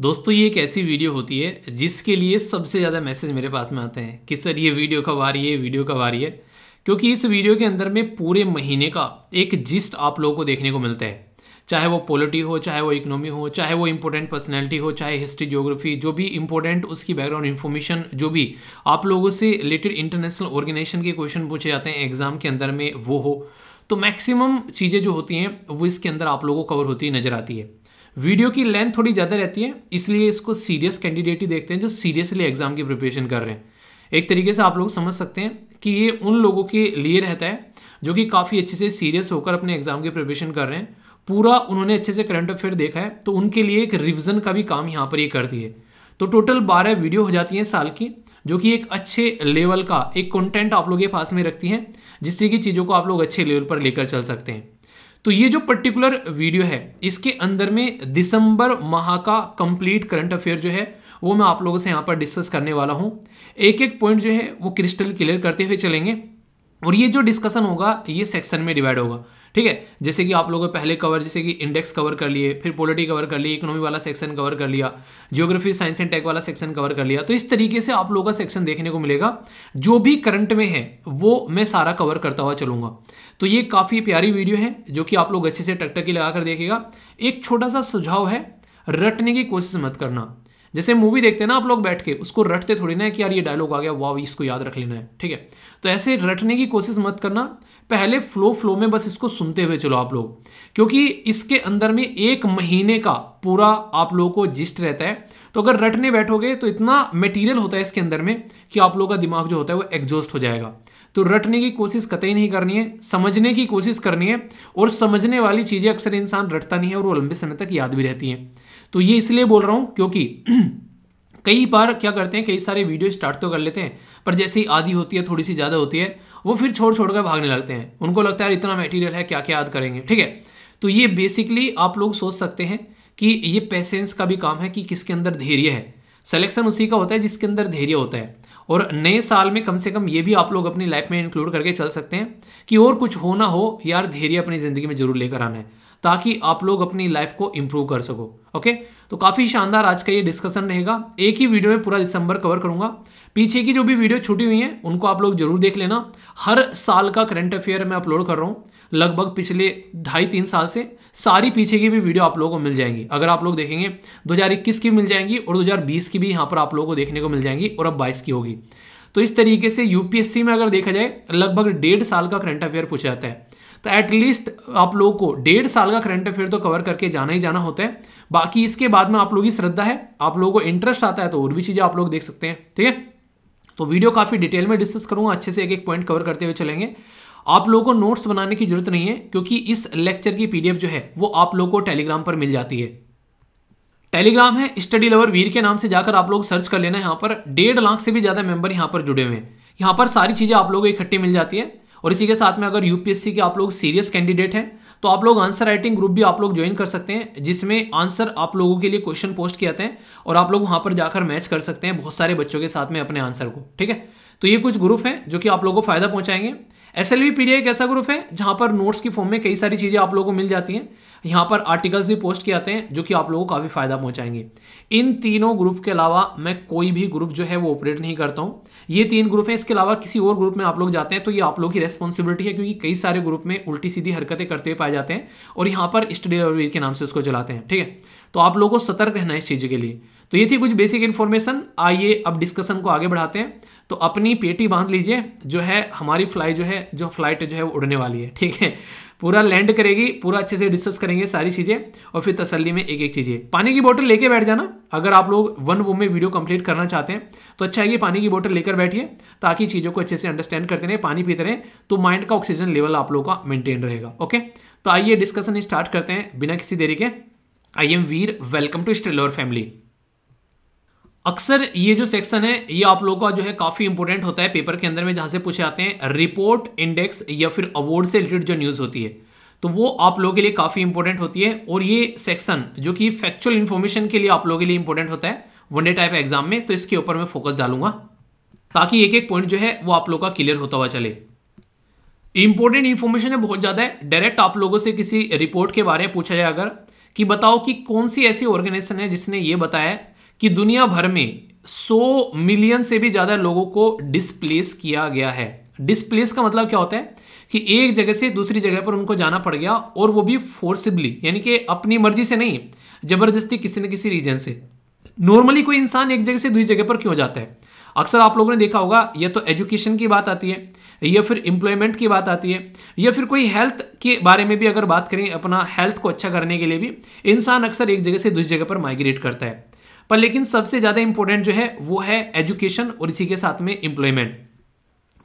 दोस्तों ये एक ऐसी वीडियो होती है जिसके लिए सबसे ज़्यादा मैसेज मेरे पास में आते हैं कि सर ये वीडियो कब आ रही है वीडियो कब आ रही है क्योंकि इस वीडियो के अंदर में पूरे महीने का एक जिस्ट आप लोगों को देखने को मिलता है चाहे वो पॉलिटी हो चाहे वो इकोनॉमी हो चाहे वो इंपॉर्टेंट पर्सनैलिटी हो चाहे हिस्ट्री ज्योग्राफी जो भी इंपॉर्टेंट उसकी बैकग्राउंड इन्फॉर्मेशन जो भी आप लोगों से रिलेटेड इंटरनेशनल ऑर्गेनाइजेशन के क्वेश्चन पूछे जाते हैं एग्जाम के अंदर में वो हो तो मैक्सिमम चीज़ें जो होती हैं वो इसके अंदर आप लोगों को कवर होती नज़र आती है वीडियो की लेंथ थोड़ी ज़्यादा रहती है इसलिए इसको सीरियस कैंडिडेट ही देखते हैं जो सीरियसली एग्ज़ाम की प्रिपरेशन कर रहे हैं एक तरीके से आप लोग समझ सकते हैं कि ये उन लोगों के लिए रहता है जो कि काफ़ी अच्छे से सीरियस होकर अपने एग्ज़ाम की प्रिपरेशन कर रहे हैं पूरा उन्होंने अच्छे से करंट अफेयर देखा है तो उनके लिए एक रिविज़न का भी काम यहाँ पर ये कर दिए तो टोटल बारह वीडियो हो जाती हैं साल की जो कि एक अच्छे लेवल का एक कंटेंट आप लोग के पास में रखती हैं जिससे कि चीज़ों को आप लोग अच्छे लेवल पर लेकर चल सकते हैं तो ये जो पर्टिकुलर वीडियो है इसके अंदर में दिसंबर माह का कंप्लीट करंट अफेयर जो है वो मैं आप लोगों से यहाँ पर डिस्कस करने वाला हूँ एक एक पॉइंट जो है वो क्रिस्टल क्लियर करते हुए चलेंगे और ये जो डिस्कशन होगा ये सेक्शन में डिवाइड होगा ठीक है जैसे कि आप लोगों पहले कवर जैसे कि इंडेक्स कवर कर लिए फिर पॉलिटी कवर कर लिए इकोनॉमी वाला सेक्शन कवर कर लिया जियोग्राफी साइंस एंड टेक वाला सेक्शन कवर कर लिया तो इस तरीके से आप लोगों का सेक्शन देखने को मिलेगा जो भी करंट में है वो मैं सारा कवर करता हुआ चलूंगा तो ये काफ़ी प्यारी वीडियो है जो कि आप लोग अच्छे से टकटकी लगा कर देखिएगा एक छोटा सा सुझाव है रटने की कोशिश मत करना जैसे मूवी देखते हैं ना आप लोग बैठ के उसको रटते थोड़ी ना कि यार ये डायलॉग आ गया वाह इसको याद रख लेना है ठीक है तो ऐसे रटने की कोशिश मत करना पहले फ्लो फ्लो में बस इसको सुनते हुए चलो आप लोग क्योंकि इसके अंदर में एक महीने का पूरा आप लोगों को जिस्ट रहता है तो अगर रटने बैठोगे तो इतना मटेरियल होता है इसके अंदर में कि आप लोगों का दिमाग जो होता है वो एग्जॉस्ट हो जाएगा तो रटने की कोशिश कतई नहीं करनी है समझने की कोशिश करनी है और समझने वाली चीज़ें अक्सर इंसान रटता नहीं है और वो लंबे समय तक याद भी रहती हैं तो ये इसलिए बोल रहा हूँ क्योंकि कई बार क्या करते हैं कई सारे वीडियो स्टार्ट तो कर लेते हैं पर जैसे ही आधी होती है थोड़ी सी ज़्यादा होती है वो फिर छोड़ छोड़ कर भागने लगते हैं उनको लगता है इतना मटेरियल है क्या क्या याद करेंगे ठीक है तो ये बेसिकली आप लोग सोच सकते हैं कि ये पेशेंस का भी काम है कि किसके अंदर धैर्य है सिलेक्शन उसी का होता है जिसके अंदर धैर्य होता है और नए साल में कम से कम ये भी आप लोग अपनी लाइफ में इंक्लूड करके चल सकते हैं कि और कुछ हो ना हो यार धैर्य अपनी ज़िंदगी में जरूर लेकर आना है ताकि आप लोग अपनी लाइफ को इंप्रूव कर सको ओके तो काफ़ी शानदार आज का ये डिस्कशन रहेगा एक ही वीडियो में पूरा दिसंबर कवर करूंगा पीछे की जो भी वीडियो छुटी हुई हैं उनको आप लोग जरूर देख लेना हर साल का करंट अफेयर मैं अपलोड कर रहा हूँ लगभग पिछले ढाई तीन साल से सारी पीछे की भी वीडियो आप लोगों को मिल जाएंगी अगर आप लोग देखेंगे 2021 की मिल जाएंगी और 2020 की भी यहाँ पर आप लोगों को देखने को मिल जाएंगी और अब 22 की होगी तो इस तरीके से यूपीएससी में अगर देखा जाए लगभग डेढ़ साल का करंट अफेयर पूछा जाता है तो एटलीस्ट आप लोगों को डेढ़ साल का करंट अफेयर तो कवर करके जाना ही जाना होता है बाकी इसके बाद में आप लोगों की श्रद्धा है आप लोगों को इंटरेस्ट आता है तो और भी चीज़ें आप लोग देख सकते हैं ठीक है तो वीडियो काफ़ी डिटेल में डिस्कस करूंगा अच्छे से एक एक पॉइंट कवर करते हुए चलेंगे आप लोगों को नोट्स बनाने की जरूरत नहीं है क्योंकि इस लेक्चर की पीडीएफ जो है वो आप लोगों को टेलीग्राम पर मिल जाती है टेलीग्राम है स्टडी लवर वीर के नाम से जाकर आप लोग सर्च कर लेना यहां पर डेढ़ लाख से भी ज़्यादा मेंबर यहां पर जुड़े हुए हैं यहां पर सारी चीज़ें आप लोगों को इकट्ठी मिल जाती है और इसी के साथ में अगर यूपीएससी के आप लोग सीरियस कैंडिडेट हैं तो आप लोग आंसर राइटिंग ग्रुप भी आप लोग ज्वाइन कर सकते हैं जिसमें आंसर आप लोगों के लिए क्वेश्चन पोस्ट किया जाते हैं और आप लोग वहां पर जाकर मैच कर सकते हैं बहुत सारे बच्चों के साथ में अपने आंसर को ठीक है तो ये कुछ ग्रुप हैं जो कि आप लोगों को फायदा पहुंचाएंगे एस एल पी एक ऐसा ग्रुप है जहां पर नोट्स की फॉर्म में कई सारी चीज़ें आप लोगों को मिल जाती हैं यहाँ पर आर्टिकल्स भी पोस्ट किए जाते हैं जो कि आप लोगों को काफ़ी फायदा पहुंचाएंगे इन तीनों ग्रुप के अलावा मैं कोई भी ग्रुप जो है वो ऑपरेट नहीं करता हूँ ये तीन ग्रुप है इसके अलावा किसी और ग्रुप में आप लोग जाते हैं तो ये आप लोग की रेस्पॉन्सिबिलिटी है क्योंकि कई सारे ग्रुप में उल्टी सीधी हरकतें करते हुए पाए जाते हैं और यहाँ पर स्टडी लॉबीर के नाम से उसको चलाते हैं ठीक है तो आप लोगों को सतर्क रहना है इस चीज़ के लिए तो ये थी कुछ बेसिक इन्फॉर्मेशन आइए अब डिस्कशन को आगे बढ़ाते हैं तो अपनी पेटी बांध लीजिए जो है हमारी फ्लाई जो है जो फ्लाइट जो है वो उड़ने वाली है ठीक है पूरा लैंड करेगी पूरा अच्छे से डिस्कस करेंगे सारी चीज़ें और फिर तसल्ली में एक एक चीज़ें पानी की बोतल लेके बैठ जाना अगर आप लोग वन वो में वीडियो कंप्लीट करना चाहते हैं तो अच्छा है कि पानी की बोतल लेकर बैठिए ताकि चीज़ों को अच्छे से अंडरस्टैंड करते रहे पानी पीते रहें तो माइंड का ऑक्सीजन लेवल आप लोग का मेंटेन रहेगा ओके तो आइए डिस्कशन स्टार्ट करते हैं बिना किसी देरी के I am Veer welcome to स्ट्रेलोर फैमिली अक्सर ये जो सेक्शन है ये आप लोगों का जो है काफी इंपोर्टेंट होता है पेपर के अंदर में जहां से पूछे जाते हैं रिपोर्ट इंडेक्स या फिर अवार्ड से रिलेटेड जो न्यूज होती है तो वो आप लोगों के लिए काफी इंपोर्टेंट होती है और ये सेक्शन जो कि फैक्चुअल इंफॉर्मेशन के लिए आप लोगों के लिए इंपॉर्टेंट होता है वनडे टाइप एग्जाम में तो इसके ऊपर मैं फोकस डालूंगा ताकि एक एक पॉइंट जो है वो आप लोग का क्लियर होता हुआ चले इंपॉर्टेंट इंफॉर्मेशन है बहुत ज्यादा है डायरेक्ट आप लोगों से किसी रिपोर्ट के बारे में पूछा जाए अगर कि बताओ कि कौन सी ऐसी ऑर्गेनाइजेशन है जिसने ये बताया कि दुनिया भर में 100 मिलियन से भी ज़्यादा लोगों को डिस्प्लेस किया गया है डिस्प्लेस का मतलब क्या होता है कि एक जगह से दूसरी जगह पर उनको जाना पड़ गया और वो भी फोर्सिबली यानी कि अपनी मर्जी से नहीं जबरदस्ती किसी न किसी रीजन से नॉर्मली कोई इंसान एक जगह से दूसरी जगह पर क्यों जाता है अक्सर आप लोगों ने देखा होगा या तो एजुकेशन की बात आती है या फिर एम्प्लॉयमेंट की बात आती है या फिर कोई हेल्थ के बारे में भी अगर बात करें अपना हेल्थ को अच्छा करने के लिए भी इंसान अक्सर एक जगह से दूसरी जगह पर माइग्रेट करता है पर लेकिन सबसे ज़्यादा इंपॉर्टेंट जो है वो है एजुकेशन और इसी के साथ में इंप्लॉयमेंट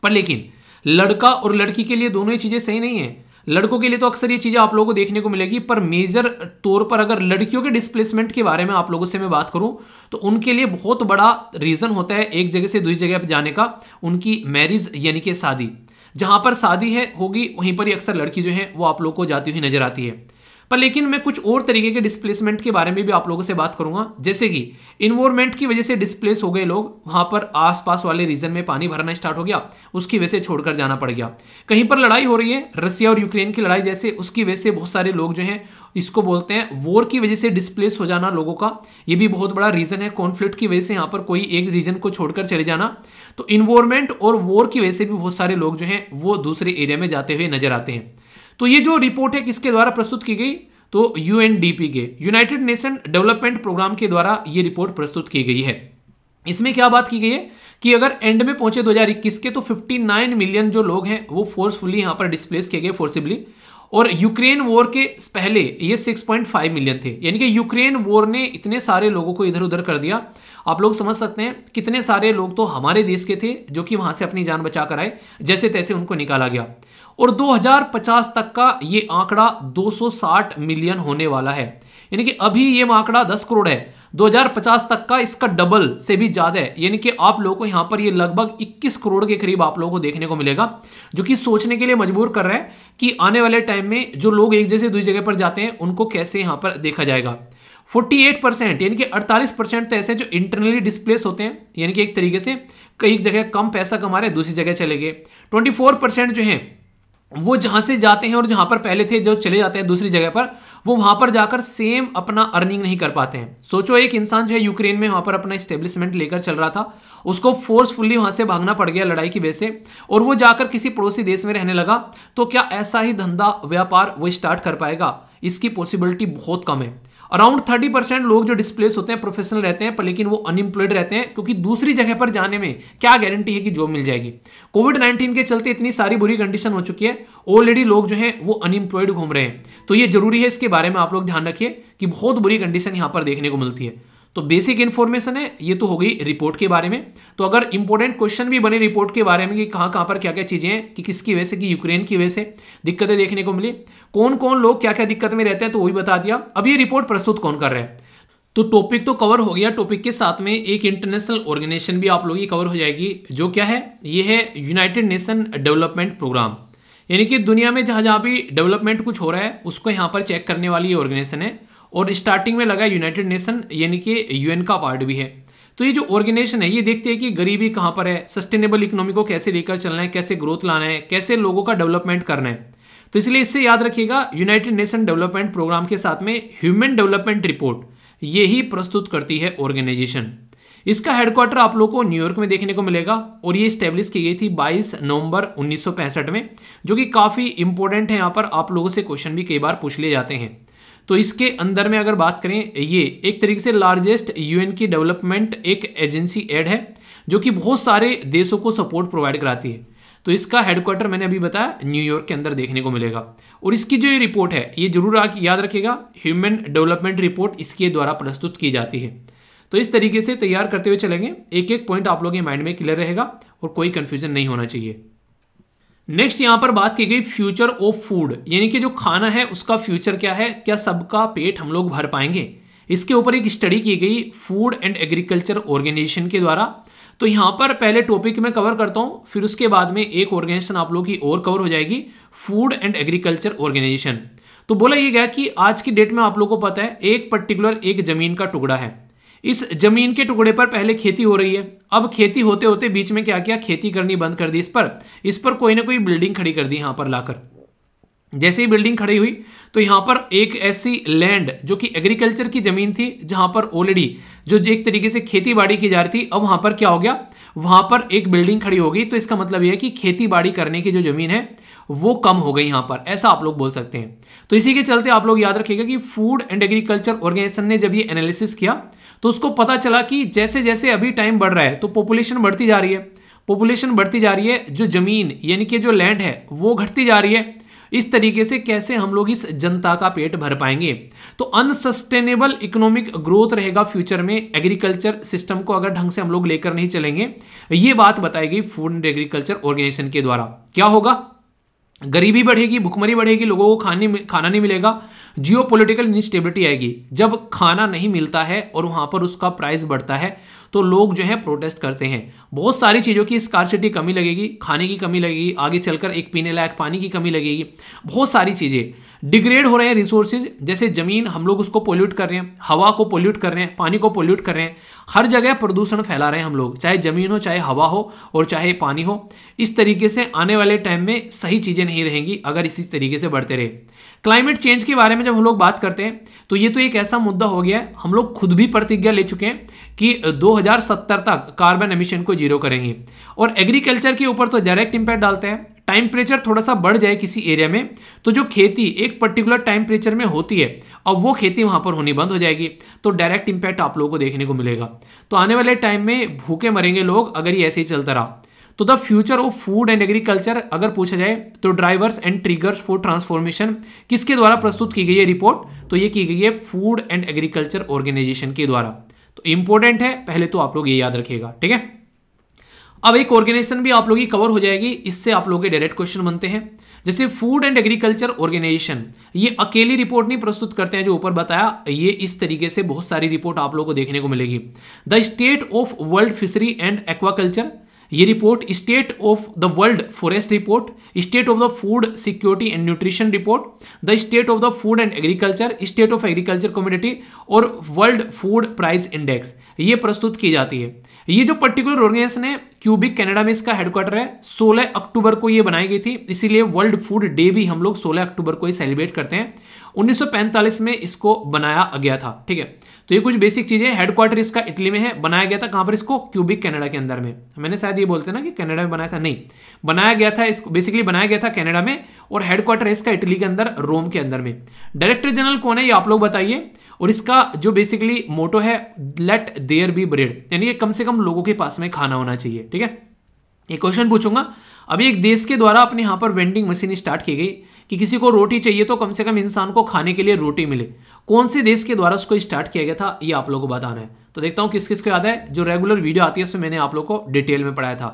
पर लेकिन लड़का और लड़की के लिए दोनों ही चीज़ें सही नहीं है लड़कों के लिए तो अक्सर ये चीज़ें आप लोगों को देखने को मिलेगी पर मेजर तौर पर अगर लड़कियों के डिस्प्लेसमेंट के बारे में आप लोगों से मैं बात करूं तो उनके लिए बहुत बड़ा रीज़न होता है एक जगह से दूसरी जगह पर जाने का उनकी मैरिज यानी कि शादी जहां पर शादी है होगी वहीं पर ही अक्सर लड़की जो है वो आप लोग को जाती हुई नजर आती है पर लेकिन मैं कुछ और तरीके के डिस्प्लेसमेंट के बारे में भी आप लोगों से बात करूंगा जैसे कि इन्वॉर्मेंट की वजह से डिस्प्लेस हो गए लोग वहां पर आसपास वाले रीजन में पानी भरना स्टार्ट हो गया उसकी वजह से छोड़कर जाना पड़ गया कहीं पर लड़ाई हो रही है रसिया और यूक्रेन की लड़ाई जैसे उसकी वजह से बहुत सारे लोग जो है इसको बोलते हैं वॉर की वजह से डिस्प्लेस हो जाना लोगों का ये भी बहुत बड़ा रीजन है कॉन्फ्लिक्ट की वजह से यहाँ पर कोई एक रीजन को छोड़कर चले जाना तो इन्वॉर्मेंट और वॉर की वजह से भी बहुत सारे लोग जो हैं वो दूसरे एरिया में जाते हुए नजर आते हैं तो ये जो रिपोर्ट है किसके द्वारा प्रस्तुत की गई तो यूएनडीपी के यूनाइटेड नेशन डेवलपमेंट प्रोग्राम के द्वारा ये रिपोर्ट प्रस्तुत की गई है इसमें क्या बात की गई है कि अगर एंड में पहुंचे 2021 के तो 59 मिलियन जो लोग हैं वो फोर्सफुली यहां पर डिस्प्लेस किए गए फोर्सिबली और यूक्रेन वॉर के पहले ये 6.5 मिलियन थे यानी कि यूक्रेन वॉर ने इतने सारे लोगों को इधर उधर कर दिया आप लोग समझ सकते हैं कितने सारे लोग तो हमारे देश के थे जो कि वहां से अपनी जान बचा कर आए जैसे तैसे उनको निकाला गया और 2050 तक का ये आंकड़ा 260 मिलियन होने वाला है यानी कि अभी ये आंकड़ा 10 करोड़ है 2050 तक का इसका डबल से भी ज़्यादा है यानी कि आप लोगों को यहां पर ये लगभग 21 करोड़ के करीब आप लोगों को देखने को मिलेगा जो कि सोचने के लिए मजबूर कर रहा है कि आने वाले टाइम में जो लोग एक जैसे दूसरी जगह पर जाते हैं उनको कैसे यहाँ पर देखा जाएगा 48 परसेंट यानी कि 48 परसेंट तो ऐसे जो इंटरनली डिस्प्लेस होते हैं यानी कि एक तरीके से कई जगह कम पैसा कमा रहे दूसरी जगह चले गए ट्वेंटी परसेंट जो है वो जहां से जाते हैं और जहां पर पहले थे जो चले जाते हैं दूसरी जगह पर वो वहां पर जाकर सेम अपना अर्निंग नहीं कर पाते हैं सोचो एक इंसान जो है यूक्रेन में वहां पर अपना स्टेब्लिशमेंट लेकर चल रहा था उसको फोर्सफुली वहां से भागना पड़ गया लड़ाई की वजह से और वो जाकर किसी पड़ोसी देश में रहने लगा तो क्या ऐसा ही धंधा व्यापार वो स्टार्ट कर पाएगा इसकी पॉसिबिलिटी बहुत कम है अराउंड थर्टी परसेंट लोग जो डिस्प्लेस होते हैं प्रोफेशनल रहते हैं पर लेकिन वो अनएम्प्लॉयड रहते हैं क्योंकि दूसरी जगह पर जाने में क्या गारंटी है कि जॉब मिल जाएगी कोविड नाइन्टीन के चलते इतनी सारी बुरी कंडीशन हो चुकी है ऑलरेडी लोग जो है वो अनएम्प्लॉयड घूम रहे हैं तो ये जरूरी है इसके बारे में आप लोग ध्यान रखिए कि बहुत बुरी कंडीशन यहाँ पर देखने को मिलती है तो बेसिक इन्फॉर्मेशन है ये तो हो गई रिपोर्ट के बारे में तो अगर इंपॉर्टेंट क्वेश्चन भी बने रिपोर्ट के बारे में कि कहाँ कहाँ पर क्या क्या चीज़ें हैं कि किसकी वजह से कि यूक्रेन की वजह से दिक्कतें देखने को मिली कौन कौन लोग क्या क्या दिक्कत में रहते हैं तो वही बता दिया अब ये रिपोर्ट प्रस्तुत कौन कर रहे हैं तो टॉपिक तो कवर हो गया टॉपिक के साथ में एक इंटरनेशनल ऑर्गेनाइजेशन भी आप लोगों की कवर हो जाएगी जो क्या है ये है यूनाइटेड नेशन डेवलपमेंट प्रोग्राम यानी कि दुनिया में जहाँ जहाँ भी डेवलपमेंट कुछ हो रहा है उसको यहाँ पर चेक करने वाली ये ऑर्गेनाइजेशन है और स्टार्टिंग में लगा यूनाइटेड नेशन यानी कि यूएन का पार्ट भी है तो ये जो ऑर्गेनाइजेशन है ये देखते हैं कि गरीबी कहाँ पर है सस्टेनेबल इकोनॉमी को कैसे लेकर चलना है कैसे ग्रोथ लाना है कैसे लोगों का डेवलपमेंट करना है तो इसलिए इससे याद रखिएगा यूनाइटेड नेशन डेवलपमेंट प्रोग्राम के साथ में ह्यूमन डेवलपमेंट रिपोर्ट ये ही प्रस्तुत करती है ऑर्गेनाइजेशन इसका हेडक्वार्टर आप लोग को न्यूयॉर्क में देखने को मिलेगा और ये स्टेब्लिश की गई थी 22 नवंबर उन्नीस में जो कि काफ़ी इंपॉर्टेंट है यहाँ पर आप लोगों से क्वेश्चन भी कई बार पूछ लिए जाते हैं तो इसके अंदर में अगर बात करें ये एक तरीके से लार्जेस्ट यूएन की डेवलपमेंट एक एजेंसी एड है जो कि बहुत सारे देशों को सपोर्ट प्रोवाइड कराती है तो इसका हेडक्वार्टर मैंने अभी बताया न्यूयॉर्क के अंदर देखने को मिलेगा और इसकी जो ये रिपोर्ट है ये जरूर याद रखेगा ह्यूमन डेवलपमेंट रिपोर्ट इसके द्वारा प्रस्तुत की जाती है तो इस तरीके से तैयार करते हुए चलेंगे एक एक पॉइंट आप लोगों के माइंड में क्लियर रहेगा और कोई कन्फ्यूजन नहीं होना चाहिए नेक्स्ट यहां पर बात की गई फ्यूचर ऑफ फूड यानी कि जो खाना है उसका फ्यूचर क्या है क्या सबका पेट हम लोग भर पाएंगे इसके ऊपर एक स्टडी की गई फूड एंड एग्रीकल्चर ऑर्गेनाइजेशन के द्वारा तो यहां पर पहले टॉपिक मैं कवर करता हूं फिर उसके बाद में एक ऑर्गेनाइजेशन आप लोगों की और कवर हो जाएगी फूड एंड एग्रीकल्चर ऑर्गेनाइजेशन तो बोला यह गया कि आज की डेट में आप लोगों को पता है एक पर्टिकुलर एक जमीन का टुकड़ा है इस जमीन के टुकड़े पर पहले खेती हो रही है अब खेती होते होते बीच में क्या किया खेती करनी बंद कर दी इस पर इस पर कोई ना कोई बिल्डिंग खड़ी कर दी यहाँ पर लाकर जैसे ही बिल्डिंग खड़ी हुई तो यहाँ पर एक ऐसी लैंड जो कि एग्रीकल्चर की ज़मीन थी जहाँ पर ऑलरेडी जो एक तरीके से खेती बाड़ी की जा रही थी अब वहाँ पर क्या हो गया वहां पर एक बिल्डिंग खड़ी होगी तो इसका मतलब यह है कि खेती बाड़ी करने की जो जमीन है वो कम हो गई यहां पर ऐसा आप लोग बोल सकते हैं तो इसी के चलते आप लोग याद रखिएगा कि फूड एंड एग्रीकल्चर ऑर्गेनाइजेशन ने जब ये एनालिसिस किया तो उसको पता चला कि जैसे जैसे अभी टाइम बढ़ रहा है तो पॉपुलेशन बढ़ती जा रही है पॉपुलेशन बढ़ती जा रही है जो जमीन यानी कि जो लैंड है वो घटती जा रही है इस तरीके से कैसे हम लोग इस जनता का पेट भर पाएंगे तो अनसस्टेनेबल इकोनॉमिक ग्रोथ रहेगा फ्यूचर में एग्रीकल्चर सिस्टम को अगर ढंग से हम लोग लेकर नहीं चलेंगे ये बात बताई गई फूड एंड एग्रीकल्चर ऑर्गेनाइजेशन के द्वारा क्या होगा गरीबी बढ़ेगी भुखमरी बढ़ेगी लोगों को खाने खाना नहीं मिलेगा जियो पोलिटिकल आएगी जब खाना नहीं मिलता है और वहां पर उसका प्राइस बढ़ता है तो लोग जो है प्रोटेस्ट करते हैं बहुत सारी चीज़ों की स्कारसिटी कमी लगेगी खाने की कमी लगेगी आगे चलकर एक पीने लायक पानी की कमी लगेगी बहुत सारी चीज़ें डिग्रेड हो रहे हैं रिसोर्सेज जैसे ज़मीन हम लोग उसको पोल्यूट कर रहे हैं हवा को पोल्यूट कर रहे हैं पानी को पोल्यूट कर रहे हैं हर जगह प्रदूषण फैला रहे हैं हम लोग चाहे ज़मीन हो चाहे हवा हो और चाहे पानी हो इस तरीके से आने वाले टाइम में सही चीज़ें नहीं रहेंगी अगर इसी तरीके से बढ़ते रहे क्लाइमेट चेंज के बारे में जब हम लोग बात करते हैं तो ये तो एक ऐसा मुद्दा हो गया है हम लोग खुद भी प्रतिज्ञा ले चुके हैं कि 2070 तक कार्बन एमिशन को जीरो करेंगे और एग्रीकल्चर के ऊपर तो डायरेक्ट इंपैक्ट डालते हैं टाइम प्रेचर थोड़ा सा बढ़ जाए किसी एरिया में तो जो खेती एक पर्टिकुलर टाइम प्रेचर में होती है अब वो खेती वहाँ पर होनी बंद हो जाएगी तो डायरेक्ट इम्पैक्ट आप लोगों को देखने को मिलेगा तो आने वाले टाइम में भूखे मरेंगे लोग अगर ये ऐसे ही चलता रहा तो the future of food and agriculture अगर पूछा जाए तो drivers and triggers for transformation किसके द्वारा प्रस्तुत की गई है रिपोर्ट तो ये की गई है फूड एंड एग्रीकल्चर ऑर्गेनाइजेशन के द्वारा तो इंपॉर्टेंट है पहले तो आप लोग ये याद रखिएगा ठीक है अब एक ऑर्गेनाइजेशन भी आप लोग की कवर हो जाएगी इससे आप लोग के डायरेक्ट क्वेश्चन बनते हैं जैसे फूड एंड एग्रीकल्चर ऑर्गेनाइजेशन ये अकेली रिपोर्ट नहीं प्रस्तुत करते हैं जो ऊपर बताया ये इस तरीके से बहुत सारी रिपोर्ट आप लोगों को देखने को मिलेगी the state of world fishery and aquaculture ये report state of the world forest report state of the food security and nutrition report the state of the food and agriculture state of agriculture community और world food price index ये प्रस्तुत की जाती है ये जो particular organisation है Quebec Canada में इसका हेडक्वार्टर है 16 अक्टूबर को ये बनाई गई थी इसीलिए वर्ल्ड फूड डे भी हम लोग 16 अक्टूबर को ही सेलिब्रेट करते हैं 1945 में इसको बनाया गया था ठीक है तो ये कुछ बेसिक चीजें हेडक्वार्टर इसका इटली में है बनाया गया था कहां पर इसको क्यूबिक कैनेडा के अंदर में मैंने शायद ये बोलते ना कि कैनेडा में बनाया था नहीं बनाया गया था इसको बेसिकली बनाया गया था कैनेडा में और हेडक्वार्टर इसका इटली के अंदर रोम के अंदर में डायरेक्टर जनरल कौन है ये आप लोग बताइए और इसका जो बेसिकली मोटो है लेट देयर बी ब्रेड यानी कि कम से कम लोगों के पास में खाना होना चाहिए ठीक है एक क्वेश्चन पूछूंगा अभी एक देश के द्वारा अपने यहाँ पर वेंडिंग मशीन स्टार्ट की गई कि किसी को रोटी चाहिए तो कम से कम इंसान को खाने के लिए रोटी मिले कौन से देश के द्वारा उसको स्टार्ट किया गया था ये आप लोगों को बताना है तो देखता हूँ किस किस को याद है जो रेगुलर वीडियो आती है उसमें मैंने आप लोग को डिटेल में पढ़ाया था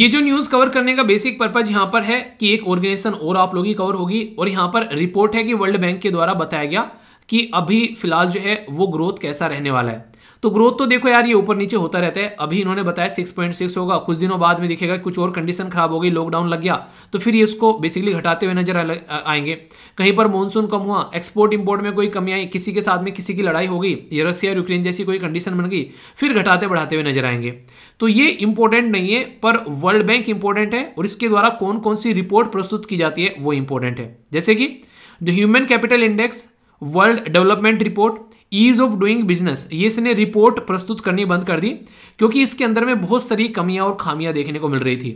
ये जो न्यूज़ कवर करने का बेसिक पर्पज यहाँ पर है कि एक ऑर्गेनाइजेशन और आप लोगों की कवर होगी और यहाँ पर रिपोर्ट है कि वर्ल्ड बैंक के द्वारा बताया गया कि अभी फिलहाल जो है वो ग्रोथ कैसा रहने वाला है तो ग्रोथ तो देखो यार ये ऊपर नीचे होता रहता है अभी इन्होंने बताया 6.6 होगा कुछ दिनों बाद में दिखेगा कुछ और कंडीशन खराब हो गई लॉकडाउन लग गया तो फिर ये इसको बेसिकली घटाते हुए नजर आएंगे कहीं पर मानसून कम हुआ एक्सपोर्ट इंपोर्ट में कोई कमी आई किसी के साथ में किसी की लड़ाई हो गई ये रसिया यूक्रेन जैसी कोई कंडीशन बन गई फिर घटाते बढ़ाते हुए नजर आएंगे तो ये इंपॉर्टेंट नहीं है पर वर्ल्ड बैंक इंपॉर्टेंट है और इसके द्वारा कौन कौन सी रिपोर्ट प्रस्तुत की जाती है वो इंपॉर्टेंट है जैसे कि the human capital index world development report ease of doing business ये इसने रिपोर्ट प्रस्तुत करनी बंद कर दी क्योंकि इसके अंदर में बहुत सारी कमियां और खामियां देखने को मिल रही थी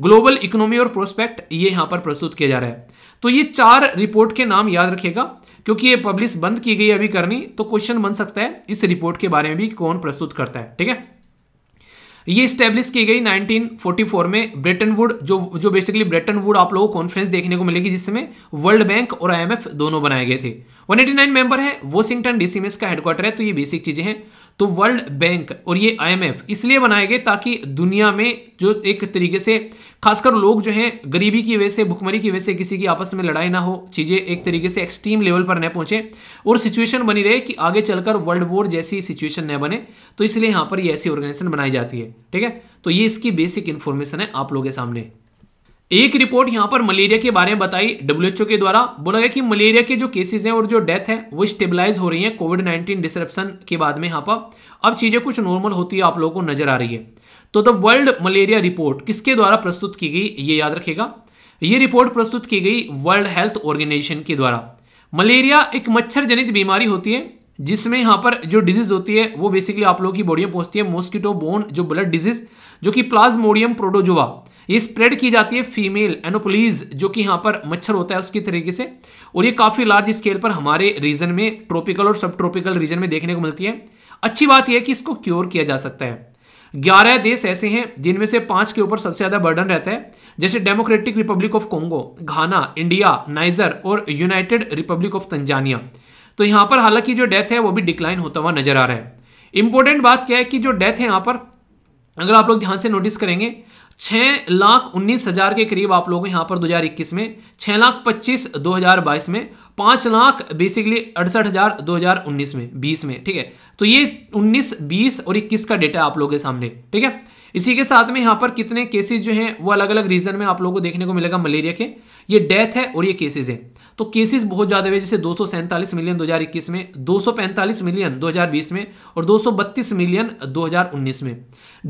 ग्लोबल इकोनॉमी और प्रोस्पेक्ट ये यहां पर प्रस्तुत किया जा रहा है तो ये चार रिपोर्ट के नाम याद रखेगा क्योंकि ये पब्लिश बंद की गई अभी करनी तो क्वेश्चन बन सकता है इस रिपोर्ट के बारे में भी कौन प्रस्तुत करता है ठीक है ये स्टेब्लिश की गई 1944 में ब्रेटन वुड जो जो बेसिकली ब्रिटेन वुड आप लोगों को कॉन्फ्रेंस देखने को मिलेगी जिसमें वर्ल्ड बैंक और आईएमएफ दोनों बनाए गए थे 189 मेंबर है वॉशिंगटन डीसी में इसका हेडक्वार्टर है तो ये बेसिक चीजें हैं तो वर्ल्ड बैंक और ये आईएमएफ इसलिए बनाए गए ताकि दुनिया में जो एक तरीके से खासकर लोग जो हैं गरीबी की वजह से भुखमरी की वजह से किसी की आपस में लड़ाई ना हो चीज़ें एक तरीके से एक्सट्रीम लेवल पर न पहुंचे और सिचुएशन बनी रहे कि आगे चलकर वर्ल्ड वॉर जैसी सिचुएशन न बने तो इसलिए यहाँ पर ये ऐसी ऑर्गेनाइजेशन बनाई जाती है ठीक है तो ये इसकी बेसिक इन्फॉर्मेशन है आप लोगों के सामने एक रिपोर्ट यहां पर मलेरिया के बारे में बताई डब्ल्यूएचओ के द्वारा बोला गया कि मलेरिया के जो केसेस हैं और जो डेथ है वो स्टेबलाइज हो रही है कोविड नाइन्टीन डिसरप्शन के बाद में यहाँ पर अब चीजें कुछ नॉर्मल होती है आप लोगों को नजर आ रही है तो द वर्ल्ड मलेरिया रिपोर्ट किसके द्वारा प्रस्तुत की गई ये याद रखेगा ये रिपोर्ट प्रस्तुत की गई वर्ल्ड हेल्थ ऑर्गेनाइजेशन के द्वारा मलेरिया एक मच्छर जनित बीमारी होती है जिसमें यहाँ पर जो डिजीज होती है वो बेसिकली आप लोगों की बॉडी में पहुंचती है मॉस्किटो बोन जो ब्लड डिजीज जो कि प्लाज्मोडियम प्रोडोजोवा ये स्प्रेड की जाती है फीमेल एनोपोलीज जो कि यहाँ पर मच्छर होता है उसकी तरीके से और ये काफ़ी लार्ज स्केल पर हमारे रीजन में ट्रॉपिकल और सब ट्रॉपिकल रीजन में देखने को मिलती है अच्छी बात यह है कि इसको क्योर किया जा सकता है ग्यारह देश ऐसे हैं जिनमें से पांच के ऊपर सबसे ज्यादा बर्डन रहता है जैसे Democratic Republic of Congo Ghana India Niger और यूनाइटेड रिपब्लिक ऑफ तंजानिया तो यहां पर हालांकि जो डेथ है वो भी डिक्लाइन होता हुआ नजर आ रहा है इंपॉर्टेंट बात क्या है कि जो डेथ है यहां पर अगर आप लोग ध्यान से नोटिस करेंगे छह लाख उन्नीस हज़ार के करीब आप लोगों पर दो पर 2021 में छह लाख पच्चीस दो हजार बाईस में पांच लाख बेसिकली अड़सठ हज़ार दो हजार उन्नीस में बीस में ठीक है तो ये उन्नीस बीस और इक्कीस का डेटा आप लोगों के सामने ठीक है इसी के साथ में यहां पर कितने केसेज जो है वो अलग अलग रीजन में आप लोगों को देखने को मिलेगा मलेरिया के ये डेथ है और ये केसेज है तो केसेस बहुत ज़्यादा हुए जैसे दो मिलियन 2021 में 245 मिलियन 2020 में और 232 मिलियन 2019 में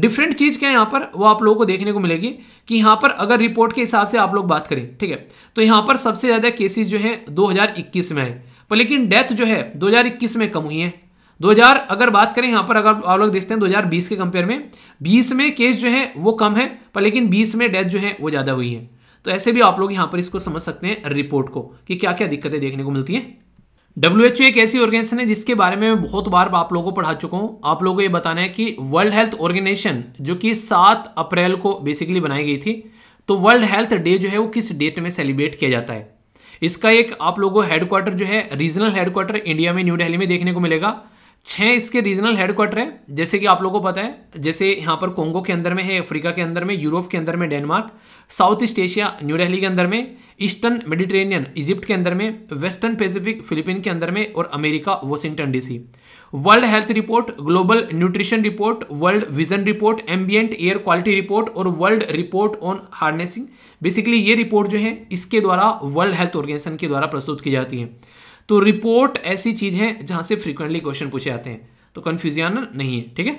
डिफरेंट चीज़ क्या है यहां पर वो आप लोगों को देखने को मिलेगी कि यहां पर अगर रिपोर्ट के हिसाब से आप लोग बात करें ठीक है तो यहां पर सबसे ज़्यादा केसेस जो है 2021 में है पर लेकिन डेथ जो है 2021 में कम हुई है 2000 अगर बात करें यहां पर अगर आप लोग देखते हैं 2020 के कंपेयर में 20 में केस जो है वो कम है पर लेकिन 20 में डेथ जो है वो ज़्यादा हुई है तो ऐसे भी आप लोग यहां पर इसको समझ सकते हैं रिपोर्ट को कि क्या क्या दिक्कतें देखने को मिलती हैं डब्ल्यू एच एक ऐसी ऑर्गेनाइजेशन है जिसके बारे में मैं बहुत बार आप लोगों को पढ़ा चुका हूं आप लोगों को यह बताना है कि वर्ल्ड हेल्थ ऑर्गेनाइजेशन जो कि सात अप्रैल को बेसिकली बनाई गई थी तो वर्ल्ड हेल्थ डे जो है वो किस डेट में सेलिब्रेट किया जाता है इसका एक आप लोगों को हेडक्वार्टर जो है रीजनल हेडक्वार्टर इंडिया में न्यू दिल्ली में देखने को मिलेगा छह इसके रीजनल हेडक्वार्टर हैं जैसे कि आप लोगों को पता है जैसे यहाँ पर कोंगो के अंदर में है अफ्रीका के अंदर में यूरोप के अंदर में Denmark South East Asia New Delhi के अंदर में ईस्टर्न मेडिटेरेनियन इजिप्ट के अंदर में वेस्टर्न पैसिफिक फिलीपीन के अंदर में और America Washington DC world health report global nutrition report world vision report ambient air quality report और world report on harnessing basically ये रिपोर्ट जो है इसके द्वारा वर्ल्ड हेल्थ ऑर्गेनाइजेशन के द्वारा प्रस्तुत की जाती है तो रिपोर्ट ऐसी चीज है जहां से फ्रीक्वेंटली क्वेश्चन पूछे जाते हैं तो कंफ्यूजन नहीं है ठीक है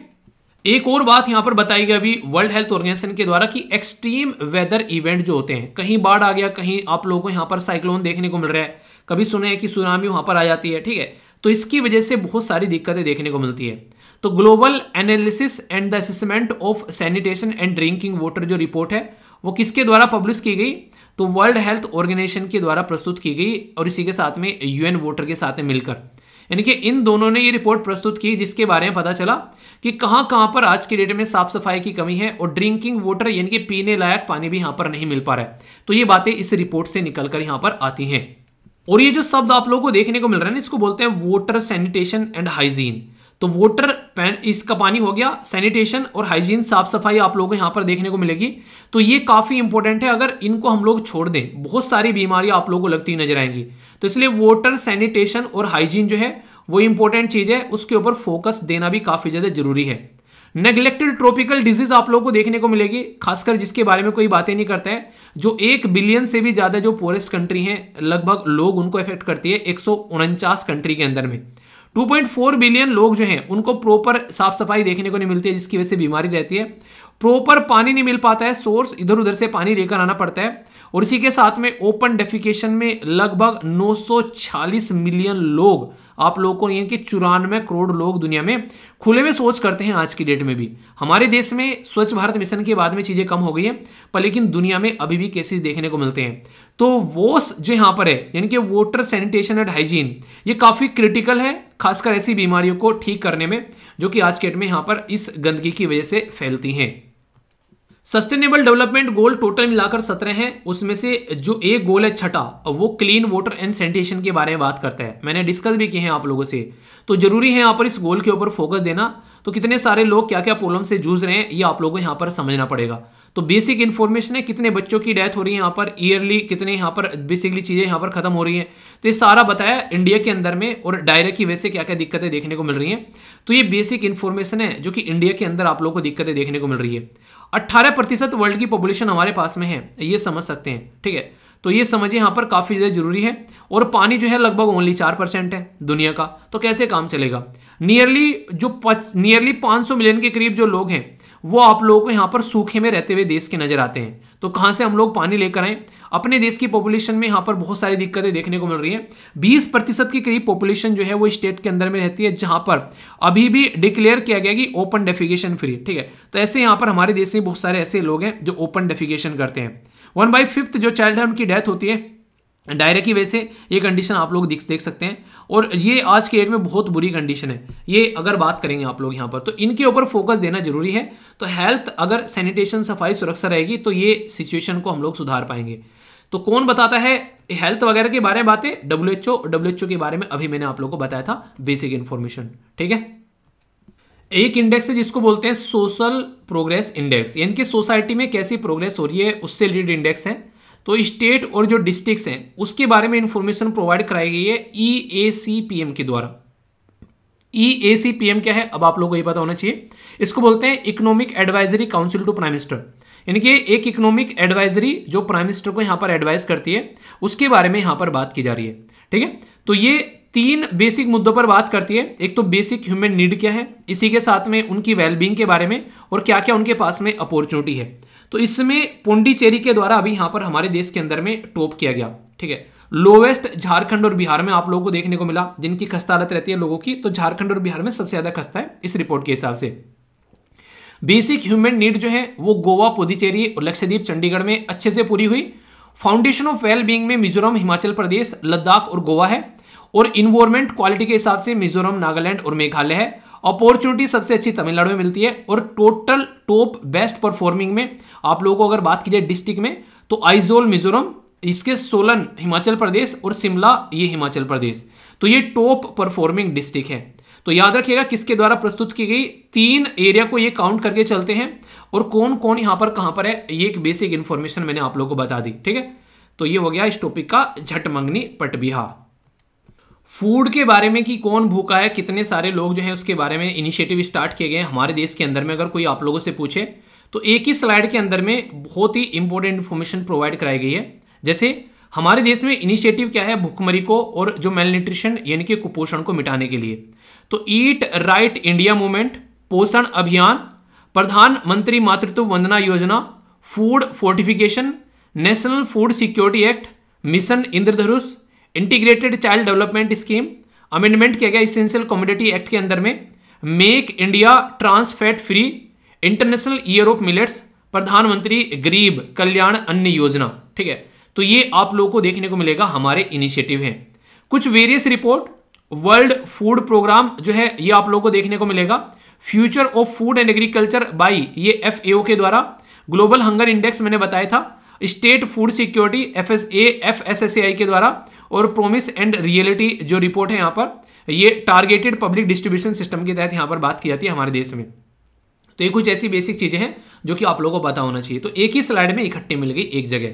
एक और बात यहां पर बताई गई अभी वर्ल्ड हेल्थ ऑर्गेनाइजेशन के द्वारा कि एक्सट्रीम वेदर इवेंट जो होते हैं कहीं बाढ़ आ गया कहीं आप लोगों को यहां पर साइक्लोन देखने को मिल रहा है कभी सुने हैं कि सुनामी वहां पर आ जाती है ठीक है तो इसकी वजह से बहुत सारी दिक्कतें देखने को मिलती है तो global analysis and the assessment of sanitation and drinking water जो रिपोर्ट है वो किसके द्वारा पब्लिश की गई तो वर्ल्ड हेल्थ ऑर्गेनाइजेशन के द्वारा प्रस्तुत की गई और इसी के साथ में यूएन वोटर के साथ मिलकर यानी कि इन दोनों ने ये रिपोर्ट प्रस्तुत की जिसके बारे में पता चला कि कहां कहां पर आज के डेट में साफ सफाई की कमी है और ड्रिंकिंग वाटर यानी कि पीने लायक पानी भी यहां पर नहीं मिल पा रहा है तो ये बातें इस रिपोर्ट से निकलकर यहां पर आती हैं और ये जो शब्द आप लोगों को देखने को मिल रहा है ना इसको बोलते हैं वाटर सैनिटेशन एंड हाइजीन तो वोटर पैन इसका पानी हो गया सैनिटेशन और हाइजीन साफ सफाई आप लोगों को यहां पर देखने को मिलेगी तो ये काफ़ी इंपॉर्टेंट है अगर इनको हम लोग छोड़ दें बहुत सारी बीमारियां आप लोगों को लगती नजर आएंगी तो इसलिए वोटर सैनिटेशन और हाइजीन जो है वो इंपॉर्टेंट चीज़ है उसके ऊपर फोकस देना भी काफ़ी ज़्यादा जरूरी है नेग्लेक्टेड ट्रॉपिकल डिजीज आप लोगों को देखने को मिलेगी खासकर जिसके बारे में कोई बातें नहीं करता है जो एक बिलियन से भी ज़्यादा जो पोरेस्ट कंट्री हैं लगभग लोग उनको इफेक्ट करती है एक कंट्री के अंदर में 2.4 बिलियन लोग जो हैं उनको प्रॉपर साफ सफाई देखने को नहीं मिलती है जिसकी वजह से बीमारी रहती है प्रॉपर पानी नहीं मिल पाता है सोर्स इधर उधर से पानी लेकर आना पड़ता है और इसी के साथ में ओपन डेफिकेशन में लगभग 940 मिलियन लोग आप लोगों को यानी कि चौरानवे करोड़ लोग दुनिया में खुले में सोच करते हैं आज की डेट में भी हमारे देश में स्वच्छ भारत मिशन के बाद में चीज़ें कम हो गई हैं पर लेकिन दुनिया में अभी भी केसेस देखने को मिलते हैं तो वो जो यहाँ पर है यानी कि वोटर सैनिटेशन एंड हाइजीन ये काफ़ी क्रिटिकल है खासकर ऐसी बीमारियों को ठीक करने में जो कि आज के डेट में यहाँ पर इस गंदगी की वजह से फैलती हैं सस्टेनेबल डेवलपमेंट गोल टोटल मिलाकर सत्रह हैं उसमें से जो एक गोल है छठा वो क्लीन वाटर एंड सैनिटेशन के बारे में बात करता है मैंने डिस्कस भी किए हैं आप लोगों से तो जरूरी है यहाँ पर इस गोल के ऊपर फोकस देना तो कितने सारे लोग क्या क्या प्रॉब्लम से जूझ रहे हैं ये आप लोगों को यहाँ पर समझना पड़ेगा तो बेसिक इन्फॉर्मेशन है कितने बच्चों की डेथ हो रही है यहाँ पर ईयरली कितने यहाँ पर बेसिकली चीज़ें यहाँ पर खत्म हो रही हैं तो ये सारा बताया इंडिया के अंदर में और डायरेक्ट की वजह से क्या क्या दिक्कतें देखने को मिल रही हैं तो ये बेसिक इन्फॉर्मेशन है जो कि इंडिया के अंदर आप लोगों को दिक्कतें देखने को मिल रही है अट्ठारह प्रतिशत वर्ल्ड की पॉपुलेशन हमारे पास में है ये समझ सकते हैं ठीक है तो ये समझिए यहाँ पर काफ़ी ज़्यादा जरूरी है और पानी जो है लगभग ओनली चार परसेंट है दुनिया का तो कैसे काम चलेगा नियरली जो नियरली पाँच सौ मिलियन के करीब जो लोग हैं वो आप लोगों को यहाँ पर सूखे में रहते हुए देश के नज़र आते हैं तो कहाँ से हम लोग पानी लेकर आएँ अपने देश की पॉपुलेशन में यहाँ पर बहुत सारी दिक्कतें देखने को मिल रही हैं बीस प्रतिशत के करीब पॉपुलेशन जो है वो स्टेट के अंदर में रहती है जहाँ पर अभी भी डिक्लेयर किया गया कि ओपन डेफिकेशन फ्री ठीक है तो ऐसे यहाँ पर हमारे देश में बहुत सारे ऐसे लोग हैं जो ओपन डेफिकेशन करते हैं वन बाई फिफ्थ जो चाइल्ड है उनकी डेथ होती है डायरेक्ट ही वैसे ये कंडीशन आप लोग देख सकते हैं और ये आज के डेट में बहुत बुरी कंडीशन है ये अगर बात करेंगे आप लोग यहाँ पर तो इनके ऊपर फोकस देना जरूरी है तो हेल्थ अगर सैनिटेशन सफाई सुरक्षा रहेगी तो ये सिचुएशन को हम लोग सुधार पाएंगे तो कौन बताता है हेल्थ वगैरह के बारे में बातें W H O W H O के बारे में अभी मैंने आप लोगों को बताया था बेसिक इंफॉर्मेशन ठीक है एक इंडेक्स है जिसको बोलते हैं सोशल प्रोग्रेस इंडेक्स यानी कि सोसाइटी में कैसी प्रोग्रेस हो रही है उससे रिलेटेड इंडेक्स है तो स्टेट और जो डिस्ट्रिक्ट हैं उसके बारे में इंफॉर्मेशन प्रोवाइड कराई गई है ई ए सी पी एम के द्वारा ई ए सी पी एम क्या है अब आप लोगों को ये पता होना चाहिए इसको बोलते हैं economic advisory council to prime minister यानी कि एक इकोनॉमिक एडवाइजरी जो प्राइम मिनिस्टर को यहां पर एडवाइस करती है उसके बारे में यहां पर बात की जा रही है ठीक है तो ये तीन बेसिक मुद्दों पर बात करती है एक तो बेसिक ह्यूमन नीड क्या है इसी के साथ में उनकी वेलबींग के बारे में और क्या क्या उनके पास में अपॉर्चुनिटी है तो इसमें पोंडीचेरी के द्वारा अभी यहां पर हमारे देश के अंदर में टॉप किया गया ठीक है लोवेस्ट झारखंड और बिहार में आप लोगों को देखने को मिला जिनकी खस्ता हालत रहती है लोगों की तो झारखंड और बिहार में सबसे ज्यादा खस्ता है इस रिपोर्ट के हिसाब से बेसिक ह्यूमन नीड जो है वो गोवा पुदुचेरी और लक्षद्वीप चंडीगढ़ में अच्छे से पूरी हुई फाउंडेशन ऑफ वेल बींग में मिजोरम हिमाचल प्रदेश लद्दाख और गोवा है और इन्वायरमेंट क्वालिटी के हिसाब से मिजोरम नागालैंड और मेघालय है अपॉर्चुनिटी सबसे अच्छी तमिलनाडु में मिलती है और टोटल टॉप बेस्ट परफॉर्मिंग में आप लोगों को अगर बात की जाए डिस्ट्रिक्ट में तो आइजोल मिजोरम इसके सोलन हिमाचल प्रदेश और शिमला ये हिमाचल प्रदेश तो ये टॉप परफॉर्मिंग डिस्ट्रिक्ट है तो याद रखिएगा किसके द्वारा प्रस्तुत की गई तीन एरिया को ये काउंट करके चलते हैं और कौन कौन यहां पर कहां पर है ये एक बेसिक इन्फॉर्मेशन मैंने आप लोगों को बता दी ठीक है तो ये हो गया इस टॉपिक का झटमंगनी पटबिहा फूड के बारे में कि कौन भूखा है कितने सारे लोग जो है उसके बारे में इनिशिएटिव स्टार्ट किए गए हैं हमारे देश के अंदर में अगर कोई आप लोगों से पूछे तो एक ही स्लाइड के अंदर में बहुत ही इंपॉर्टेंट इन्फॉर्मेशन प्रोवाइड कराई गई है जैसे हमारे देश में इनिशिएटिव क्या है भूखमरी को और जो मेल न्यूट्रिशन यानी कि कुपोषण को मिटाने के लिए तो ईट राइट इंडिया मूवमेंट पोषण अभियान प्रधानमंत्री मातृत्व वंदना योजना food fortification national food security act mission Indradhanush integrated child development scheme amendment किया गया इसेंशियल कॉमोडिटी एक्ट के अंदर में make India trans fat free international year of millets प्रधानमंत्री गरीब कल्याण अन्य योजना ठीक है तो ये आप लोगों को देखने को मिलेगा हमारे इनिशिएटिव हैं कुछ various report world food programme जो है ये आप लोगों को देखने को मिलेगा future of food and agriculture by ये एफ के द्वारा ग्लोबल हंगर इंडेक्स मैंने बताया था state food security F S A F S S I के द्वारा और प्रोमिस एंड रियलिटी जो रिपोर्ट है यहाँ पर ये टारगेटेड पब्लिक डिस्ट्रीब्यूशन सिस्टम के तहत यहाँ पर बात की जाती है हमारे देश में तो ये कुछ ऐसी बेसिक चीज़ें हैं जो कि आप लोगों को पता होना चाहिए तो एक ही स्लाइड में इकट्ठे मिल गई एक जगह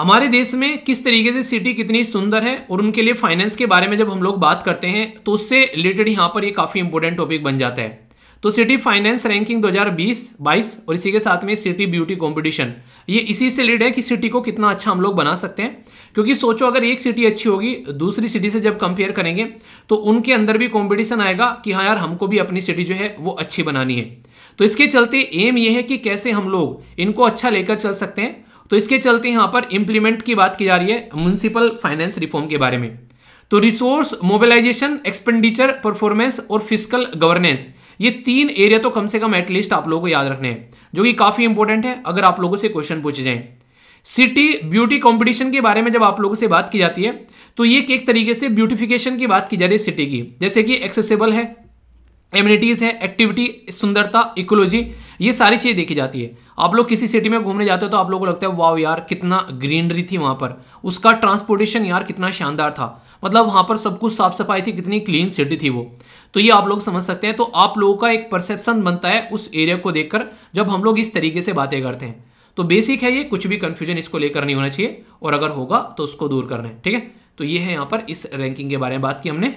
हमारे देश में किस तरीके से सिटी कितनी सुंदर है और उनके लिए फाइनेंस के बारे में जब हम लोग बात करते हैं तो उससे रिलेटेड यहाँ पर ये काफ़ी इंपोर्टेंट टॉपिक बन जाता है तो सिटी फाइनेंस रैंकिंग 2020 22 और इसी के साथ में सिटी ब्यूटी कंपटीशन ये इसी से रिलेटेड है कि सिटी को कितना अच्छा हम लोग बना सकते हैं क्योंकि सोचो अगर एक सिटी अच्छी होगी दूसरी सिटी से जब कंपेयर करेंगे तो उनके अंदर भी कंपटीशन आएगा कि हाँ यार हमको भी अपनी सिटी जो है वो अच्छी बनानी है तो इसके चलते एम ये है कि कैसे हम लोग इनको अच्छा लेकर चल सकते हैं तो इसके चलते यहां पर इंप्लीमेंट की बात की जा रही है म्यूनसिपल फाइनेंस रिफॉर्म के बारे में तो रिसोर्स मोबिलाइजेशन एक्सपेंडिचर परफॉर्मेंस और फिजिकल गवर्नेंस ये तीन एरिया तो कम से कम एटलीस्ट आप लोगों को याद रखने हैं जो कि काफ़ी इंपॉर्टेंट है अगर आप लोगों से क्वेश्चन पूछे जाए सिटी ब्यूटी कंपटीशन के बारे में जब आप लोगों से बात की जाती है तो ये एक तरीके से ब्यूटिफिकेशन की बात की जा रही है सिटी की जैसे कि एक्सेसिबल है एम्यूनिटीज़ हैं एक्टिविटी सुंदरता इकोलॉजी ये सारी चीज़ें देखी जाती है आप लोग किसी सिटी में घूमने जाते हो तो आप लोगों को लगता है वाह यार कितना ग्रीनरी थी वहां पर उसका ट्रांसपोर्टेशन यार कितना शानदार था मतलब वहाँ पर सब कुछ साफ सफाई थी कितनी क्लीन सिटी थी वो तो ये आप लोग समझ सकते हैं तो आप लोगों का एक परसेप्शन बनता है उस एरिया को देखकर जब हम लोग इस तरीके से बातें करते हैं तो बेसिक है ये कुछ भी कन्फ्यूजन इसको लेकर नहीं होना चाहिए और अगर होगा तो उसको दूर करना है ठीक है तो ये है यहाँ पर इस रैंकिंग के बारे में बात की हमने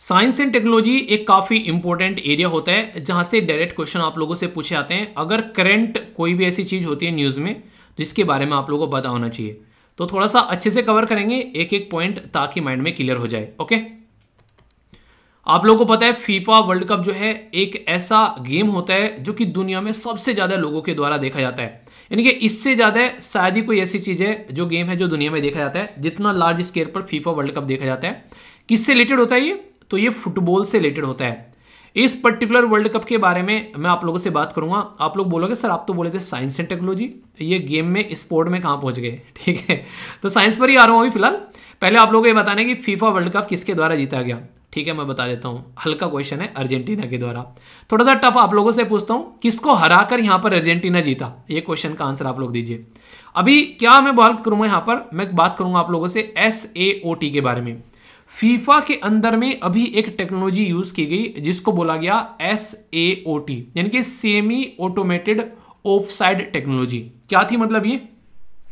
साइंस एंड टेक्नोलॉजी एक काफ़ी इंपॉर्टेंट एरिया होता है जहां से डायरेक्ट क्वेश्चन आप लोगों से पूछे आते हैं अगर करंट कोई भी ऐसी चीज़ होती है न्यूज़ में जिसके बारे में आप लोगों को पता होना चाहिए तो थोड़ा सा अच्छे से कवर करेंगे एक एक पॉइंट ताकि माइंड में क्लियर हो जाए ओके आप लोगों को पता है फीफा वर्ल्ड कप जो है एक ऐसा गेम होता है जो कि दुनिया में सबसे ज़्यादा लोगों के द्वारा देखा जाता है यानी कि इससे ज़्यादा शायद ही कोई ऐसी चीज़ है जो गेम है जो दुनिया में देखा जाता है जितना लार्ज स्केल पर फीफा वर्ल्ड कप देखा जाता है किससे रिलेटेड होता है ये तो ये फुटबॉल से रिलेटेड होता है इस पर्टिकुलर वर्ल्ड कप के बारे में मैं आप लोगों से बात करूंगा आप लोग बोलोगे सर आप तो बोले थे साइंस एंड टेक्नोलॉजी ये गेम में स्पोर्ट में कहाँ पहुंच गए ठीक है तो साइंस पर ही आ रहा हूँ अभी फिलहाल पहले आप लोगों को ये बताने कि फीफा वर्ल्ड कप किसके द्वारा जीता गया ठीक है मैं बता देता हूँ हल्का क्वेश्चन है अर्जेंटीना के द्वारा थोड़ा सा टफ आप लोगों से पूछता हूँ किसको हरा कर यहाँ पर अर्जेंटीना जीता ये क्वेश्चन का आंसर आप लोग दीजिए अभी क्या मैं बात करूंगा यहाँ पर मैं बात करूंगा आप लोगों से एस ए ओ टी के बारे में फीफा के अंदर में अभी एक टेक्नोलॉजी यूज की गई जिसको बोला गया एस ए ओ टी यानी कि semi automated offside technology क्या थी मतलब ये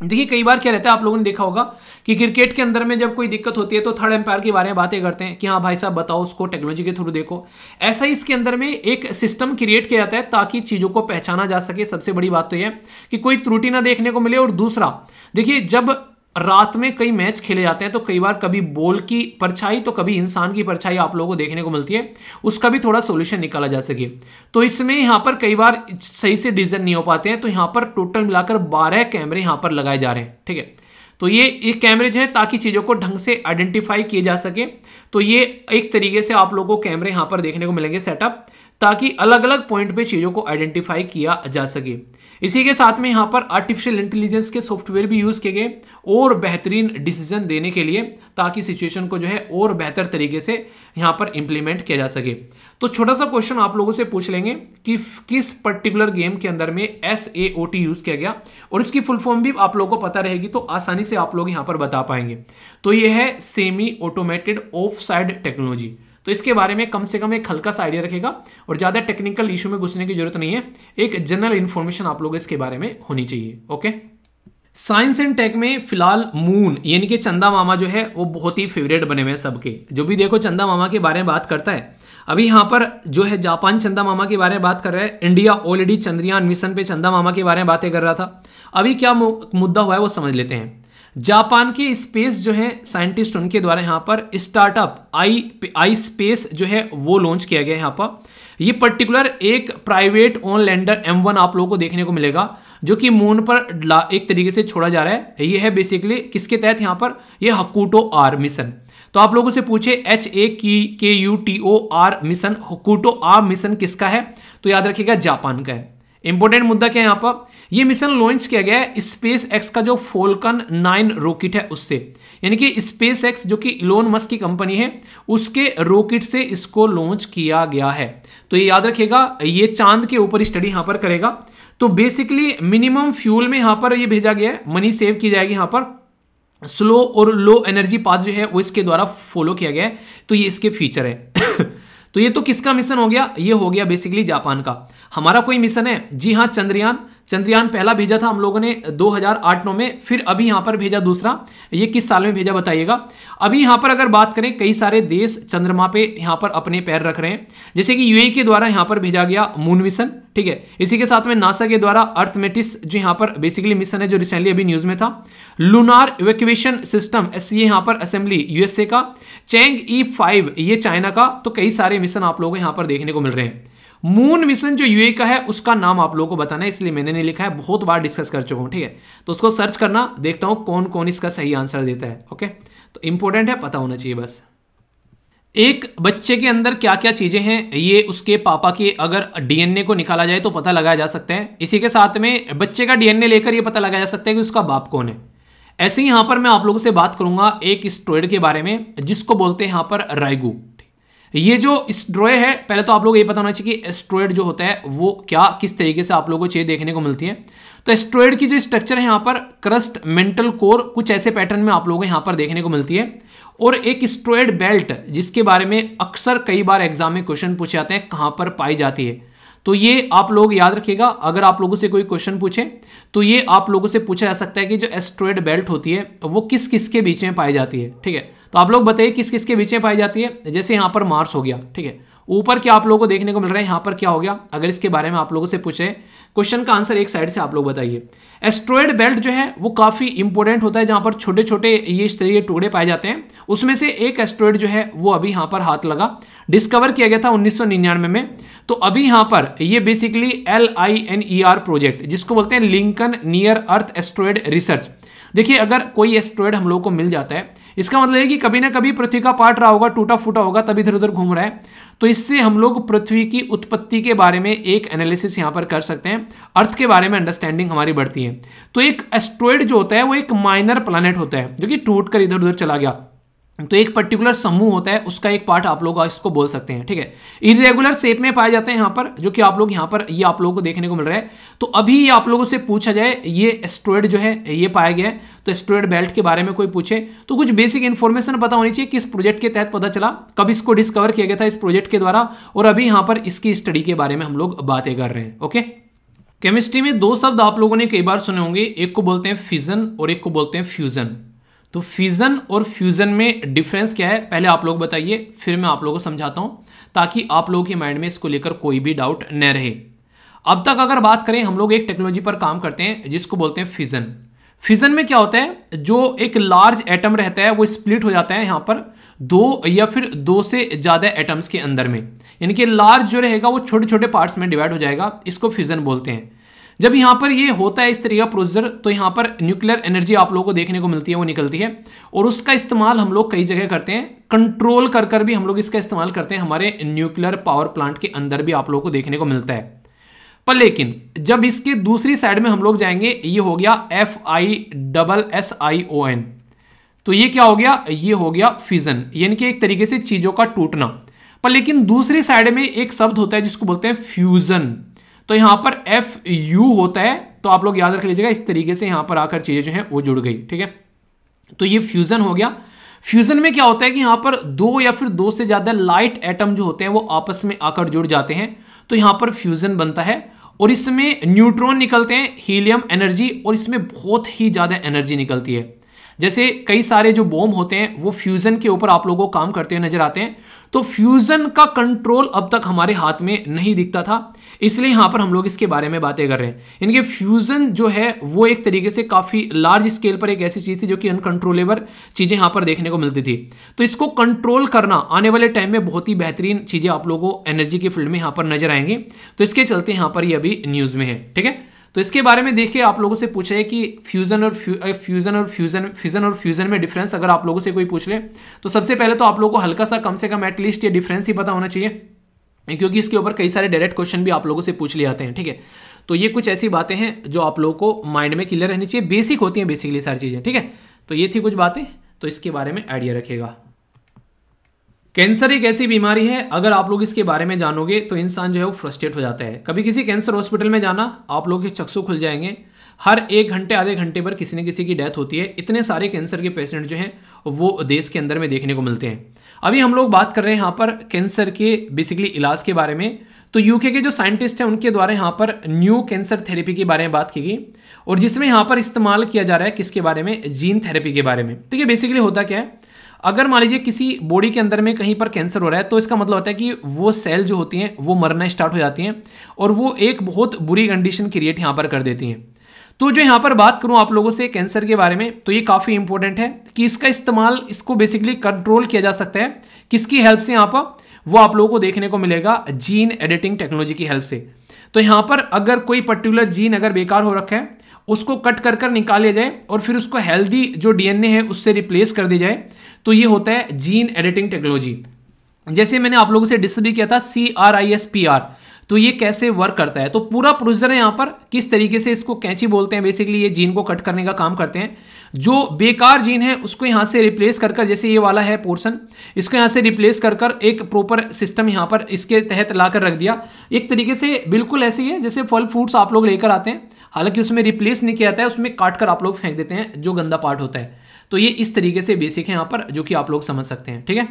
देखिए कई बार क्या रहता है आप लोगों ने देखा होगा कि क्रिकेट के अंदर में जब कोई दिक्कत होती है तो थर्ड एम्पायर के बारे में बातें करते हैं कि हाँ भाई साहब बताओ उसको टेक्नोलॉजी के थ्रू देखो ऐसा ही इसके अंदर में एक सिस्टम क्रिएट किया जाता है ताकि चीज़ों को पहचाना जा सके सबसे बड़ी बात तो यह कि कोई त्रुटि ना देखने को मिले और दूसरा देखिए जब रात में कई मैच खेले जाते हैं तो कई बार कभी बॉल की परछाई तो कभी इंसान की परछाई आप लोगों को देखने को मिलती है उसका भी थोड़ा सोल्यूशन निकाला जा सके तो इसमें यहाँ पर कई बार सही से डिजाइन नहीं हो पाते हैं तो यहाँ पर टोटल मिलाकर बारह कैमरे यहाँ पर लगाए जा रहे हैं ठीक है तो ये ये कैमरे जो है ताकि चीज़ों को ढंग से आइडेंटिफाई किए जा सके तो ये एक तरीके से आप लोगों को कैमरे यहाँ पर देखने को मिलेंगे सेटअप ताकि अलग अलग पॉइंट पे चीज़ों को आइडेंटिफाई किया जा सके इसी के साथ में यहाँ पर आर्टिफिशियल इंटेलिजेंस के सॉफ्टवेयर भी यूज़ किए गए और बेहतरीन डिसीजन देने के लिए ताकि सिचुएशन को जो है और बेहतर तरीके से यहाँ पर इम्प्लीमेंट किया जा सके तो छोटा सा क्वेश्चन आप लोगों से पूछ लेंगे कि किस पर्टिकुलर गेम के अंदर में S A O T use किया गया और इसकी फुल फॉर्म भी आप लोगों को पता रहेगी तो आसानी से आप लोग यहाँ पर बता पाएंगे तो ये है semi automated offside technology तो इसके बारे में कम से कम एक हल्का सा आइडिया रखेगा और ज़्यादा टेक्निकल इशू में घुसने की जरूरत नहीं है एक जनरल इन्फॉर्मेशन आप लोग इसके बारे में होनी चाहिए ओके साइंस एंड टेक में फिलहाल मून यानी कि चंदा मामा जो है वो बहुत ही फेवरेट बने हुए हैं सबके जो भी देखो चंदा मामा के बारे में बात करता है अभी यहाँ पर जो है जापान चंदा मामा के बारे में बात कर रहा है इंडिया ऑलरेडी चंद्रयान मिशन पे चंदा मामा के बारे में बातें कर रहा था अभी क्या मुद्दा हुआ है वो समझ लेते हैं जापान के स्पेस जो है साइंटिस्ट उनके द्वारा यहाँ पर स्टार्टअप आई आई स्पेस जो है वो लॉन्च किया गया यहाँ पर ये पर्टिकुलर एक private on lander M one आप लोगों को देखने को मिलेगा जो कि मून पर एक तरीके से छोड़ा जा रहा है ये है बेसिकली किसके तहत यहाँ पर ये हकूटो आर मिशन तो आप लोगों से पूछे एच ए की K U T O R mission Hakuto R mission किसका है तो याद रखिएगा जापान का है इंपॉर्टेंट मुद्दा क्या है यहां पर ये मिशन लॉन्च किया गया है स्पेस एक्स का जो फोल्कन नाइन रॉकेट है उससे यानी कि स्पेस एक्स जो कि इलोन मस्क की कंपनी है उसके रॉकेट से इसको लॉन्च किया गया है तो ये याद रखिएगा ये चांद के ऊपर स्टडी यहां पर करेगा तो बेसिकली मिनिमम फ्यूल में यहां पर ये भेजा गया है मनी सेव की जाएगी यहां पर स्लो और लो एनर्जी पाथ जो है वो इसके द्वारा फॉलो किया गया है तो ये इसके फीचर है तो ये तो किसका मिशन हो गया ये हो गया बेसिकली जापान का हमारा कोई मिशन है जी हाँ चंद्रयान चंद्रयान पहला भेजा था हम लोगों ने 2008-9 में फिर अभी यहां पर भेजा दूसरा ये किस साल में भेजा बताइएगा अभी यहां पर अगर बात करें कई सारे देश चंद्रमा पे यहां पर अपने पैर रख रहे हैं जैसे कि यूए के द्वारा यहां पर भेजा गया मून मिशन ठीक है इसी के साथ में नासा के द्वारा अर्थमेटिस जो यहां पर बेसिकली मिशन है जो रिसेंटली अभी न्यूज में था लूनार इवेक्यूएशन सिस्टम ये यहां पर असेंबली यूएसए का चैंग ई फाइव ये चाइना का तो कई सारे मिशन आप लोगों को यहाँ पर देखने को मिल रहे हैं मून मिशन जो यूए का है उसका नाम आप लोगों को बताना है इसलिए मैंने नहीं लिखा है बहुत बार डिस्कस कर चुका हूं ठीक है तो उसको सर्च करना देखता हूं कौन कौन इसका सही आंसर देता है ओके तो इंपॉर्टेंट है पता होना चाहिए बस एक बच्चे के अंदर क्या क्या चीज़ें हैं ये उसके पापा के अगर डीएनए को निकाला जाए तो पता लगाया जा सकता है इसी के साथ में बच्चे का डीएनए लेकर यह पता लगाया जा सकता है कि उसका बाप कौन है ऐसे ही यहां पर मैं आप लोगों से बात करूंगा एक स्टोइड के बारे में जिसको बोलते हैं यहां पर रायगू ये जो स्ट्रोय है पहले तो आप लोग ये पता होना चाहिए कि एस्ट्रॉयड जो होता है वो क्या किस तरीके से आप लोगों को चीज़ देखने को मिलती है तो एस्ट्रॉयड की जो स्ट्रक्चर है यहाँ पर क्रस्ट मेंटल कोर कुछ ऐसे पैटर्न में आप लोगों को यहाँ पर देखने को मिलती है और एक स्ट्रॉयड बेल्ट जिसके बारे में अक्सर कई बार एग्जाम में क्वेश्चन पूछे जाते हैं कहाँ पर पाई जाती है तो ये आप लोग याद रखिएगा अगर आप लोगों से कोई क्वेश्चन पूछे तो ये आप लोगों से पूछा जा सकता है कि जो एस्ट्रॉयड बेल्ट होती है वो किस किस के बीच में पाई जाती है ठीक है तो आप लोग बताइए किस किसके बीच में पाई जाती है जैसे यहाँ पर मार्स हो गया ठीक है ऊपर क्या आप लोगों को देखने को मिल रहा है यहाँ पर क्या हो गया अगर इसके बारे में आप लोगों से पूछे क्वेश्चन का आंसर एक साइड से आप लोग बताइए एस्ट्रॉयड बेल्ट जो है वो काफ़ी इंपॉर्टेंट होता है जहाँ पर छोटे छोटे ये इस तरह के टुकड़े पाए जाते हैं उसमें से एक एस्ट्रॉयड जो है वो अभी यहाँ पर हाथ लगा डिस्कवर किया गया था 1999 में तो अभी यहाँ पर ये basically L I N E R project जिसको बोलते हैं Lincoln near earth asteroid research देखिए अगर कोई एस्ट्रॉयड हम लोग को मिल जाता है इसका मतलब है कि कभी ना कभी पृथ्वी का पार्ट रहा होगा टूटा फूटा होगा तभी इधर उधर घूम रहा है तो इससे हम लोग पृथ्वी की उत्पत्ति के बारे में एक एनालिसिस यहां पर कर सकते हैं अर्थ के बारे में अंडरस्टैंडिंग हमारी बढ़ती है तो एक एस्ट्रॉयड जो होता है वो एक माइनर प्लानट होता है जो कि टूट इधर उधर चला गया तो एक पर्टिकुलर समूह होता है उसका एक पार्ट आप लोग इसको बोल सकते हैं ठीक है इरेगुलर शेप में पाए जाते हैं यहां पर जो कि आप लोग यहां पर ये आप लोगों को देखने को मिल रहा है तो अभी ये आप लोगों से पूछा जाए ये एस्ट्रॉयड जो है ये पाया गया है तो एस्ट्रॉयड बेल्ट के बारे में कोई पूछे तो कुछ बेसिक इन्फॉर्मेशन पता होनी चाहिए किस प्रोजेक्ट के तहत पता चला कब इसको डिस्कवर किया गया था इस प्रोजेक्ट के द्वारा और अभी यहां पर इसकी स्टडी के बारे में हम लोग बातें कर रहे हैं ओके केमिस्ट्री में दो शब्द आप लोगों ने कई बार सुने होंगे एक को बोलते हैं फिजन और एक को बोलते हैं फ्यूजन तो फ्यूज़न और फ्यूज़न में डिफरेंस क्या है पहले आप लोग बताइए फिर मैं आप लोगों को समझाता हूं ताकि आप लोगों के माइंड में इसको लेकर कोई भी डाउट न रहे अब तक अगर बात करें हम लोग एक टेक्नोलॉजी पर काम करते हैं जिसको बोलते हैं फिजन फिजन में क्या होता है जो एक लार्ज एटम रहता है वो स्प्लिट हो जाता है यहां पर दो या फिर दो से ज़्यादा एटम्स के अंदर में यानी कि लार्ज जो रहेगा वो छोटे छोटे पार्ट्स में डिवाइड हो जाएगा इसको फिजन बोलते हैं जब यहां पर ये होता है इस तरीके का प्रोसीजर तो यहां पर न्यूक्लियर एनर्जी आप लोगों को देखने को मिलती है वो निकलती है और उसका इस्तेमाल हम लोग कई जगह करते हैं कंट्रोल कर कर भी हम लोग इसका इस्तेमाल करते हैं हमारे न्यूक्लियर पावर प्लांट के अंदर भी आप लोगों को देखने को मिलता है पर लेकिन जब इसके दूसरी साइड में हम लोग जाएंगे ये हो गया F I double S I O N तो ये क्या हो गया ये हो गया फिजन यानी कि एक तरीके से चीजों का टूटना पर लेकिन दूसरी साइड में एक शब्द होता है जिसको बोलते हैं फ्यूजन तो यहां पर एफ यू होता है तो आप लोग याद रख लीजिएगा इस तरीके से यहां पर आकर चीजें जो है वो जुड़ गई ठीक है तो ये फ्यूजन हो गया फ्यूजन में क्या होता है कि यहां पर दो या फिर दो से ज्यादा लाइट एटम जो होते हैं वो आपस में आकर जुड़ जाते हैं तो यहां पर फ्यूजन बनता है और इसमें न्यूट्रॉन निकलते हैं हीलियम एनर्जी और इसमें बहुत ही ज्यादा एनर्जी निकलती है जैसे कई सारे जो बॉम्ब होते हैं वो फ्यूज़न के ऊपर आप लोगों को काम करते हुए नजर आते हैं तो फ्यूज़न का कंट्रोल अब तक हमारे हाथ में नहीं दिखता था इसलिए यहां पर हम लोग इसके बारे में बातें कर रहे हैं इनके फ्यूज़न जो है वो एक तरीके से काफ़ी लार्ज स्केल पर एक ऐसी चीज़ थी जो कि अनकंट्रोलेबल चीज़ें यहां पर देखने को मिलती थी तो इसको कंट्रोल करना आने वाले टाइम में बहुत ही बेहतरीन चीज़ें आप लोगों को एनर्जी के फील्ड में यहाँ पर नजर आएंगी तो इसके चलते यहाँ पर ये अभी न्यूज़ में है ठीक है तो इसके बारे में देखिए आप लोगों से पूछे कि फ्यूज़न और फ्यूज़न और फ्यूज़न फ्यूज़न और फ्यूज़न में डिफरेंस अगर आप लोगों से कोई पूछ ले तो सबसे पहले तो आप लोगों को हल्का सा कम से कम एटलीस्ट ये डिफरेंस ही पता होना चाहिए क्योंकि इसके ऊपर कई सारे डायरेक्ट क्वेश्चन भी आप लोगों से पूछ लिए जाते हैं ठीक है तो ये कुछ ऐसी बातें हैं जो आप लोगों को माइंड में क्लियर रहनी चाहिए बेसिक होती हैं बेसिकली सारी चीज़ें ठीक है तो ये थी कुछ बातें तो इसके बारे में आइडिया रखिएगा कैंसर एक ऐसी बीमारी है अगर आप लोग इसके बारे में जानोगे तो इंसान जो है वो फ्रस्ट्रेट हो जाता है कभी किसी कैंसर हॉस्पिटल में जाना आप लोग के चक्षु खुल जाएंगे हर एक घंटे आधे घंटे पर किसी न किसी की डेथ होती है इतने सारे कैंसर के पेशेंट जो हैं वो देश के अंदर में देखने को मिलते हैं अभी हम लोग बात कर रहे हैं यहाँ पर कैंसर के बेसिकली इलाज के बारे में तो यूके के जो साइंटिस्ट हैं उनके द्वारा यहाँ पर न्यू कैंसर थेरेपी के बारे में बात की गई और जिसमें यहाँ पर इस्तेमाल किया जा रहा है किसके बारे में जीन थेरेपी के बारे में ठीक है बेसिकली होता क्या है अगर मान लीजिए किसी बॉडी के अंदर में कहीं पर कैंसर हो रहा है तो इसका मतलब होता है कि वो सेल जो होती हैं वो मरना स्टार्ट हो जाती हैं और वो एक बहुत बुरी कंडीशन क्रिएट यहाँ पर कर देती हैं तो जो यहाँ पर बात करूँ आप लोगों से कैंसर के बारे में तो ये काफ़ी इंपॉर्टेंट है कि इसका इस्तेमाल इसको बेसिकली कंट्रोल किया जा सकता है किसकी हेल्प से यहाँ पर वो आप लोगों को देखने को मिलेगा जीन एडिटिंग टेक्नोलॉजी की हेल्प से तो यहाँ पर अगर कोई पर्टिकुलर जीन अगर बेकार हो रखा है उसको कट कर कर निकाले जाए और फिर उसको हेल्दी जो डीएनए है उससे रिप्लेस कर दिया जाए तो ये होता है जीन एडिटिंग टेक्नोलॉजी जैसे मैंने आप लोगों से डिस्कस भी किया था C R I S P R तो ये कैसे वर्क करता है तो पूरा प्रोसीजर है यहाँ पर किस तरीके से इसको कैंची बोलते हैं बेसिकली ये जीन को कट करने का काम करते हैं जो बेकार जीन है उसको यहाँ से रिप्लेस कर कर जैसे ये वाला है पोर्सन इसको यहाँ से रिप्लेस कर कर एक प्रॉपर सिस्टम यहाँ पर इसके तहत ला कर रख दिया एक तरीके से बिल्कुल ऐसे ही है जैसे फल फ्रूट्स आप लोग लेकर आते हैं हालांकि उसमें रिप्लेस नहीं किया जाता है उसमें काट कर आप लोग फेंक देते हैं जो गंदा पार्ट होता है तो ये इस तरीके से बेसिक है यहाँ पर जो कि आप लोग समझ सकते हैं ठीक है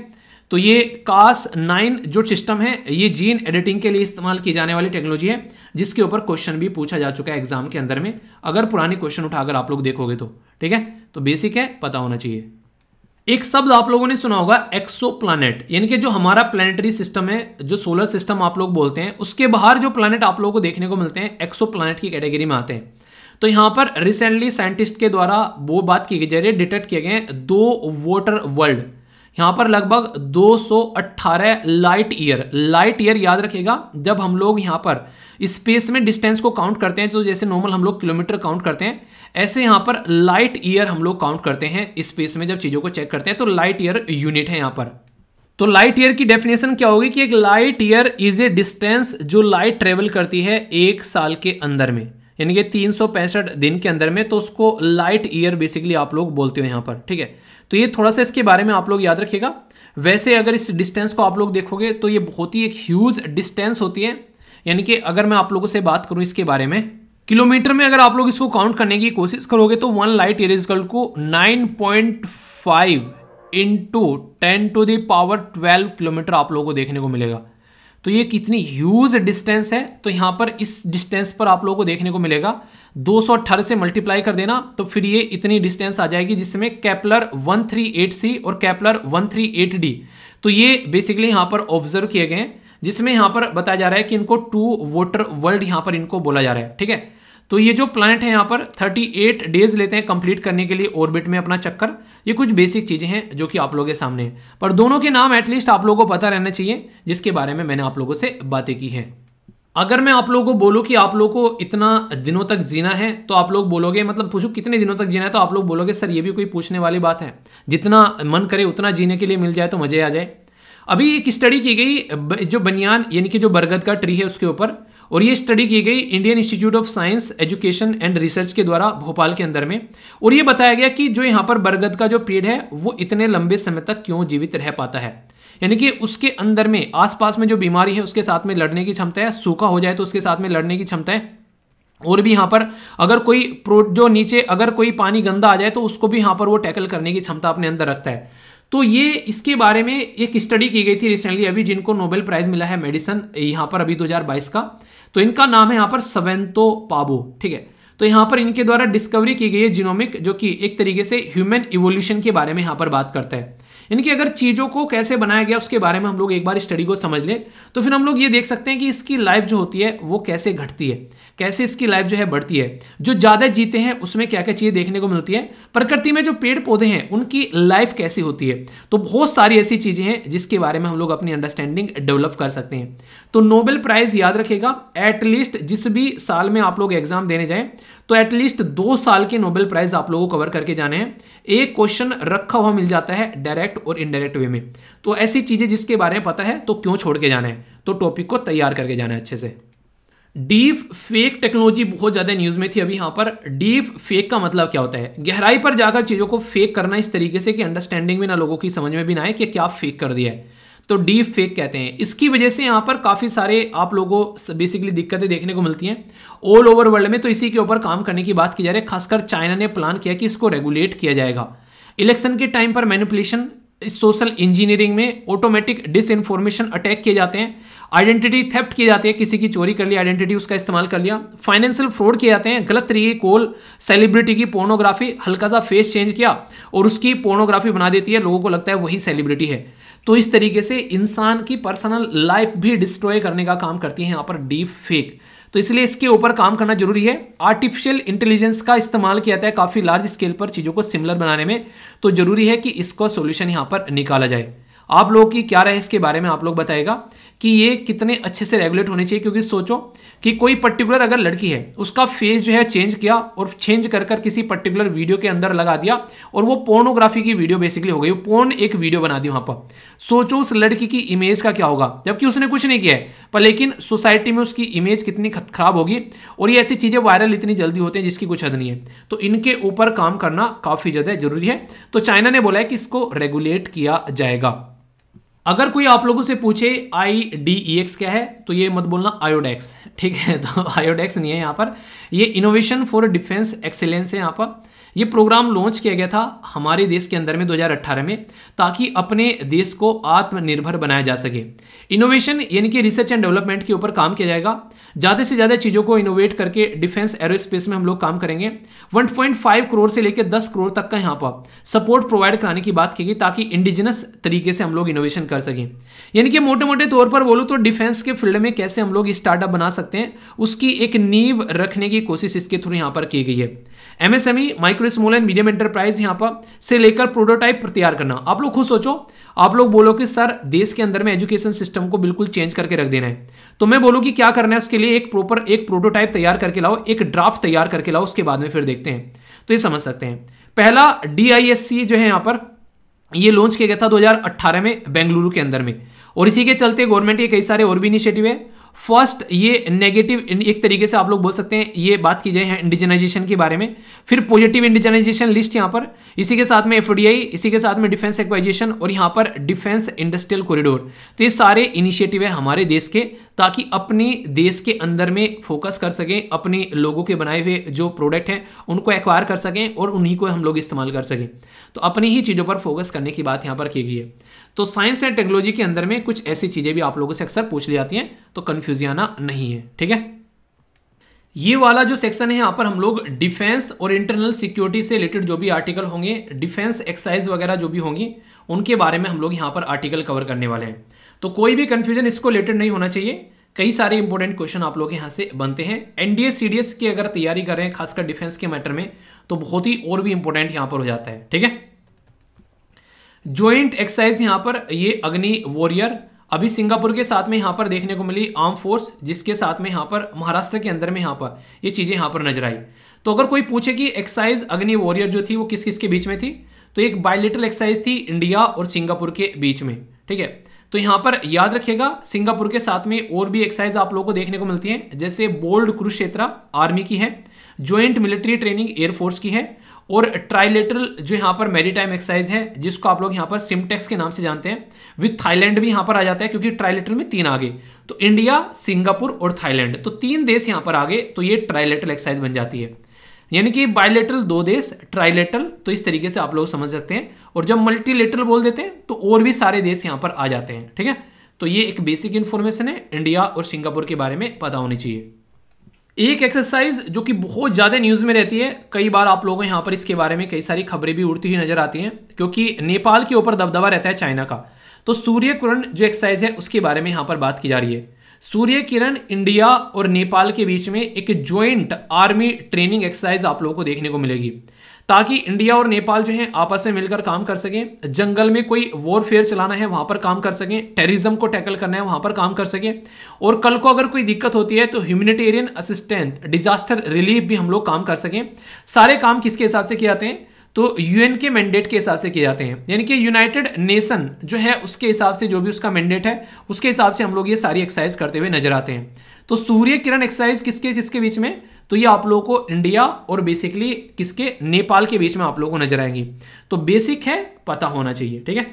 तो ये कास नाइन जो सिस्टम है ये जीन एडिटिंग के लिए इस्तेमाल की जाने वाली टेक्नोलॉजी है जिसके ऊपर क्वेश्चन भी पूछा जा चुका है एग्जाम के अंदर में अगर पुराने क्वेश्चन उठा अगर आप लोग देखोगे तो ठीक है तो बेसिक है पता होना चाहिए एक शब्द आप लोगों ने सुना होगा एक्सो प्लानट यानी कि जो हमारा प्लानिटरी सिस्टम है जो सोलर सिस्टम आप लोग बोलते हैं उसके बाहर जो प्लानट आप लोगों को देखने को मिलते हैं एक्सो प्लानट की कैटेगरी में आते हैं तो यहां पर रिसेंटली साइंटिस्ट के द्वारा वो बात की गई जा रही है डिटेक्ट किए गए दो वॉटर वर्ल्ड यहां पर लगभग 218 लाइट ईयर लाइट ईयर याद रखेगा जब हम लोग यहां पर स्पेस में डिस्टेंस को काउंट करते हैं तो जैसे नॉर्मल हम लोग किलोमीटर काउंट करते हैं ऐसे यहां पर लाइट ईयर हम लोग काउंट करते हैं स्पेस में जब चीज़ों को चेक करते हैं तो लाइट ईयर यूनिट है यहां पर तो लाइट ईयर की डेफिनेशन क्या होगी कि एक light year is a distance जो लाइट ट्रेवल करती है एक साल के अंदर में यानी कि तीन दिन के अंदर में तो उसको लाइट ईयर बेसिकली आप लोग बोलते हो यहां पर ठीक है तो ये थोड़ा सा इसके बारे में आप लोग याद रखिएगा वैसे अगर इस डिस्टेंस को आप लोग देखोगे तो ये बहुत ही एक ह्यूज डिस्टेंस होती है यानी कि अगर मैं आप लोगों से बात करूँ इसके बारे में किलोमीटर में अगर आप लोग इसको काउंट करने की कोशिश करोगे तो वन लाइट इरेजकल को 9.5 point five into ten to the power twelve kilometre आप लोगों को देखने को मिलेगा तो ये कितनी ह्यूज डिस्टेंस है तो यहाँ पर इस डिस्टेंस पर आप लोगों को देखने को मिलेगा दो से मल्टीप्लाई कर देना तो फिर ये इतनी डिस्टेंस आ जाएगी जिसमें कैपलर 138C और कैपलर 138D तो ये बेसिकली यहां पर ऑब्जर्व किए गए जिसमें यहां पर बताया जा रहा है कि इनको टू वोटर वर्ल्ड यहां पर इनको बोला जा रहा है ठीक है तो ये जो प्लानट है यहां पर 38 डेज लेते हैं कंप्लीट करने के लिए ऑर्बिट में अपना चक्कर ये कुछ बेसिक चीज़ें हैं जो कि आप लोगों के सामने हैं पर दोनों के नाम एटलीस्ट आप लोगों को पता रहना चाहिए जिसके बारे में मैंने आप लोगों से बातें की हैं अगर मैं आप लोगों को बोलूं कि आप लोगों को इतना दिनों तक जीना है तो आप लोग बोलोगे मतलब पूछो कितने दिनों तक जीना है तो आप लोग बोलोगे सर ये भी कोई पूछने वाली बात है जितना मन करे उतना जीने के लिए मिल जाए तो मज़े आ जाए अभी एक स्टडी की गई जो बनियान यानी कि जो बरगद का ट्री है उसके ऊपर और ये स्टडी की गई Indian Institute of Science Education and Research के द्वारा भोपाल के अंदर में और ये बताया गया कि जो यहाँ पर बरगद का जो पेड़ है वो इतने लंबे समय तक क्यों जीवित रह पाता है यानी कि उसके अंदर में आसपास में जो बीमारी है उसके साथ में लड़ने की क्षमता है सूखा हो जाए तो उसके साथ में लड़ने की क्षमता है और भी यहाँ पर अगर कोई प्रो जो नीचे अगर कोई पानी गंदा आ जाए तो उसको भी यहाँ पर वो टैकल करने की क्षमता अपने अंदर रखता है तो ये इसके बारे में एक स्टडी की गई थी रिसेंटली अभी जिनको नोबेल प्राइज मिला है मेडिसन यहाँ पर अभी 2022 का तो इनका नाम है यहाँ पर सवेंतो पाबो ठीक है तो यहाँ पर इनके द्वारा डिस्कवरी की गई है जीनोमिक जो कि एक तरीके से ह्यूमन इवोल्यूशन के बारे में यहाँ पर बात करता है इनकी अगर चीज़ों को कैसे बनाया गया उसके बारे में हम लोग एक बार स्टडी को समझ लें तो फिर हम लोग ये देख सकते हैं कि इसकी लाइफ जो होती है वो कैसे घटती है कैसे इसकी लाइफ जो है बढ़ती है जो ज़्यादा जीते हैं उसमें क्या क्या चीज़ें देखने को मिलती है प्रकृति में जो पेड़ पौधे हैं उनकी लाइफ कैसी होती है तो बहुत सारी ऐसी चीज़ें हैं जिसके बारे में हम लोग अपनी अंडरस्टैंडिंग डेवलप कर सकते हैं तो नोबेल प्राइज़ याद रखेगा एटलीस्ट जिस भी साल में आप लोग एग्जाम देने जाए तो एटलीस्ट दो साल के नोबेल प्राइज आप लोगों को कवर करके जाने हैं एक क्वेश्चन रखा हुआ मिल जाता है डायरेक्ट और इनडायरेक्ट वे में तो ऐसी चीजें जिसके बारे में पता है तो क्यों छोड़ के जाना है तो टॉपिक को तैयार करके जाना है अच्छे से डीप फेक टेक्नोलॉजी बहुत ज़्यादा न्यूज़ में थी अभी यहां पर डीप फेक का मतलब क्या होता है गहराई पर जाकर चीज़ों को फेक करना इस तरीके से कि अंडरस्टैंडिंग में ना लोगों की समझ में भी ना आए कि क्या फेक कर दिया है तो डीप फेक कहते हैं इसकी वजह से यहां पर काफ़ी सारे आप लोगों बेसिकली दिक्कतें देखने को मिलती हैं ऑल ओवर वर्ल्ड में तो इसी के ऊपर काम करने की बात की जा रही है खासकर चाइना ने प्लान किया कि इसको रेगुलेट किया जाएगा इलेक्शन के टाइम पर मैनिपुलेशन इस सोशल इंजीनियरिंग में ऑटोमेटिक डिसइंफॉर्मेशन अटैक किए जाते हैं आइडेंटिटी थेफ्ट किए जाते हैं किसी की चोरी कर ली आइडेंटिटी उसका इस्तेमाल कर लिया फाइनेंशियल फ्रॉड किए जाते हैं गलत तरीके कॉल सेलिब्रिटी की पोर्नोग्राफी हल्का सा फेस चेंज किया और उसकी पोर्नोग्राफी बना देती है लोगों को लगता है वही सेलिब्रिटी है तो इस तरीके से इंसान की पर्सनल लाइफ भी डिस्ट्रॉय करने का काम करती है यहाँ पर डीप फेक तो इसलिए इसके ऊपर काम करना जरूरी है आर्टिफिशियल इंटेलिजेंस का इस्तेमाल किया जाता है काफ़ी लार्ज स्केल पर चीज़ों को सिमिलर बनाने में तो ज़रूरी है कि इसको सोल्यूशन यहां पर निकाला जाए आप लोगों की क्या राय इसके बारे में आप लोग बताएगा कि ये कितने अच्छे से रेगुलेट होने चाहिए क्योंकि सोचो कि कोई पर्टिकुलर अगर लड़की है उसका फेस जो है चेंज किया और चेंज कर कर किसी पर्टिकुलर वीडियो के अंदर लगा दिया और वो पोर्नोग्राफी की वीडियो बेसिकली हो गई वो पोर्न एक वीडियो बना दी वहाँ पर सोचो उस लड़की की इमेज का क्या होगा जबकि उसने कुछ नहीं किया है पर लेकिन सोसाइटी में उसकी इमेज कितनी खराब होगी और ये ऐसी चीज़ें वायरल इतनी जल्दी होती हैं जिसकी कुछ हद नहीं है तो इनके ऊपर काम करना काफ़ी ज़्यादा जरूरी है तो चाइना ने बोला है कि इसको रेगुलेट किया जाएगा अगर कोई आप लोगों से पूछे आई डी ई एक्स क्या है तो ये मत बोलना आयोडेक्स ठीक है तो आयोडेक्स नहीं है यहाँ पर ये इनोवेशन फॉर डिफेंस एक्सेलेंस है यहाँ पर ये प्रोग्राम लॉन्च किया गया था हमारे देश के अंदर में 2018 में ताकि अपने देश को आत्मनिर्भर बनाया जा सके इनोवेशन यानी कि रिसर्च एंड डेवलपमेंट के ऊपर काम किया जाएगा ज़्यादा से ज़्यादा चीज़ों को इनोवेट करके डिफेंस एरोस्पेस में हम लोग काम करेंगे 1.5 करोड़ से लेकर 10 करोड़ तक का यहाँ पर सपोर्ट प्रोवाइड कराने की बात की गई ताकि इंडिजिनस तरीके से हम लोग इनोवेशन कर सकें यानी कि मोटे मोटे तौर पर बोलूँ तो डिफेंस के फील्ड में कैसे हम लोग स्टार्टअप बना सकते हैं उसकी एक नींव रखने की कोशिश इसके थ्रू यहाँ पर की गई है MSME micro small and medium enterprise यहाँ पर से लेकर प्रोटोटाइप तैयार करना आप लोग खुद सोचो आप लोग बोलो कि सर देश के अंदर में एजुकेशन सिस्टम को बिल्कुल चेंज करके रख देना है तो मैं बोलूँ कि क्या करना है उसके लिए एक प्रॉपर एक प्रोटोटाइप तैयार करके लाओ एक ड्राफ्ट तैयार करके लाओ उसके बाद में फिर देखते हैं तो ये समझ सकते हैं पहला डी जो है यहाँ पर ये लॉन्च किया गया था 2018 में बेंगलुरु के अंदर में और इसी के चलते गवर्नमेंट के कई सारे और भी इनिशिएटिव है फर्स्ट ये नेगेटिव एक तरीके से आप लोग बोल सकते हैं ये बात की जाए इंडिजनाइजेशन के बारे में फिर पॉजिटिव इंडिजनाइजेशन लिस्ट यहाँ पर इसी के साथ में एफ इसी के साथ में डिफेंस एक्वाइजेशन और यहाँ पर डिफेंस इंडस्ट्रियल कॉरिडोर तो ये सारे इनिशिएटिव है हमारे देश के ताकि अपने देश के अंदर में फोकस कर सकें अपने लोगों के बनाए हुए जो प्रोडक्ट हैं उनको एक्वायर कर सकें और उन्हीं को हम लोग इस्तेमाल कर सकें तो अपनी ही चीज़ों पर फोकस करने की बात यहाँ पर की गई है तो साइंस एंड टेक्नोलॉजी के अंदर में कुछ ऐसी चीज़ें भी आप लोगों से अक्सर पूछ ली जाती हैं तो कन्फ्यूजियाना नहीं है ठीक है ये वाला जो सेक्शन है यहाँ पर हम लोग डिफेंस और इंटरनल सिक्योरिटी से रिलेटेड जो भी आर्टिकल होंगे डिफेंस एक्साइज वगैरह जो भी होंगी उनके बारे में हम लोग यहाँ पर आर्टिकल कवर करने वाले हैं तो कोई भी कन्फ्यूजन इसको रिलेटेड नहीं होना चाहिए कई सारे इंपॉर्टेंट क्वेश्चन आप लोग यहाँ से बनते हैं एनडीए सीडीएस की अगर तैयारी कर रहे हैं खासकर डिफेंस के मैटर में तो बहुत ही और भी इंपॉर्टेंट यहाँ पर हो जाता है ठीक है ज्वाइंट एक्सरसाइज यहां पर ये अग्नि वॉरियर अभी सिंगापुर के साथ में यहां पर देखने को मिली आर्म फोर्स जिसके साथ में यहां पर महाराष्ट्र के अंदर में यहां पर ये चीज़ें यहां पर नजर आई तो अगर कोई पूछे कि एक्साइज अग्नि वॉरियर जो थी वो किस किस के बीच में थी तो एक बायोलिटल एक्साइज थी इंडिया और सिंगापुर के बीच में ठीक है तो यहां पर याद रखिएगा सिंगापुर के साथ में और भी एक्साइज आप लोगों को देखने को मिलती है जैसे बोल्ड कुरुक्षेत्र आर्मी की है ज्वाइंट मिलिट्री ट्रेनिंग एयरफोर्स की है और ट्राइलेटरल जो यहाँ पर टाइम एक्सरसाइज है जिसको आप लोग यहाँ पर सिमटेक्स के नाम से जानते हैं विथ थाईलैंड भी यहाँ पर आ जाता है क्योंकि ट्राइलेटरल में तीन आगे तो इंडिया सिंगापुर और थाईलैंड तो तीन देश यहाँ पर आगे तो ये ट्राइलेटरल एक्सरसाइज बन जाती है यानी कि बायोलेटरल दो देश ट्राइलेटरल तो इस तरीके से आप लोग समझ सकते हैं और जब मल्टीलेटरल बोल देते हैं तो और भी सारे देश यहाँ पर आ जाते हैं ठीक है तो ये एक बेसिक इन्फॉर्मेशन है इंडिया और सिंगापुर के बारे में पता होनी चाहिए एक एक्सरसाइज जो कि बहुत ज़्यादा न्यूज़ में रहती है कई बार आप लोगों यहाँ पर इसके बारे में कई सारी खबरें भी उड़ती हुई नज़र आती हैं क्योंकि नेपाल के ऊपर दबदबा रहता है चाइना का तो सूर्य किरण जो एक्सरसाइज है उसके बारे में यहाँ पर बात की जा रही है सूर्य किरण इंडिया और नेपाल के बीच में एक ज्वाइंट आर्मी ट्रेनिंग एक्सरसाइज आप लोगों को देखने को मिलेगी ताकि इंडिया और नेपाल जो है आपस में मिलकर काम कर सकें जंगल में कोई वॉरफेयर चलाना है वहां पर काम कर सकें टेररिज्म को टैकल करना है वहां पर काम कर सकें और कल को अगर कोई दिक्कत होती है तो ह्यूमिनिटेरियन असिस्टेंट डिजास्टर रिलीफ भी हम लोग काम कर सकें सारे काम किसके हिसाब से किए जाते हैं तो यूएन के मैंडेट के हिसाब से किए जाते हैं यानी कि यूनाइटेड नेशन जो है उसके हिसाब से जो भी उसका मैंडेट है उसके हिसाब से हम लोग ये सारी एक्सरसाइज करते हुए नजर आते हैं तो सूर्य किरण एक्सरसाइज किसके किसके बीच में तो ये आप लोगों को इंडिया और बेसिकली किसके नेपाल के बीच में आप लोगों को नजर आएंगी तो बेसिक है पता होना चाहिए ठीक है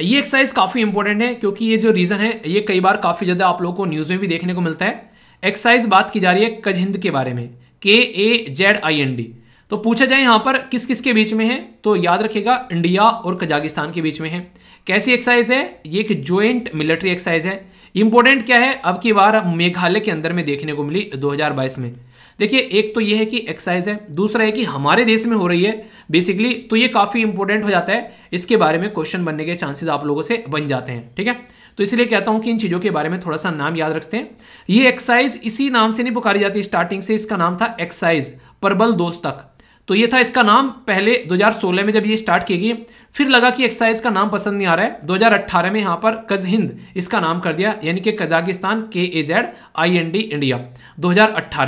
ये एक्सरसाइज काफ़ी इंपॉर्टेंट है क्योंकि ये जो रीज़न है ये कई बार काफ़ी ज़्यादा आप लोगों को न्यूज़ में भी देखने को मिलता है एक्सरसाइज बात की जा रही है कज हिंद के बारे में K A Z I N D तो पूछा जाए यहां पर किस किसके बीच में है तो याद रखिएगा इंडिया और कजाकिस्तान के बीच में है कैसी एक्सरसाइज है ये एक ज्वाइंट मिलिट्री एक्सरसाइज है इंपोर्टेंट क्या है अब की बार मेघालय के अंदर में देखने को मिली 2022 में देखिए एक तो यह है कि एक्साइज है दूसरा है कि हमारे देश में हो रही है बेसिकली तो ये काफ़ी इंपोर्टेंट हो जाता है इसके बारे में क्वेश्चन बनने के चांसेस आप लोगों से बन जाते हैं ठीक है तो इसलिए कहता हूं कि इन चीज़ों के बारे में थोड़ा सा नाम याद रखते हैं ये एक्साइज इसी नाम से नहीं पुकारी जाती स्टार्टिंग से इसका नाम था एक्साइज परबल दोस्तक तो ये था इसका नाम पहले 2016 में जब ये स्टार्ट की गई फिर लगा कि एक्साइज का नाम पसंद नहीं आ रहा है 2018 में यहाँ पर कज हिंद इसका नाम कर दिया यानी कि Kazakhstan K A Z I N D India दो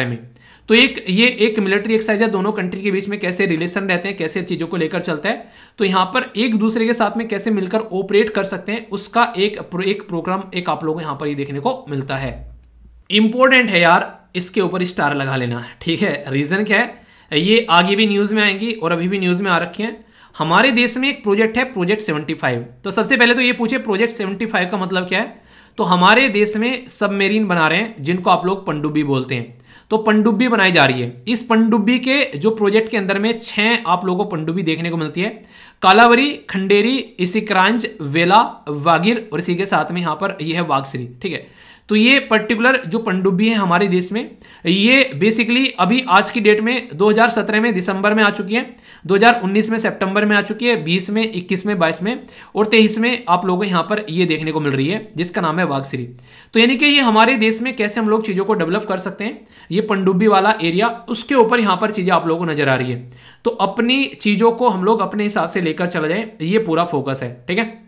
में तो एक ये एक मिलिट्री एक्साइज है दोनों कंट्री के बीच में कैसे रिलेशन रहते हैं कैसे चीज़ों को लेकर चलता है तो यहाँ पर एक दूसरे के साथ में कैसे मिलकर ऑपरेट कर सकते हैं उसका एक प्रो, एक प्रोग्राम एक आप लोगों को यहाँ पर ये देखने को मिलता है इंपॉर्टेंट है यार इसके ऊपर स्टार लगा लेना ठीक है रीज़न क्या है ये आगे भी न्यूज़ में आएंगी और अभी भी न्यूज़ में आ रखी हैं हमारे देश में एक प्रोजेक्ट है प्रोजेक्ट 75 तो सबसे पहले तो ये पूछे प्रोजेक्ट 75 का मतलब क्या है तो हमारे देश में सबमेरीन बना रहे हैं जिनको आप लोग पंडुब्बी बोलते हैं तो पंडुब्बी बनाई जा रही है इस पंडुब्बी के जो प्रोजेक्ट के अंदर में छह आप लोगों को पंडुब्बी देखने को मिलती है कालावरी खंडेरी इसी क्रांच वेला वागिर और इसी के साथ में यहां पर यह है वागसरी ठीक है तो ये पर्टिकुलर जो पनडुब्बी है हमारे देश में ये बेसिकली अभी आज की डेट में 2017 में दिसंबर में आ चुकी है 2019 में सितंबर में आ चुकी है 20 में 21 में 22 में और 23 में आप लोगों को यहाँ पर ये देखने को मिल रही है जिसका नाम है वाघसिरी तो यानी कि ये हमारे देश में कैसे हम लोग चीज़ों को डेवलप कर सकते हैं ये पंडुब्बी वाला एरिया उसके ऊपर यहाँ पर चीज़ें आप लोगों को नजर आ रही है तो अपनी चीज़ों को हम लोग अपने हिसाब से लेकर चला जाए ये पूरा फोकस है ठीक है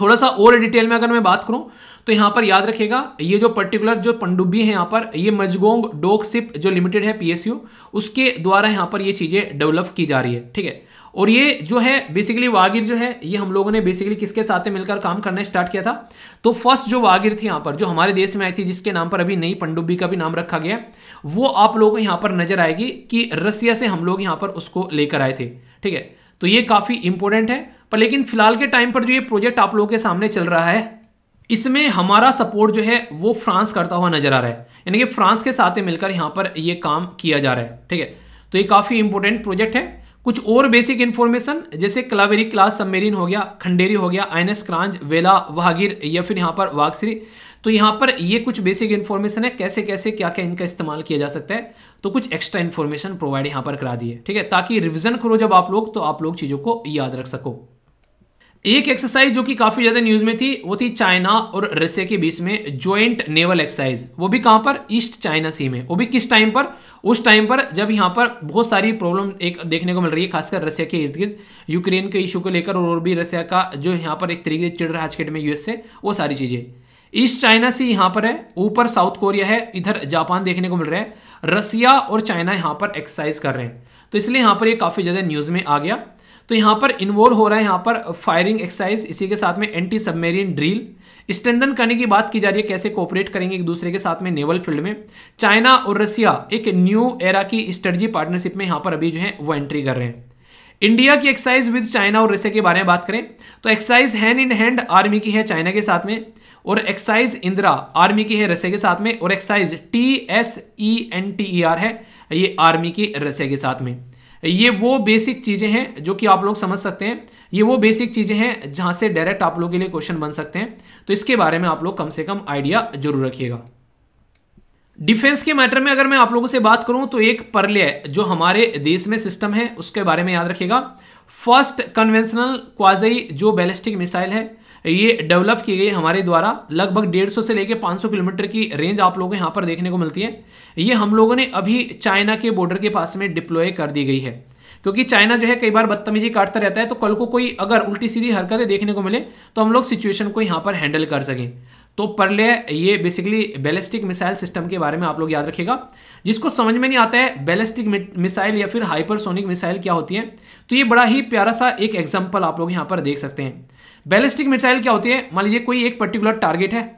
थोड़ा सा और डिटेल में अगर मैं बात करूं तो यहां पर याद रखेगा ये जो पर्टिकुलर जो पंडुबी है यहां पर ये मजगोंग डोक सिप जो लिमिटेड है पीएसयू उसके द्वारा यहां पर ये चीज़ें डेवलप की जा रही है ठीक है और ये जो है बेसिकली वागिर जो है ये हम लोगों ने बेसिकली किसके साथ मिलकर काम करना स्टार्ट किया था तो फर्स्ट जो वागिर थी यहाँ पर जो हमारे देश में आई थी जिसके नाम पर अभी नई पंडुबी का भी नाम रखा गया वो आप लोगों को यहाँ पर नजर आएगी कि रसिया से हम लोग यहाँ पर उसको लेकर आए थे ठीक है तो ये काफ़ी इंपोर्टेंट है पर लेकिन फिलहाल के टाइम पर जो ये प्रोजेक्ट आप लोगों के सामने चल रहा है इसमें हमारा सपोर्ट जो है वो फ्रांस करता हुआ नजर आ रहा है यानी कि फ्रांस के साथ मिलकर यहाँ पर ये काम किया जा रहा है ठीक है तो ये काफ़ी इंपॉर्टेंट प्रोजेक्ट है कुछ और बेसिक इन्फॉर्मेशन जैसे क्लावेरी क्लास सबमेरीन हो गया खंडेरी हो गया आई क्रांज वेला वहागिर या फिर यहाँ पर वागसरी तो यहाँ पर ये कुछ बेसिक इन्फॉर्मेशन है कैसे कैसे क्या क्या इनका इस्तेमाल किया जा सकता है तो कुछ एक्स्ट्रा इन्फॉर्मेशन प्रोवाइड यहाँ पर करा दिए ठीक है ताकि रिविजन करो जब आप लोग तो आप लोग चीज़ों को याद रख सको एक एक्सरसाइज जो कि काफी ज्यादा न्यूज में थी वो थी चाइना और रशिया के बीच में ज्वाइंट नेवल एक्सरसाइज वो भी कहां पर ईस्ट चाइना सी में वो भी किस टाइम पर उस टाइम पर जब यहां पर बहुत सारी प्रॉब्लम एक देखने को मिल रही है खासकर रशिया के इर्द गिर्द यूक्रेन के इशू को लेकर और भी रशिया का जो यहां पर एक तरीके से चिड़ रहा है में यूएस से वो सारी चीजें ईस्ट चाइना सी यहां पर है ऊपर साउथ कोरिया है इधर जापान देखने को मिल रहा है रसिया और चाइना यहां पर एक्सरसाइज कर रहे हैं तो इसलिए यहां पर ये काफी ज्यादा न्यूज में आ गया तो यहाँ पर इन्वॉल्व हो रहा है यहाँ पर फायरिंग एक्सरसाइज इसी के साथ में एंटी सबमेरीन ड्रिल स्ट्रेंथन करने की बात की जा रही है कैसे कोऑपरेट करेंगे एक दूसरे के साथ में नेवल फील्ड में चाइना और रसिया एक न्यू एरा की स्ट्रेटजी पार्टनरशिप में यहाँ पर अभी जो है वो एंट्री कर रहे हैं इंडिया की एक्साइज विद चाइना और रसिया के बारे में बात करें तो exercise hand in hand army की है चाइना के साथ में और एक्साइज इंदिरा आर्मी की है रसिया के साथ में और exercise T S E N T E R है ये आर्मी की रसिया के साथ में ये वो बेसिक चीज़ें हैं जो कि आप लोग समझ सकते हैं ये वो बेसिक चीज़ें हैं जहां से डायरेक्ट आप लोग के लिए क्वेश्चन बन सकते हैं तो इसके बारे में आप लोग कम से कम आइडिया जरूर रखिएगा डिफेंस के मैटर में अगर मैं आप लोगों से बात करूं तो एक परलय जो हमारे देश में सिस्टम है उसके बारे में याद रखिएगा फर्स्ट कन्वेंशनल क्वाजई जो बैलिस्टिक मिसाइल है ये डेवलप की गई हमारे द्वारा लगभग डेढ़ सौ से लेकर पाँच सौ किलोमीटर की रेंज आप लोगों को यहाँ पर देखने को मिलती है ये हम लोगों ने अभी चाइना के बॉर्डर के पास में डिप्लॉय कर दी गई है क्योंकि चाइना जो है कई बार बदतमीजी काटता रहता है तो कल को कोई अगर उल्टी सीधी हरकतें देखने को मिले तो हम लोग सिचुएशन को यहाँ पर हैंडल कर सकें तो परलय ये बेसिकली बैलिस्टिक मिसाइल सिस्टम के बारे में आप लोग याद रखेगा जिसको समझ में नहीं आता है बैलिस्टिक मिसाइल या फिर हाइपरसोनिक मिसाइल क्या होती है तो ये बड़ा ही प्यारा सा एक एग्जाम्पल आप लोग यहाँ पर देख सकते हैं बैलिस्टिक मिसाइल क्या होती है मान लीजिए कोई एक पर्टिकुलर टारगेट है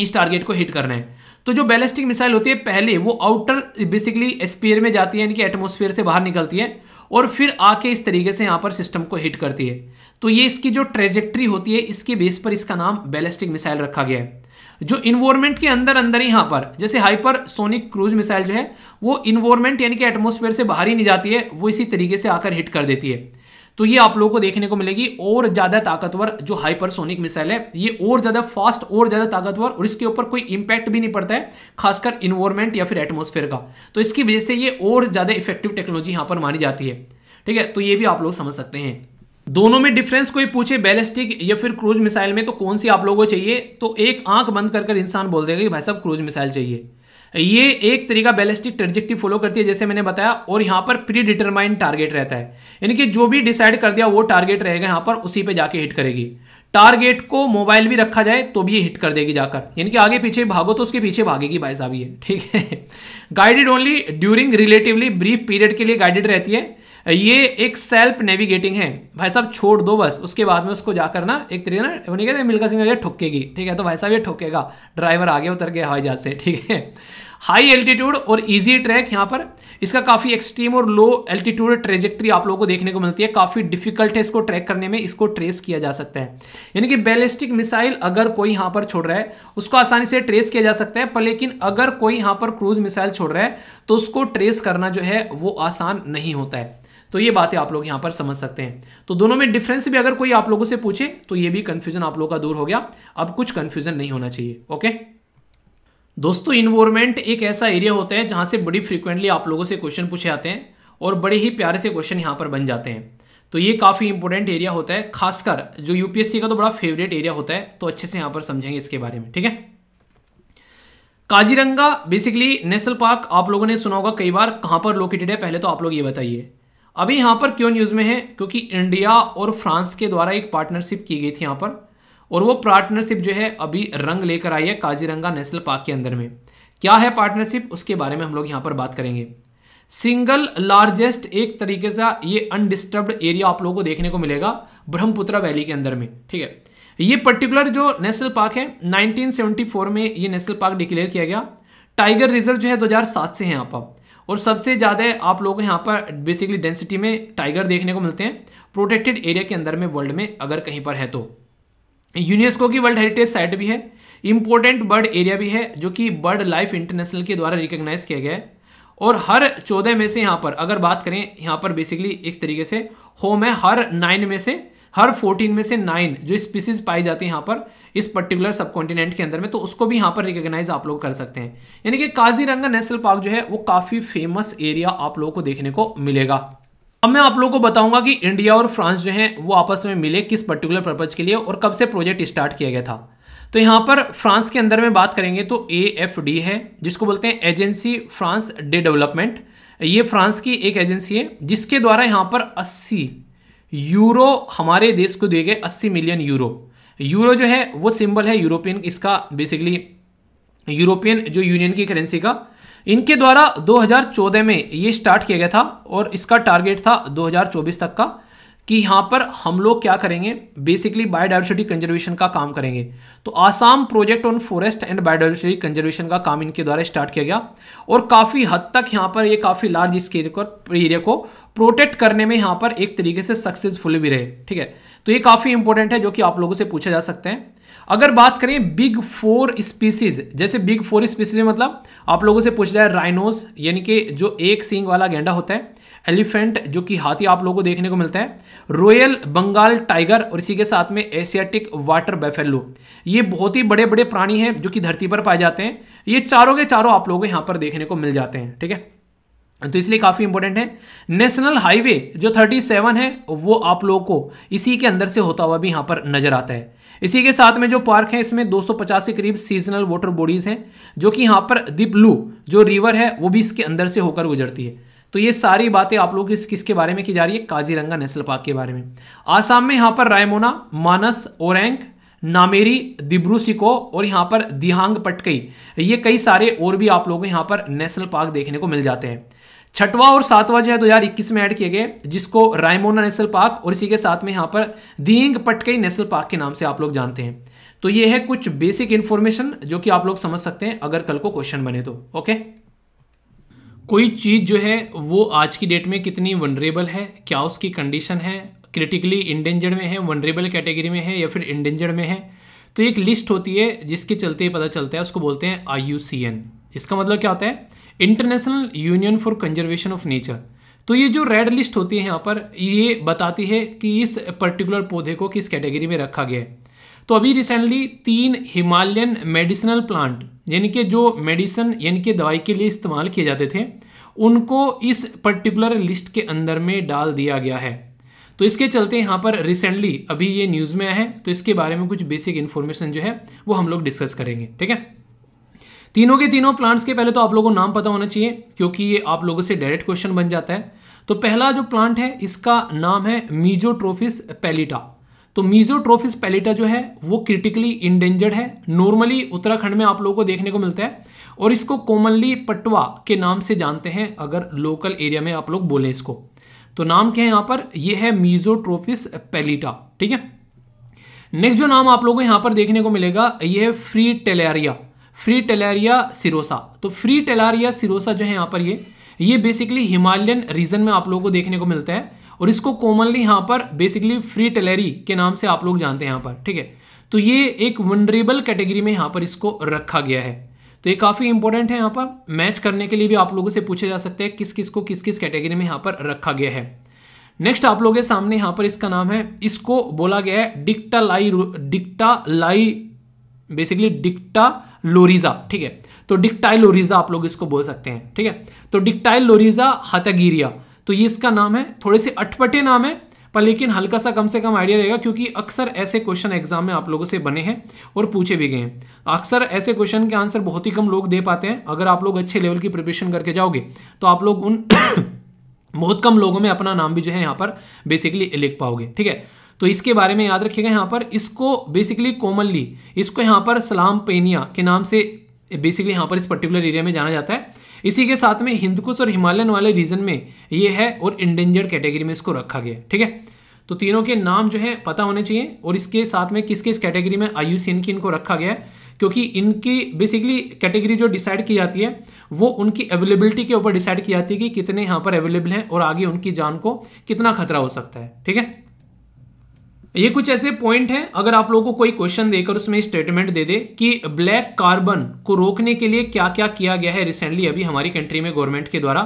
इस टारगेट को हिट करना है तो जो बैलिस्टिक मिसाइल होती है पहले वो आउटर बेसिकली स्पेयर में जाती है यानी कि एटमोसफेयर से बाहर निकलती है और फिर आके इस तरीके से यहाँ पर सिस्टम को हिट करती है तो ये इसकी जो ट्रेजेक्ट्री होती है इसके बेस पर इसका नाम बैलिस्टिक मिसाइल रखा गया है जो इन्वॉर्मेंट के अंदर अंदर ही यहाँ पर जैसे हाइपर सोनिक क्रूज मिसाइल जो है वो इन्वॉर्मेंट यानी कि एटमोसफेयर से बाहर ही नहीं जाती है वो इसी तरीके से आकर हिट कर देती है तो ये आप लोगों को देखने को मिलेगी और ज़्यादा ताकतवर जो हाइपरसोनिक मिसाइल है ये और ज़्यादा फास्ट और ज़्यादा ताकतवर और इसके ऊपर कोई इंपैक्ट भी नहीं पड़ता है खासकर इन्वायरमेंट या फिर एटमोसफेयर का तो इसकी वजह से ये और ज़्यादा इफेक्टिव टेक्नोलॉजी यहां पर मानी जाती है ठीक है तो ये भी आप लोग समझ सकते हैं दोनों में डिफरेंस कोई पूछे बैलिस्टिक या फिर क्रूज मिसाइल में तो कौन सी आप लोगों को चाहिए तो एक आंख बंद कर इंसान बोल देगा कि भाई साहब क्रूज मिसाइल चाहिए ये एक तरीका बैलिस्टिक ट्रेजेक्टिव फॉलो करती है जैसे मैंने बताया और यहाँ पर प्री डिटरमाइंड टारगेट रहता है यानी कि जो भी डिसाइड कर दिया वो टारगेट रहेगा यहाँ पर उसी पे जाके हिट करेगी टारगेट को मोबाइल भी रखा जाए तो भी ये हिट कर देगी जाकर यानी कि आगे पीछे भागो तो उसके पीछे भागेगी भाई साहब ये ठीक है guided only during relatively brief period के लिए गाइडेड रहती है ये एक सेल्फ नेविगेटिंग है भाई साहब छोड़ दो बस उसके बाद में उसको जाकर ना एक तरीके ना वो नहीं कहते मिल्खा सिंह ठुकेगी ठीक है तो भाई साहब ये ठुकेगा ड्राइवर आगे उतर के हवाई जहाज से ठीक है हाई एल्टीट्यूड और इजी ट्रैक यहाँ पर इसका काफ़ी एक्सट्रीम और लो एल्टीट्यूड ट्रेजेक्ट्री आप लोगों को देखने को मिलती है काफ़ी डिफिकल्ट है इसको ट्रैक करने में इसको ट्रेस किया जा सकता है यानी कि बैलिस्टिक मिसाइल अगर कोई यहाँ पर छोड़ रहा है उसको आसानी से ट्रेस किया जा सकता है पर लेकिन अगर कोई यहाँ पर क्रूज मिसाइल छोड़ रहा है तो उसको ट्रेस करना जो है वो आसान नहीं होता है तो ये बातें आप लोग यहां पर समझ सकते हैं तो दोनों में डिफरेंस भी अगर कोई आप लोगों से पूछे तो ये भी कंफ्यूजन आप लोगों का दूर हो गया अब कुछ कंफ्यूजन नहीं होना चाहिए ओके दोस्तों इन्वॉर्मेंट एक ऐसा एरिया होता है जहां से बड़ी फ्रिक्वेंटली आप लोगों से क्वेश्चन पूछे आते हैं और बड़े ही प्यारे से क्वेश्चन यहां पर बन जाते हैं तो ये काफ़ी इंपॉर्टेंट एरिया होता है खासकर जो यूपीएससी का तो बड़ा फेवरेट एरिया होता है तो अच्छे से यहां पर समझेंगे इसके बारे में ठीक है काजीरंगा बेसिकली नेशनल पार्क आप लोगों ने सुना होगा कई बार कहां पर लोकेटेड है पहले तो आप लोग ये बताइए अभी यहां पर क्यों न्यूज़ में है क्योंकि इंडिया और फ्रांस के द्वारा एक पार्टनरशिप की गई थी यहां पर और वो पार्टनरशिप जो है अभी रंग लेकर आई है काजीरंगा नेशनल पार्क के अंदर में क्या है पार्टनरशिप उसके बारे में हम लोग यहां पर बात करेंगे सिंगल लार्जेस्ट एक तरीके से ये अनडिस्टर्ब्ड एरिया आप लोगों को देखने को मिलेगा ब्रह्मपुत्रा वैली के अंदर में ठीक है ये पर्टिकुलर जो नेशनल पार्क है 1974 में ये नेशनल पार्क डिक्लेयर किया गया टाइगर रिजर्व जो है 2007 से है यहाँ पर और सबसे ज़्यादा आप लोगों यहाँ पर बेसिकली डेंसिटी में टाइगर देखने को मिलते हैं प्रोटेक्टेड एरिया के अंदर में वर्ल्ड में अगर कहीं पर है तो यूनेस्को की वर्ल्ड हेरिटेज साइट भी है इंपॉर्टेंट बर्ड एरिया भी है जो कि बर्ड लाइफ इंटरनेशनल के द्वारा रिकोगनाइज किया गया है और हर चौदह में से यहाँ पर अगर बात करें यहाँ पर बेसिकली एक तरीके से होम है हर नाइन में से हर 14 में से नाइन जो स्पीसीज पाई जाती है यहाँ पर इस पर्टिकुलर सब कॉन्टिनेंट के अंदर में तो उसको भी यहाँ पर रिकोगनाइज आप लोग कर सकते हैं यानी कि काजीरंगा नेशनल पार्क जो है वो काफ़ी फेमस एरिया आप लोगों को देखने को मिलेगा अब मैं आप लोगों को बताऊंगा कि इंडिया और फ्रांस जो है वो आपस में मिले किस पर्टिकुलर पर्पज़ के लिए और कब से प्रोजेक्ट स्टार्ट किया गया था तो यहाँ पर फ्रांस के अंदर में बात करेंगे तो ए एफ डी है जिसको बोलते हैं एजेंसी फ्रांस डे डेवलपमेंट ये फ्रांस की एक एजेंसी है जिसके द्वारा यहाँ पर अस्सी यूरो हमारे देश को दिए गए अस्सी मिलियन यूरो यूरो जो है वो सिंबल है यूरोपियन इसका बेसिकली यूरोपियन जो यूनियन की करेंसी का इनके द्वारा 2014 में ये स्टार्ट किया गया था और इसका टारगेट था 2024 तक का कि यहां पर हम लोग क्या करेंगे बेसिकली बायोडाइवर्सिटी कंजर्वेशन का काम करेंगे तो Assam project on forest and biodiversity conservation का काम इनके द्वारा स्टार्ट किया गया और काफ़ी हद तक यहां पर ये काफ़ी लार्ज स्केल एरिया को प्रोटेक्ट करने में यहां पर एक तरीके से सक्सेसफुल भी रहे ठीक है तो ये काफ़ी इंपॉर्टेंट है जो कि आप लोगों से पूछा जा सकते हैं अगर बात करें बिग फोर स्पीसीज जैसे बिग फोर स्पीसीज मतलब आप लोगों से पूछा जाए राइनोस यानी कि जो एक सींग वाला गेंडा होता है एलिफेंट जो कि हाथी आप लोगों को देखने को मिलता है रॉयल बंगाल टाइगर और इसी के साथ में एशियाटिक वाटर बेफेलो ये बहुत ही बड़े बड़े प्राणी हैं जो कि धरती पर पाए जाते हैं ये चारों के चारों आप लोगों को यहाँ पर देखने को मिल जाते हैं ठीक है तो इसलिए काफ़ी इंपॉर्टेंट है नेशनल हाईवे जो 37 है वो आप लोगों को इसी के अंदर से होता हुआ भी यहां पर नजर आता है इसी के साथ में जो पार्क है इसमें 250 के करीब सीजनल वाटर बॉडीज़ हैं जो कि यहां पर दीपलू जो रिवर है वो भी इसके अंदर से होकर गुजरती है तो ये सारी बातें आप लोग इस किसके बारे में की जा रही है काजीरंगा नेशनल पार्क के बारे में आसाम में यहाँ पर रायमोना मानस ओरैंग नामेरी दिब्रू सिको और यहाँ पर दिहांग पटकई ये कई सारे और भी आप लोग यहां यहाँ पर नेशनल पार्क देखने को मिल जाते हैं छठवा और सातवा जो है इक्कीस में ऐड किए गए जिसको रायमोना नेशनल पार्क और इसी के साथ में यहाँ पर दिंग पटकई नेशनल पार्क के नाम से आप लोग जानते हैं तो ये है कुछ बेसिक इन्फॉर्मेशन जो कि आप लोग समझ सकते हैं अगर कल को क्वेश्चन बने तो ओके कोई चीज़ जो है वो आज की डेट में कितनी वनरेबल है क्या उसकी कंडीशन है क्रिटिकली इंडेंजर्ड में है वनरेबल कैटेगरी में है या फिर इंडेंजर्ड में है तो एक लिस्ट होती है जिसके चलते ही पता चलता है उसको बोलते हैं आई इसका मतलब क्या होता है international union for conservation of nature तो ये जो रेड लिस्ट होती है यहाँ पर ये बताती है कि इस पर्टिकुलर पौधे को किस कैटेगरी में रखा गया है तो अभी रिसेंटली तीन हिमालयन मेडिसिनल प्लांट यानी कि जो मेडिसिन यानी कि दवाई के लिए इस्तेमाल किए जाते थे उनको इस पर्टिकुलर लिस्ट के अंदर में डाल दिया गया है तो इसके चलते यहाँ पर रिसेंटली अभी ये न्यूज़ में आया है तो इसके बारे में कुछ बेसिक इन्फॉर्मेशन जो है वो हम लोग डिस्कस करेंगे ठीक है तीनों के तीनों प्लांट्स के पहले तो आप लोगों को नाम पता होना चाहिए क्योंकि ये आप लोगों से डायरेक्ट क्वेश्चन बन जाता है तो पहला जो प्लांट है इसका नाम है मीजोट्रोफिस पैलिटा तो मीजोट्रोफिस पैलेटा जो है वो क्रिटिकली इंडेंजर्ड है नॉर्मली उत्तराखंड में आप लोगों को देखने को मिलता है और इसको कॉमनली पटवा के नाम से जानते हैं अगर लोकल एरिया में आप लोग बोले इसको तो नाम क्या है यहां पर यह है मीजोट्रोफिस पैलीटा ठीक है नेक्स्ट जो नाम आप लोगों को यहां पर देखने को मिलेगा यह है fritillaria fritillaria cirrhosa तो फ्री टेलारिया सिरोसा जो है यहां पर ये ये बेसिकली हिमालयन रीजन में आप लोगों को देखने को मिलता है और इसको कॉमनली यहाँ पर बेसिकली फ्री टेलरी के नाम से आप लोग जानते हैं यहाँ पर ठीक है तो ये एक वनरेबल कैटेगरी में यहाँ पर इसको रखा गया है तो ये काफ़ी इंपॉर्टेंट है यहाँ पर मैच करने के लिए भी आप लोगों से पूछे जा सकते हैं किस किस को किस किस कैटेगरी में यहाँ पर रखा गया है नेक्स्ट आप लोगों के सामने यहाँ पर इसका नाम है इसको बोला गया है डिक्टा लाई डिक्टा लाई बेसिकली डिक्टा लोरिजा ठीक है तो डिक्टाइल लोरिजा आप लोग इसको बोल सकते हैं ठीक है तो डिक्टाइल लोरिजा हतागिरिया तो ये इसका नाम है थोड़े से अटपटे नाम है पर लेकिन हल्का सा कम से कम आइडिया रहेगा क्योंकि अक्सर ऐसे क्वेश्चन एग्जाम में आप लोगों से बने हैं और पूछे भी गए हैं अक्सर ऐसे क्वेश्चन के आंसर बहुत ही कम लोग दे पाते हैं अगर आप लोग अच्छे लेवल की प्रिपरेशन करके जाओगे तो आप लोग उन बहुत कम लोगों में अपना नाम भी जो है यहाँ पर बेसिकली लिख पाओगे ठीक है तो इसके बारे में याद रखिएगा यहाँ पर इसको बेसिकली कॉमनली इसको यहाँ पर सलाम पेनिया के नाम से बेसिकली यहाँ पर इस पर्टिकुलर एरिया में जाना जाता है इसी के साथ में हिंदकुश और हिमालयन वाले रीजन में ये है और इंडेंजर्ड कैटेगरी में इसको रखा गया ठीक है तो तीनों के नाम जो है पता होने चाहिए और इसके साथ में किस किस कैटेगरी में आई की इनको रखा गया है क्योंकि इनकी बेसिकली कैटेगरी जो डिसाइड की जाती है वो उनकी अवेलेबिलिटी के ऊपर डिसाइड की जाती है कि कितने यहाँ पर अवेलेबल हैं और आगे उनकी जान को कितना खतरा हो सकता है ठीक है ये कुछ ऐसे पॉइंट हैं अगर आप लोगों को कोई क्वेश्चन देकर उसमें स्टेटमेंट दे दे कि ब्लैक कार्बन को रोकने के लिए क्या क्या किया गया है रिसेंटली अभी हमारी कंट्री में गवर्नमेंट के द्वारा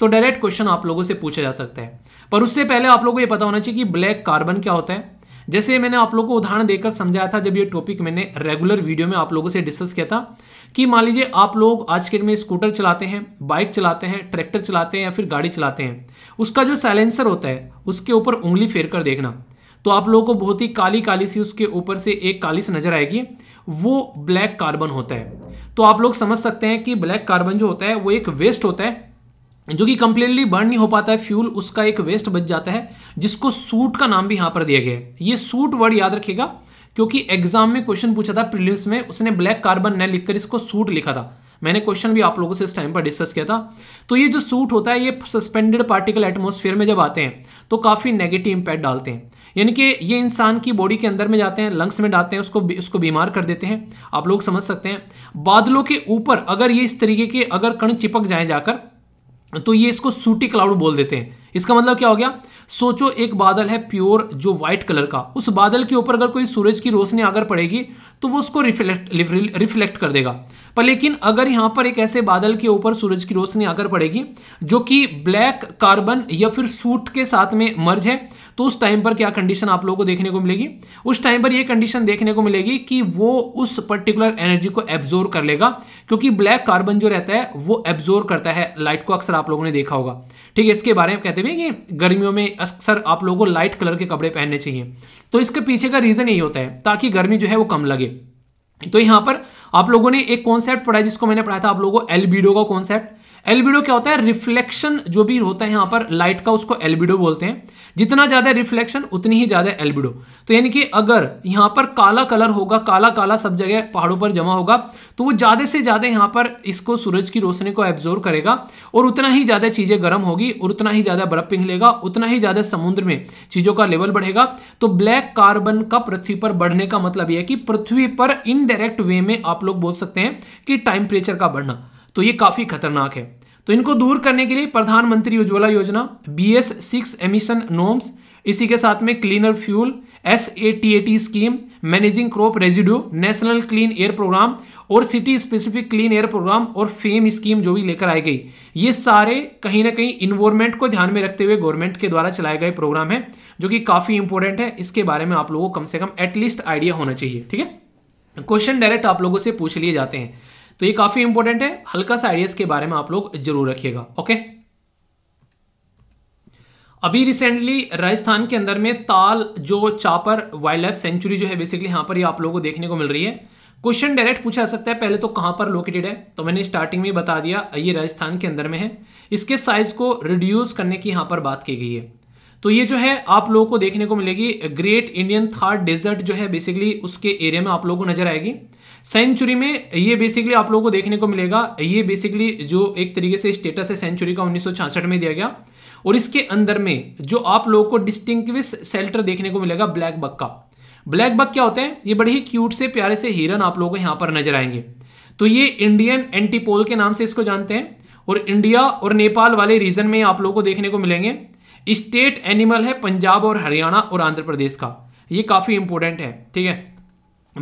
तो डायरेक्ट क्वेश्चन आप लोगों से पूछा जा सकता है पर उससे पहले आप लोगों को यह पता होना चाहिए कि ब्लैक कार्बन क्या होता है जैसे मैंने आप लोगों को उदाहरण देकर समझाया था जब ये टॉपिक मैंने रेगुलर वीडियो में आप लोगों से डिस्कस किया था कि मान लीजिए आप लोग आज के डेट में स्कूटर चलाते हैं बाइक चलाते हैं ट्रैक्टर चलाते हैं या फिर गाड़ी चलाते हैं उसका जो साइलेंसर होता है उसके ऊपर उंगली फेर कर देखना तो आप लोगों को बहुत ही काली काली सी उसके ऊपर से एक काली सी नज़र आएगी वो ब्लैक कार्बन होता है तो आप लोग समझ सकते हैं कि ब्लैक कार्बन जो होता है वो एक वेस्ट होता है जो कि कंप्लीटली बर्न नहीं हो पाता है फ्यूल उसका एक वेस्ट बच जाता है जिसको सूट का नाम भी यहां पर दिया गया है ये सूट वर्ड याद रखेगा क्योंकि एग्जाम में क्वेश्चन पूछा था प्रीलिम्स में उसने ब्लैक कार्बन न लिखकर इसको सूट लिखा था मैंने क्वेश्चन भी आप लोगों से इस टाइम पर डिस्कस किया था तो ये जो सूट होता है ये सस्पेंडेड पार्टिकल एटमोस्फेयर में जब आते हैं तो काफ़ी नेगेटिव इंपैक्ट डालते हैं यानी कि ये इंसान की बॉडी के अंदर में जाते हैं लंग्स में डालते हैं उसको उसको बीमार कर देते हैं आप लोग समझ सकते हैं बादलों के ऊपर अगर ये इस तरीके के अगर कण चिपक जाए जाकर तो ये इसको सूटी क्लाउड बोल देते हैं इसका मतलब क्या हो गया सोचो एक बादल है प्योर जो व्हाइट कलर का उस बादल के ऊपर अगर कोई सूरज की रोशनी अगर पड़ेगी तो वो उसको रिफ्लेक्ट रिफ्लेक्ट कर देगा पर लेकिन अगर यहाँ पर एक ऐसे बादल के ऊपर सूरज की रोशनी आकर पड़ेगी जो कि ब्लैक कार्बन या फिर सूट के साथ में मर्ज है तो उस टाइम पर क्या कंडीशन आप लोगों को देखने को मिलेगी उस टाइम पर यह कंडीशन देखने को मिलेगी कि वो उस पर्टिकुलर एनर्जी को एब्जोर्व कर लेगा क्योंकि ब्लैक कार्बन जो रहता है वो एब्जोर्व करता है लाइट को अक्सर आप लोगों ने देखा होगा ठीक है इसके बारे में कहते हैं कि गर्मियों में अक्सर आप लोगों को लाइट कलर के कपड़े पहनने चाहिए तो इसके पीछे का रीज़न यही होता है ताकि गर्मी जो है वो कम लगे तो यहां पर आप लोगों ने एक कॉन्सेप्ट पढ़ा जिसको मैंने पढ़ाया था आप लोगों को एलबीडो का कॉन्सेप्ट एल्बिडो क्या होता है रिफ्लेक्शन जो भी होता है यहाँ पर लाइट का उसको एल्बिडो बोलते हैं जितना ज़्यादा रिफ्लेक्शन उतनी ही ज़्यादा एल्बिडो तो यानी कि अगर यहाँ पर काला कलर होगा काला काला सब जगह पहाड़ों पर जमा होगा तो वो ज़्यादा से ज़्यादा यहाँ पर इसको सूरज की रोशनी को एब्जोर्व करेगा और उतना ही ज़्यादा चीज़ें गर्म होगी और उतना ही ज़्यादा बर्फ़ पिघलेगा उतना ही ज़्यादा समुद्र में चीज़ों का लेवल बढ़ेगा तो ब्लैक कार्बन का पृथ्वी पर बढ़ने का मतलब यह है कि पृथ्वी पर इनडायरेक्ट वे में आप लोग बोल सकते हैं कि टाइम्परेचर का बढ़ना तो ये काफ़ी खतरनाक है तो इनको दूर करने के लिए Pradhan Mantri Ujjwala Yojana B S six emission norms इसी के साथ में cleaner fuel S A T A T scheme managing crop residue national clean air programme और city specific clean air programme और फेम स्कीम जो भी लेकर आई गई ये सारे कहीं ना कहीं इन्वॉर्मेंट को ध्यान में रखते हुए गवर्नमेंट के द्वारा चलाए गए प्रोग्राम है जो कि काफ़ी इंपॉर्टेंट है इसके बारे में आप लोगों को कम से कम एटलीस्ट आइडिया होना चाहिए ठीक है क्वेश्चन डायरेक्ट आप लोगों से पूछ लिए जाते हैं तो ये काफ़ी इंपॉर्टेंट है हल्का सा आइडिया के बारे में आप लोग जरूर रखिएगा ओके अभी रिसेंटली राजस्थान के अंदर में ताल जो चापर वाइल्ड लाइफ सेंचुरी जो है बेसिकली यहां पर ये आप लोगों को देखने को मिल रही है क्वेश्चन डायरेक्ट पूछा सकता है पहले तो कहां पर लोकेटेड है तो मैंने स्टार्टिंग में बता दिया ये राजस्थान के अंदर में है इसके साइज को रिड्यूस करने की यहां पर बात की गई है तो ये जो है आप लोगों को देखने को मिलेगी ग्रेट इंडियन थार डेजर्ट जो है बेसिकली उसके एरिया में आप लोगों को नजर आएगी सेंचुरी में ये बेसिकली आप लोगों को देखने को मिलेगा ये बेसिकली जो एक तरीके से स्टेटस है सेंचुरी का उन्नीस में दिया गया और इसके अंदर में जो आप लोगों को डिस्टिंक्टिव सेल्टर देखने को मिलेगा ब्लैक बक का ब्लैक बक क्या होते हैं ये बड़े ही क्यूट से प्यारे से हिरन आप लोगों को यहाँ पर नजर आएंगे तो ये इंडियन एंटीपोल के नाम से इसको जानते हैं और इंडिया और नेपाल वाले रीजन में आप लोगों को देखने को मिलेंगे स्टेट एनिमल है पंजाब और हरियाणा और आंध्र प्रदेश का ये काफ़ी इंपोर्टेंट है ठीक है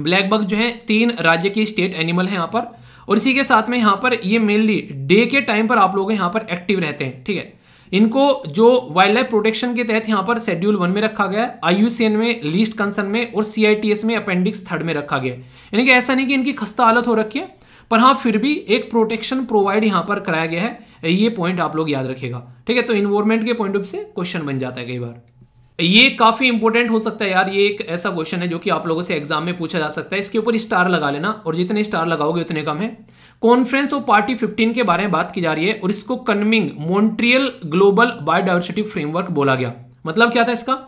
ब्लैक बग जो है तीन राज्य के स्टेट एनिमल है यहाँ पर और इसी के साथ में यहाँ पर ये मेनली डे के टाइम पर आप लोग यहाँ पर एक्टिव रहते हैं ठीक है इनको जो वाइल्ड लाइफ प्रोटेक्शन के तहत यहाँ पर शेड्यूल वन में रखा गया आई में लीस्ट कंसर्न में और सी में अपेंडिक्स थर्ड में रखा गया यानी कि ऐसा नहीं कि इनकी खस्ता हालत हो रखी है पर हाँ फिर भी एक प्रोटेक्शन प्रोवाइड यहाँ पर कराया गया है ये पॉइंट आप लोग याद रखेगा ठीक है तो इन्वॉर्मेंट के पॉइंट ऑफ से क्वेश्चन बन जाता है कई बार ये काफी इंपॉर्टेंट हो सकता है यार ये एक ऐसा क्वेश्चन है जो कि आप लोगों से एग्जाम में पूछा जा सकता है इसके ऊपर स्टार लगा लेना और जितने स्टार लगाओगे उतने कम है कॉन्फ्रेंस ऑफ पार्टी 15 के बारे में बात की जा रही है और इसको Kunming Montreal global biodiversity framework बोला गया मतलब क्या था इसका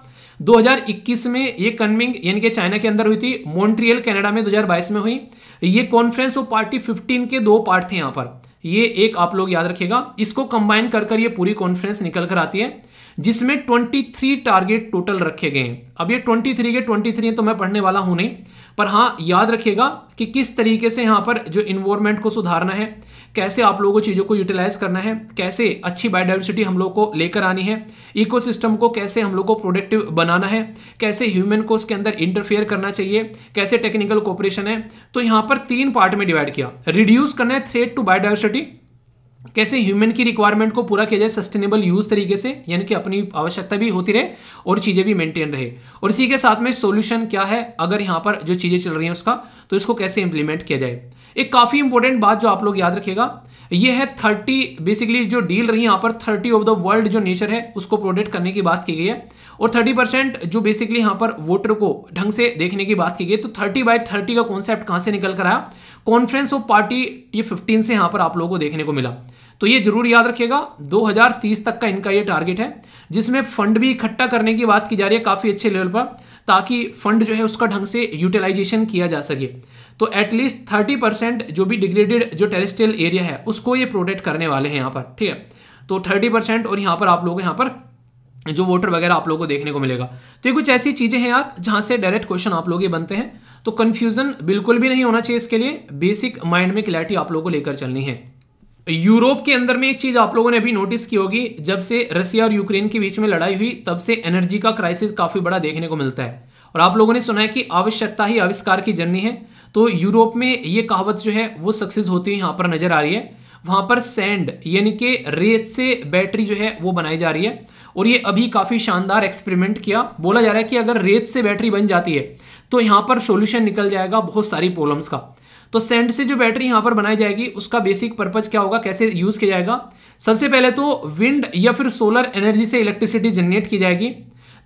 2021 में ये कन्विंग यानी कि चाइना के अंदर हुई थी मॉन्ट्रियल कनाडा में 2022 में हुई ये कॉन्फ्रेंस ऑफ पार्टी 15 के दो पार्ट थे यहां पर ये एक आप लोग याद रखिएगा इसको कंबाइन कर कर ये पूरी कॉन्फ्रेंस निकल कर आती है जिसमें 23 टारगेट टोटल रखे गए हैं अब ये 23 के 23 हैं तो मैं पढ़ने वाला हूं नहीं पर हाँ याद रखिएगा कि किस तरीके से यहाँ पर जो इन्वायरमेंट को सुधारना है कैसे आप लोगों को चीज़ों को यूटिलाइज करना है कैसे अच्छी बायोडाइवर्सिटी हम लोग को लेकर आनी है इकोसिस्टम को कैसे हम लोग को प्रोडक्टिव बनाना है कैसे ह्यूमन को उसके अंदर इंटरफेयर करना चाहिए कैसे टेक्निकल कोऑपरेशन है तो यहाँ पर तीन पार्ट में डिवाइड किया रिड्यूस करना है थ्रेट टू बायोडाइवर्सिटी कैसे ह्यूमन की रिक्वायरमेंट को पूरा किया जाए सस्टेनेबल यूज तरीके से यानी कि अपनी आवश्यकता भी होती रहे और चीज़ें भी मेंटेन रहे और इसी के साथ में सॉल्यूशन क्या है अगर यहां पर जो चीज़ें चल रही हैं उसका तो इसको कैसे इंप्लीमेंट किया जाए एक काफ़ी इंपॉर्टेंट बात जो आप लोग याद रखेगा यह है थर्टी बेसिकली जो डील रही यहां पर थर्टी ऑफ द वर्ल्ड जो नेचर है उसको प्रोटेक्ट करने की बात की गई है और थर्टी परसेंट जो बेसिकली यहां पर वोटर को ढंग से देखने की बात की गई तो थर्टी बाय थर्टी का कॉन्सेप्ट कहां से निकल कर आया कॉन्फ्रेंस ऑफ पार्टी ये फिफ्टीन से यहां पर आप लोगों को देखने को मिला तो ये जरूर याद रखिएगा 2030 तक का इनका ये टारगेट है जिसमें फंड भी इकट्ठा करने की बात की जा रही है काफ़ी अच्छे लेवल पर ताकि फंड जो है उसका ढंग से यूटिलाइजेशन किया जा सके तो एटलीस्ट थर्टी परसेंट जो भी डिग्रेडेड जो टेरेस्ट्रियल एरिया है उसको ये प्रोटेक्ट करने वाले हैं यहाँ पर ठीक है तो थर्टी परसेंट और यहाँ पर आप लोग यहाँ पर जो वोटर वगैरह आप लोगों को देखने को मिलेगा तो ये कुछ ऐसी चीज़ें हैं यार जहाँ से डायरेक्ट क्वेश्चन आप लोग ये बनते हैं तो कन्फ्यूजन बिल्कुल भी नहीं होना चाहिए इसके लिए बेसिक माइंड में क्लैरिटी आप लोगों को लेकर चलनी है यूरोप के अंदर में एक चीज आप लोगों ने अभी नोटिस की होगी जब से रसिया और यूक्रेन के बीच में लड़ाई हुई तब से एनर्जी का क्राइसिस काफी बड़ा देखने को मिलता है और आप लोगों ने सुना है कि आवश्यकता ही आविष्कार की जननी है तो यूरोप में ये कहावत जो है वो सक्सेस होती है यहां पर नजर आ रही है वहां पर सैंड यानी कि रेत से बैटरी जो है वो बनाई जा रही है और ये अभी काफी शानदार एक्सपेरिमेंट किया बोला जा रहा है कि अगर रेत से बैटरी बन जाती है तो यहां पर सोल्यूशन निकल जाएगा बहुत सारी प्रॉब्लम्स का तो सेंड से जो बैटरी यहाँ पर बनाई जाएगी उसका बेसिक पर्पज क्या होगा कैसे यूज़ किया जाएगा सबसे पहले तो विंड या फिर सोलर एनर्जी से इलेक्ट्रिसिटी जनरेट की जाएगी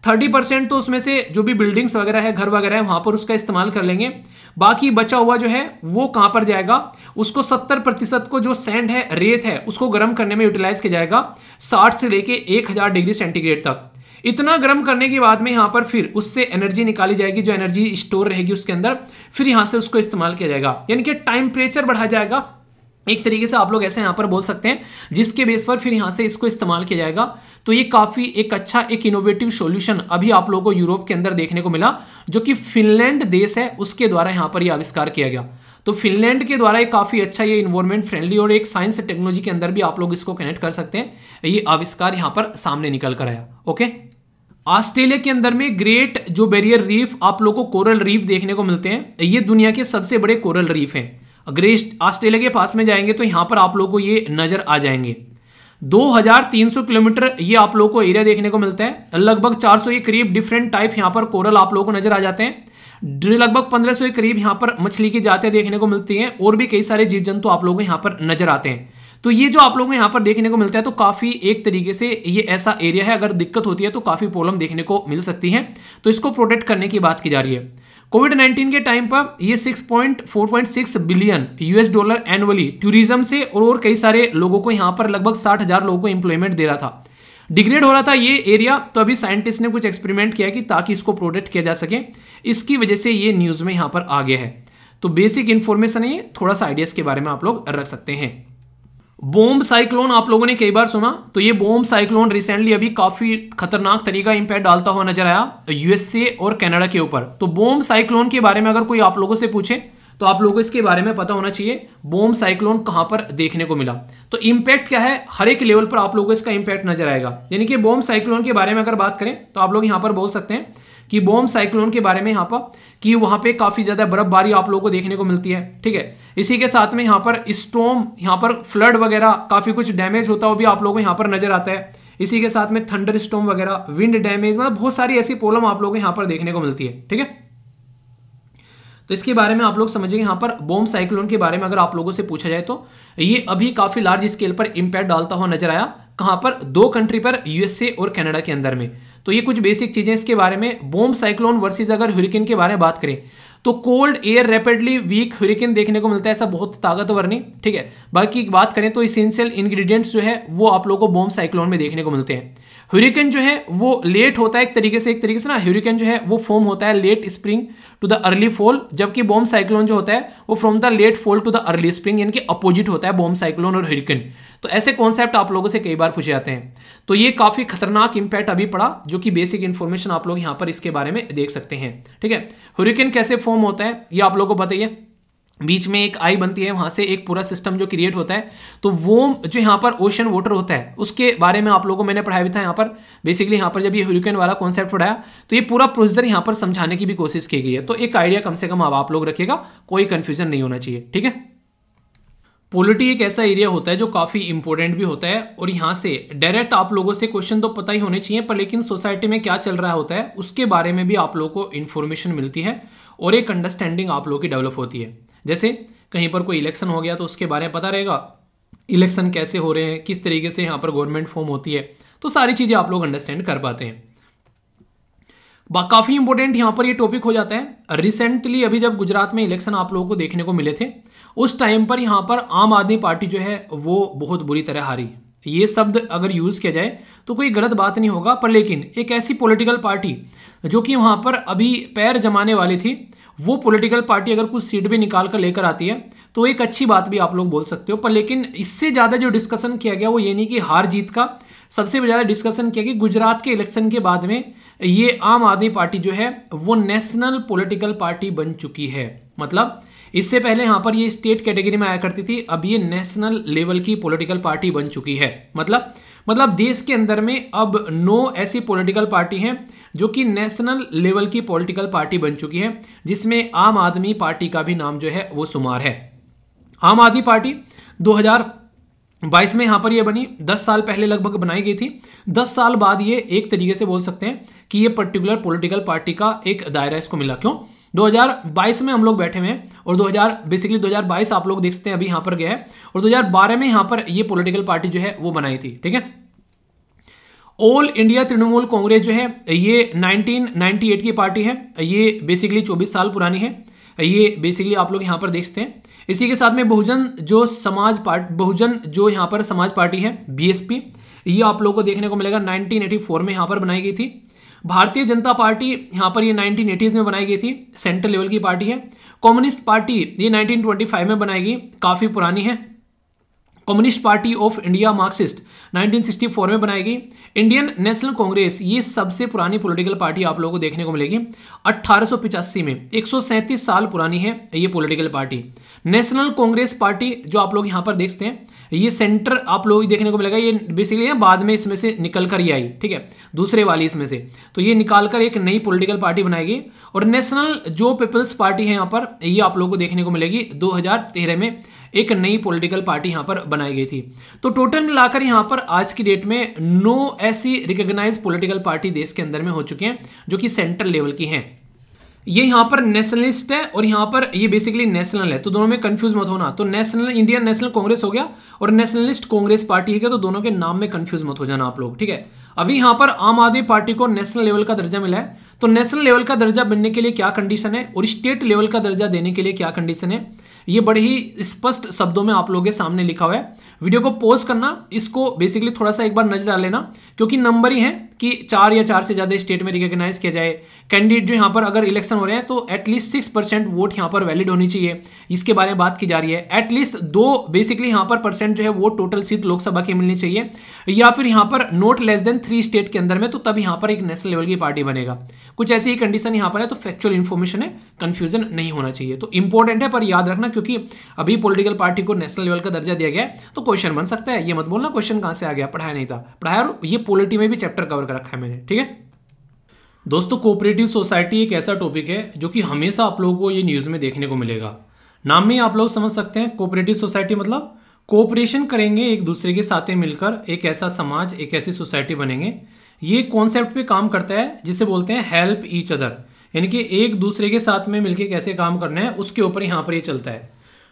थर्टी परसेंट तो उसमें से जो भी बिल्डिंग्स वगैरह है घर वगैरह है वहाँ पर उसका इस्तेमाल कर लेंगे बाकी बचा हुआ जो है वो कहाँ पर जाएगा उसको सत्तर प्रतिशत को जो सैंड है रेत है उसको गर्म करने में यूटिलाइज किया जाएगा साठ से लेके एक हजार डिग्री सेंटीग्रेड तक इतना गर्म करने के बाद में यहाँ पर फिर उससे एनर्जी निकाली जाएगी जो एनर्जी स्टोर रहेगी उसके अंदर फिर यहाँ से उसको इस्तेमाल किया जाएगा यानी कि टेम्परेचर बढ़ा जाएगा एक तरीके से आप लोग ऐसे यहाँ पर बोल सकते हैं जिसके बेस पर फिर यहाँ से इसको इस्तेमाल किया जाएगा तो ये काफ़ी एक अच्छा एक इनोवेटिव सॉल्यूशन अभी आप लोगों को यूरोप के अंदर देखने को मिला जो कि फिनलैंड देश है उसके द्वारा यहाँ पर ये यह आविष्कार किया गया तो फिनलैंड के द्वारा एक काफ़ी अच्छा ये इन्वायरमेंट फ्रेंडली और एक साइंस टेक्नोलॉजी के अंदर भी आप लोग इसको कनेक्ट कर सकते हैं ये आविष्कार यहाँ पर सामने निकल कर आया ओके ऑस्ट्रेलिया के अंदर में ग्रेट जो बैरियर रीफ आप लोगों को कोरल रीफ देखने को मिलते हैं ये दुनिया के सबसे बड़े कोरल रीफ हैं ग्रेट ऑस्ट्रेलिया के पास में जाएंगे तो यहाँ पर आप लोगों को ये नजर आ जाएंगे 2300 किलोमीटर ये आप लोगों को एरिया देखने को मिलता है लगभग 400 के करीब डिफरेंट टाइप यहाँ पर कोरल आप लोगों को नजर आ जाते हैं लगभग 1500 के करीब यहाँ पर मछली की जाते देखने को मिलती हैं और भी कई सारे जीव जंतु आप लोगों को यहाँ पर नजर आते हैं तो ये जो आप लोगों को यहाँ पर देखने को मिलता है तो काफ़ी एक तरीके से ये ऐसा एरिया है अगर दिक्कत होती है तो काफ़ी प्रॉब्लम देखने को मिल सकती है तो इसको प्रोटेक्ट करने की बात की जा रही है कोविड 19 के टाइम पर ये 6.4.6 billion US dollar annually tourism से और, और कई सारे लोगों को यहाँ पर लगभग साठ हज़ार लोगों को एम्प्लॉयमेंट दे रहा था डिग्रेड हो रहा था ये एरिया तो अभी साइंटिस्ट ने कुछ एक्सपेरिमेंट किया कि ताकि इसको प्रोटेक्ट किया जा सके इसकी वजह से ये न्यूज़ में यहां पर आ गया है तो बेसिक इन्फॉर्मेशन है थोड़ा सा आइडियाज़ के बारे में आप लोग रख सकते हैं बोम्ब साइक्लोन आप लोगों ने कई बार सुना तो ये बोम्ब साइक्लोन रिसेंटली अभी काफी खतरनाक तरीका इंपैक्ट डालता हुआ नजर आया यूएसए और कनाडा के ऊपर तो बोम्ब साइक्लोन के बारे में अगर कोई आप लोगों से पूछे तो आप लोगों को इसके बारे में पता होना चाहिए बोम्ब साइक्लोन कहां पर देखने को मिला तो इंपैक्ट क्या है हर एक लेवल पर आप लोगों को इसका इंपैक्ट नजर आएगा यानी कि बोम्ब साइक्लोन के बारे में अगर बात करें तो आप लोग यहां पर बोल सकते हैं कि बोम साइक्लोन के बारे में यहाँ पर कि वहाँ पे काफ़ी ज़्यादा बर्फबारी आप लोगों को देखने को मिलती है ठीक है इसी के साथ में यहाँ पर स्टोम यहाँ पर फ्लड वगैरह काफ़ी कुछ डैमेज होता हुआ भी आप लोगों को यहाँ पर नजर आता है इसी के साथ में थंडर स्टोम वगैरह विंड डैमेज मतलब बहुत सारी ऐसी प्रॉब्लम आप लोगों को यहाँ पर देखने को मिलती है ठीक है तो इसके बारे में आप लोग समझेंगे यहाँ पर बोम साइक्लोन के बारे में अगर आप लोगों से पूछा जाए तो ये अभी काफ़ी लार्ज स्केल पर इम्पैक्ट डालता हुआ नजर आया कहाँ पर दो कंट्री पर यूएसए और कनाडा के अंदर में तो ये कुछ बेसिक चीज़ें इसके बारे में बोम साइक्लोन वर्सेस अगर हुरिकेन के बारे में बात करें तो cold air rapidly weak hurricane देखने को मिलता है ऐसा बहुत ताकतवर नहीं ठीक है बाकी बात करें तो इसेंशियल इंग्रेडिएंट्स जो है वो आप लोगों को बोम साइक्लोन में देखने को मिलते हैं हुरिकेन जो है वो लेट होता है एक तरीके से एक तरीके से ना हुरिकेन जो है वो फॉर्म होता है late spring to the early fall जबकि बॉम्ब साइक्लोन जो होता है वो from the late fall to the early spring यानी कि अपोजिट होता है बॉम्ब साइक्लोन और हुरिकेन तो ऐसे कॉन्सेप्ट आप लोगों से कई बार पूछे जाते हैं तो ये काफ़ी खतरनाक इंपैक्ट अभी पड़ा जो कि बेसिक इंफॉर्मेशन आप लोग यहां पर इसके बारे में देख सकते हैं ठीक है हुरिकेन कैसे फॉर्म होता है ये आप लोगों को बताइए बीच में एक आई बनती है वहां से एक पूरा सिस्टम जो क्रिएट होता है तो वो जो यहाँ पर ओशन वाटर होता है उसके बारे में आप लोगों को मैंने पढ़ाया भी था यहाँ पर बेसिकली यहाँ पर जब ये हुरिकेन वाला कॉन्सेप्ट पढ़ाया तो ये पूरा प्रोसीजर यहाँ पर समझाने की भी कोशिश की गई है तो एक आइडिया कम से कम अब आप लोग रखिएगा कोई कन्फ्यूजन नहीं होना चाहिए ठीक है पोलिटी एक ऐसा एरिया होता है जो काफ़ी इंपॉर्टेंट भी होता है और यहाँ से डायरेक्ट आप लोगों से क्वेश्चन तो पता ही होने चाहिए पर लेकिन सोसाइटी में क्या चल रहा होता है उसके बारे में भी आप लोगों को इन्फॉर्मेशन मिलती है और एक अंडरस्टैंडिंग आप लोगों की डेवलप होती है जैसे कहीं पर कोई इलेक्शन हो गया तो उसके बारे में पता रहेगा इलेक्शन कैसे हो रहे हैं किस तरीके से यहाँ पर गवर्नमेंट फॉर्म होती है तो सारी चीज़ें आप लोग अंडरस्टैंड कर पाते हैं काफ़ी इंपॉर्टेंट यहाँ पर ये टॉपिक हो जाता है रिसेंटली अभी जब गुजरात में इलेक्शन आप लोगों को देखने को मिले थे उस टाइम पर यहाँ पर आम आदमी पार्टी जो है वो बहुत बुरी तरह हारी ये शब्द अगर यूज़ किया जाए तो कोई गलत बात नहीं होगा पर लेकिन एक ऐसी पॉलिटिकल पार्टी जो कि वहाँ पर अभी पैर जमाने वाली थी वो पॉलिटिकल पार्टी अगर कुछ सीट भी निकाल कर लेकर आती है तो एक अच्छी बात भी आप लोग बोल सकते हो पर लेकिन इससे ज़्यादा जो डिस्कशन किया गया वो ये नहीं कि हार जीत का सबसे ज़्यादा डिस्कशन किया कि गुजरात के इलेक्शन के बाद में ये आम आदमी पार्टी जो है वो नेशनल पॉलिटिकल पार्टी बन चुकी है मतलब इससे पहले यहाँ पर ये स्टेट कैटेगरी में आया करती थी अब ये नेशनल लेवल की पॉलिटिकल पार्टी बन चुकी है मतलब मतलब देश के अंदर में अब नौ ऐसी पॉलिटिकल पार्टी है जो कि नेशनल लेवल की पॉलिटिकल पार्टी बन चुकी है जिसमें आम आदमी पार्टी का भी नाम जो है वो शुमार है आम आदमी पार्टी 2022 में यहां पर ये बनी 10 साल पहले लगभग बनाई गई थी 10 साल बाद ये एक तरीके से बोल सकते हैं कि ये पर्टिकुलर पॉलिटिकल पार्टी का एक दायरा इसको मिला क्यों 2022 में हम लोग बैठे हुए हैं और 2000 बेसिकली 2022 आप लोग देखते हैं अभी यहाँ पर गया है और 2012 में यहाँ पर ये पॉलिटिकल पार्टी जो है वो बनाई थी ठीक है ऑल इंडिया तृणमूल कांग्रेस जो है ये 1998 की पार्टी है ये बेसिकली 24 साल पुरानी है ये बेसिकली आप लोग यहाँ पर देखते हैं इसी के साथ में बहुजन जो समाज पार्टी बहुजन जो यहाँ पर समाज पार्टी है बीएसपी ये आप लोगों को देखने को मिलेगा 1984 में यहाँ पर बनाई गई थी भारतीय जनता पार्टी यहाँ पर ये नाइनटीन एटीज़ में बनाई गई थी सेंट्रल लेवल की पार्टी है कम्युनिस्ट पार्टी ये 1925 में बनाई गई काफ़ी पुरानी है communist party of India Marxist 1964 में बनाई गई इंडियन नेशनल कांग्रेस ये सबसे पुरानी पॉलिटिकल पार्टी आप लोगों को देखने को मिलेगी 1885 में एक साल पुरानी है ये political party national Congress party जो आप लोग यहाँ पर देखते हैं ये सेंटर आप लोग देखने को मिलेगा ये बेसिकली बाद में इसमें से निकल कर ही आई ठीक है दूसरे वाली इसमें से तो ये निकाल कर एक नई पॉलिटिकल पार्टी बनाएगी और नेशनल जो पीपल्स पार्टी है यहाँ पर ये आप लोगों को देखने को मिलेगी 2013 में एक नई पॉलिटिकल पार्टी यहाँ पर बनाई गई थी तो टोटल मिलाकर यहाँ पर आज की डेट में नो ऐसी रिकग्नाइज पॉलिटिकल पार्टी देश के अंदर में हो चुकी हैं जो कि सेंट्रल लेवल की हैं ये यहां पर नेशनलिस्ट है और यहां पर ये बेसिकली नेशनल है तो दोनों में कंफ्यूज मत होना तो नेशनल इंडियन नेशनल कांग्रेस हो गया और नेशनलिस्ट कांग्रेस पार्टी है क्या तो दोनों के नाम में कंफ्यूज मत हो जाना आप लोग ठीक है अभी यहां पर आम आदमी पार्टी को नेशनल लेवल का दर्जा मिला है तो नेशनल लेवल का दर्जा बनने के लिए क्या कंडीशन है और स्टेट लेवल का दर्जा देने के लिए क्या कंडीशन है ये बड़े ही स्पष्ट शब्दों में आप लोगों के सामने लिखा हुआ है वीडियो को पोज करना इसको बेसिकली थोड़ा सा एक बार नजर डाल लेना क्योंकि नंबर ही है कि चार या चार से ज़्यादा स्टेट में रिकॉग्नाइज किया जाए कैंडिडेट जो यहाँ पर अगर इलेक्शन हो रहे हैं तो एटलीस्ट सिक्स परसेंट वोट यहाँ पर वैलिड होनी चाहिए इसके बारे में बात की जा रही है एटलीस्ट दो बेसिकली यहाँ पर परसेंट जो है वो टोटल सीट लोकसभा की मिलनी चाहिए या फिर यहाँ पर not less than three state के अंदर में तो तब यहाँ पर एक नेशनल लेवल की पार्टी बनेगा कुछ ऐसी ही कंडीशन यहाँ पर है तो फैक्चुअल इन्फॉर्मेशन है कन्फ्यूजन नहीं होना चाहिए तो इंपॉर्टेंट है पर याद रखना क्योंकि अभी पॉलिटिकल पार्टी को नेशनल लेवल का दर्जा दिया गया है तो क्वेश्चन बन सकता है ये मत बोलना क्वेश्चन कहाँ से आ गया पढ़ाया नहीं था पढ़ाया और ये पॉलिटी में भी चैप्टर कवर कर रखा है मैंने ठीक है दोस्तों कोऑपरेटिव सोसाइटी एक ऐसा टॉपिक है जो कि हमेशा आप लोगों को ये न्यूज़ में देखने को मिलेगा नाम में आप लोग समझ सकते हैं कोऑपरेटिव सोसाइटी मतलब कोऑपरेशन करेंगे एक दूसरे के साथ मिलकर एक ऐसा समाज एक ऐसी सोसाइटी बनेंगे ये कॉन्सेप्ट पे काम करता है जिसे बोलते हैं हेल्प ईच अदर यानी कि एक दूसरे के साथ में मिलके कैसे काम करना है उसके ऊपर यहाँ पर ये चलता है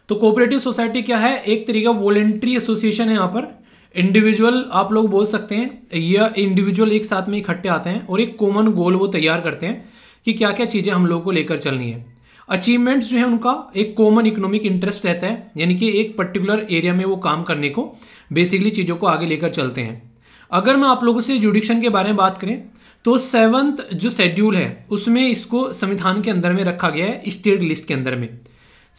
तो कोऑपरेटिव सोसाइटी क्या है एक तरीका वॉलेंट्री एसोसिएशन है यहाँ पर इंडिविजुअल आप लोग बोल सकते हैं या इंडिविजुअल एक साथ में इकट्ठे आते हैं और एक कॉमन गोल वो तैयार करते हैं कि क्या क्या चीज़ें हम लोग को लेकर चलनी है अचीवमेंट्स जो है उनका एक कॉमन इकोनॉमिक इंटरेस्ट रहता है यानी कि एक पर्टिकुलर एरिया में वो काम करने को बेसिकली चीज़ों को आगे लेकर चलते हैं अगर मैं आप लोगों से जुडिक्शन के बारे में बात करें तो सेवंथ जो शेड्यूल है उसमें इसको संविधान के अंदर में रखा गया है स्टेट लिस्ट के अंदर में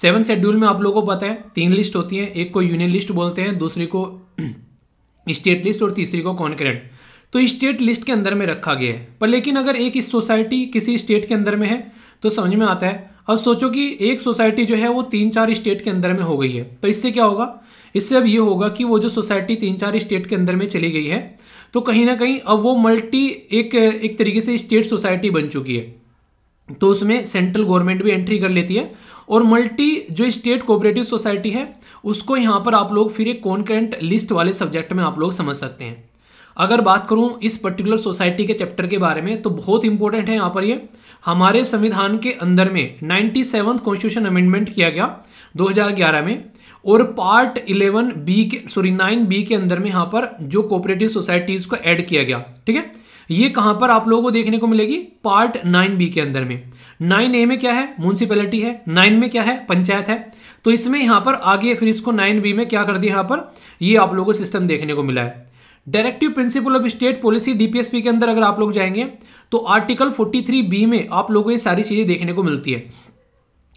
सेवन शेड्यूल में आप लोगों को पता है तीन लिस्ट होती हैं एक को यूनियन लिस्ट बोलते हैं दूसरी को स्टेट लिस्ट और तीसरी को कॉन्क्रेट तो स्टेट लिस्ट के अंदर में रखा गया है पर लेकिन अगर एक सोसाइटी किसी स्टेट के अंदर में है तो समझ में आता है अब सोचो कि एक सोसाइटी जो है वो तीन चार स्टेट के अंदर में हो गई है तो इससे क्या होगा इससे अब ये होगा कि वो जो सोसाइटी तीन चार स्टेट के अंदर में चली गई है तो कहीं ना कहीं अब वो मल्टी एक एक तरीके से स्टेट सोसाइटी बन चुकी है तो उसमें सेंट्रल गवर्नमेंट भी एंट्री कर लेती है और मल्टी जो स्टेट कोऑपरेटिव सोसाइटी है उसको यहाँ पर आप लोग फिर एक कॉन्करेंट लिस्ट वाले सब्जेक्ट में आप लोग समझ सकते हैं अगर बात करूँ इस पर्टिकुलर सोसाइटी के चैप्टर के बारे में तो बहुत इंपॉर्टेंट है यहाँ पर ये हमारे संविधान के अंदर में नाइन्टी सेवन्थ कॉन्स्टिट्यूशन अमेंडमेंट किया गया 2011 में और पार्ट इलेवन बी के सॉरी नाइन बी के अंदर में यहां पर जो कोऑपरेटिव सोसाइटीज को ऐड किया गया ठीक है ये कहां पर आप लोगों को देखने को मिलेगी पार्ट नाइन बी के अंदर में नाइन ए में क्या है म्यूनसिपैलिटी है नाइन में क्या है पंचायत है तो इसमें यहां पर आगे फिर इसको नाइन बी में क्या कर दिया यहां पर ये आप लोगों को सिस्टम देखने को मिला है directive principle of state policy DPSP के अंदर अगर आप लोग जाएंगे तो आर्टिकल 43 बी में आप लोगों को ये सारी चीजें देखने को मिलती है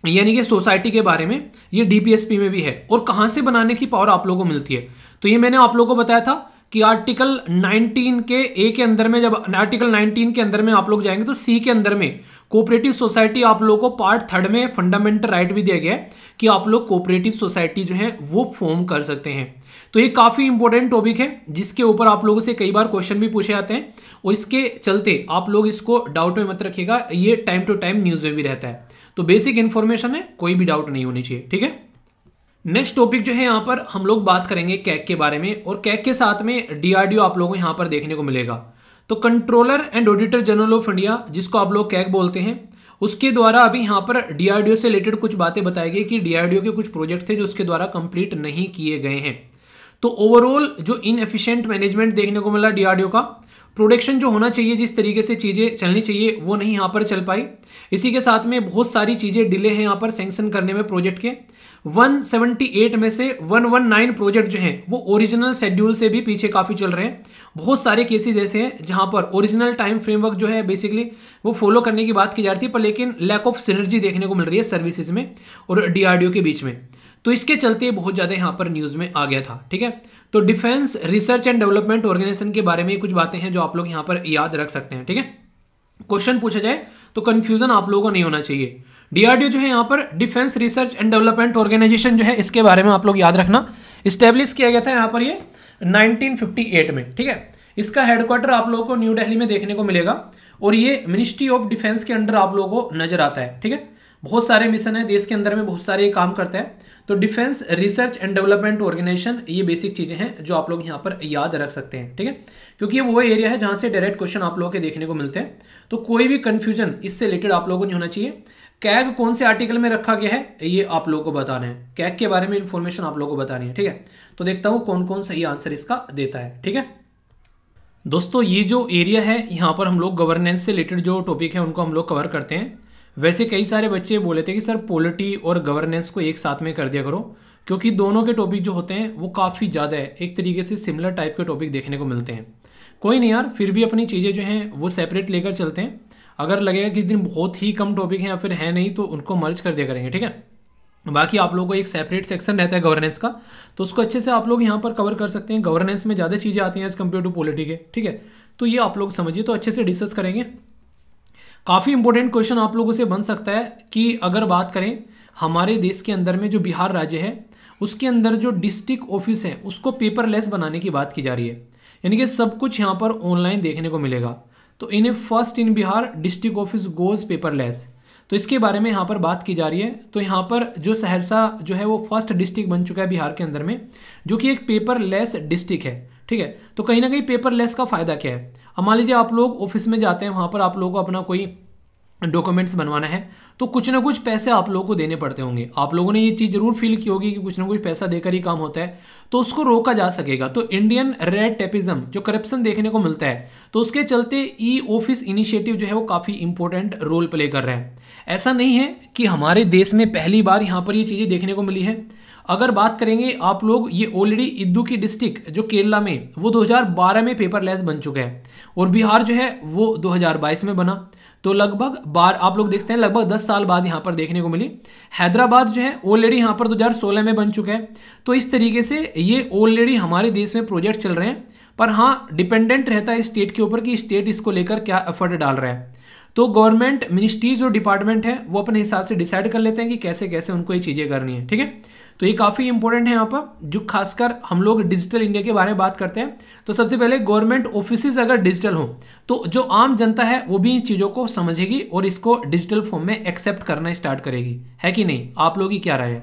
यानी कि सोसाइटी के बारे में ये डीपीएसपी में भी है और कहाँ से बनाने की पावर आप लोगों को मिलती है तो ये मैंने आप लोगों को बताया था कि आर्टिकल 19 के ए के अंदर में जब आर्टिकल 19 के अंदर में आप लोग जाएंगे तो सी के अंदर में कोऑपरेटिव सोसाइटी आप लोगों को पार्ट थर्ड में फंडामेंटल राइट भी दिया गया है कि आप लोग कोऑपरेटिव सोसाइटी जो है वो फॉर्म कर सकते हैं तो ये काफ़ी इंपॉर्टेंट टॉपिक है जिसके ऊपर आप लोगों से कई बार क्वेश्चन भी पूछे जाते हैं और इसके चलते आप लोग इसको डाउट में मत रखिएगा ये टाइम टू टाइम न्यूज़ में भी रहता है तो बेसिक इन्फॉर्मेशन है कोई भी डाउट नहीं होनी चाहिए ठीक है नेक्स्ट टॉपिक जो है यहाँ पर हम लोग बात करेंगे कैक के बारे में और कैक के साथ में डीआरडीओ आप लोगों को यहाँ पर देखने को मिलेगा तो controller and auditor general of India जिसको आप लोग कैक बोलते हैं उसके द्वारा अभी यहाँ पर डीआरडीओ से रिलेटेड कुछ बातें बताई गई कि डीआरडीओ के कुछ प्रोजेक्ट थे जो उसके द्वारा कंप्लीट नहीं किए गए हैं तो ओवरऑल जो इनएफिशिएंट मैनेजमेंट देखने को मिला डीआरडीओ का प्रोडक्शन जो होना चाहिए जिस तरीके से चीज़ें चलनी चाहिए वो नहीं यहाँ पर चल पाई इसी के साथ में बहुत सारी चीज़ें डिले हैं यहाँ पर सेंक्शन करने में प्रोजेक्ट के 178 में से 119 प्रोजेक्ट जो हैं वो ओरिजिनल शेड्यूल से भी पीछे काफ़ी चल रहे हैं बहुत सारे केसेज ऐसे हैं जहां पर ओरिजिनल टाइम फ्रेमवर्क जो है बेसिकली वो फॉलो करने की बात की जाती है पर लेकिन लैक ऑफ सिनर्जी देखने को मिल रही है सर्विसेज में और डी के बीच में तो इसके चलते बहुत ज़्यादा यहाँ पर न्यूज़ में आ गया था ठीक है तो defence research and development organisation के बारे में कुछ बातें हैं जो आप लोग यहां पर याद रख सकते हैं ठीक है क्वेश्चन पूछा जाए तो कंफ्यूजन आप लोगों को नहीं होना चाहिए डीआरडीओ जो है यहां पर defence research and development organisation जो है इसके बारे में आप लोग याद रखना स्टेब्लिश किया गया था यहाँ पर ये 1958 में ठीक है इसका हेडक्वार्टर आप लोगों को न्यू दिल्ली में देखने को मिलेगा और ये मिनिस्ट्री ऑफ डिफेंस के अंडर आप लोगों को नजर आता है ठीक है बहुत सारे मिशन है देश के अंदर में बहुत सारे काम करते हैं तो defence research and development organisation ये बेसिक चीज़ें हैं जो आप लोग यहाँ पर याद रख सकते हैं ठीक है क्योंकि ये वो एरिया है जहाँ से डायरेक्ट क्वेश्चन आप लोगों के देखने को मिलते हैं तो कोई भी कन्फ्यूजन इससे रिलेटेड आप लोगों को नहीं होना चाहिए कैग कौन से आर्टिकल में रखा गया है ये आप लोगों को बताना है कैग के बारे में इन्फॉर्मेशन आप लोगों को बतानी है ठीक है तो देखता हूँ कौन कौन सही आंसर इसका देता है ठीक है दोस्तों ये जो एरिया है यहाँ पर हम लोग गवर्नेंस से रिलेटेड जो टॉपिक है उनको हम लोग कवर करते हैं वैसे कई सारे बच्चे बोले थे कि सर पॉलिटी और गवर्नेंस को एक साथ में कर दिया करो क्योंकि दोनों के टॉपिक जो होते हैं वो काफ़ी ज़्यादा है एक तरीके से सिमिलर टाइप के टॉपिक देखने को मिलते हैं कोई नहीं यार फिर भी अपनी चीज़ें जो हैं वो सेपरेट लेकर चलते हैं अगर लगेगा कि दिन बहुत ही कम टॉपिक हैं या फिर है नहीं तो उनको मर्ज कर दिया करेंगे ठीक है बाकी आप लोगों को एक सेपरेट सेक्शन रहता है गवर्नेंस का तो उसको अच्छे से आप लोग यहाँ पर कवर कर सकते हैं गवर्नेंस में ज़्यादा चीज़ें आती हैं एज़ कम्पेयर टू पॉलिटी के ठीक है तो ये आप लोग समझिए तो अच्छे से डिस्कस करेंगे काफ़ी इंपॉर्टेंट क्वेश्चन आप लोगों से बन सकता है कि अगर बात करें हमारे देश के अंदर में जो बिहार राज्य है उसके अंदर जो डिस्ट्रिक्ट ऑफिस है उसको पेपरलेस बनाने की बात की जा रही है यानी कि सब कुछ यहाँ पर ऑनलाइन देखने को मिलेगा तो इन्हें first in Bihar district office goes paperless तो इसके बारे में यहाँ पर बात की जा रही है तो यहाँ पर जो सहरसा जो है वो फर्स्ट डिस्ट्रिक्ट बन चुका है बिहार के अंदर में जो कि एक पेपरलेस डिस्ट्रिक्ट है ठीक है तो कहीं ना कहीं पेपर लेस का फ़ायदा क्या है अब मान लीजिए आप लोग ऑफिस में जाते हैं वहां पर आप लोगों को अपना कोई डॉक्यूमेंट्स बनवाना है तो कुछ ना कुछ पैसे आप लोगों को देने पड़ते होंगे आप लोगों ने ये चीज़ ज़रूर फील की होगी कि कुछ ना कुछ पैसा देकर ही काम होता है तो उसको रोका जा सकेगा तो इंडियन रेड टेपिज्म जो करप्शन देखने को मिलता है तो उसके चलते ई ऑफिस इनिशिएटिव जो है वो काफ़ी इंपॉर्टेंट रोल प्ले कर रहे हैं ऐसा नहीं है कि हमारे देश में पहली बार यहां पर ये चीज़ें देखने को मिली है अगर बात करेंगे आप लोग ये ऑलरेडी इद्दू की डिस्ट्रिक्ट जो केरला में वो 2012 में पेपर लेस बन चुका है और बिहार जो है वो 2022 में बना तो लगभग बार आप लोग देखते हैं लगभग 10 साल बाद यहाँ पर देखने को मिली हैदराबाद जो है ऑलरेडी यहाँ पर 2016 में बन चुका है तो इस तरीके से ये ऑलरेडी हमारे देश में प्रोजेक्ट चल रहे हैं पर हाँ डिपेंडेंट रहता है स्टेट के ऊपर कि स्टेट इसको लेकर क्या एफर्ट डाल रहा है तो गवर्नमेंट मिनिस्ट्रीज और डिपार्टमेंट है वो अपने हिसाब से डिसाइड कर लेते हैं कि कैसे कैसे उनको ये चीज़ें करनी है ठीक है तो ये काफ़ी इंपॉर्टेंट है यहाँ पर जो खासकर हम लोग डिजिटल इंडिया के बारे में बात करते हैं तो सबसे पहले गवर्नमेंट ऑफिस अगर डिजिटल हों तो जो आम जनता है वो भी इन चीज़ों को समझेगी और इसको डिजिटल फॉर्म में एक्सेप्ट करना स्टार्ट करेगी है कि नहीं आप लोग की क्या राय है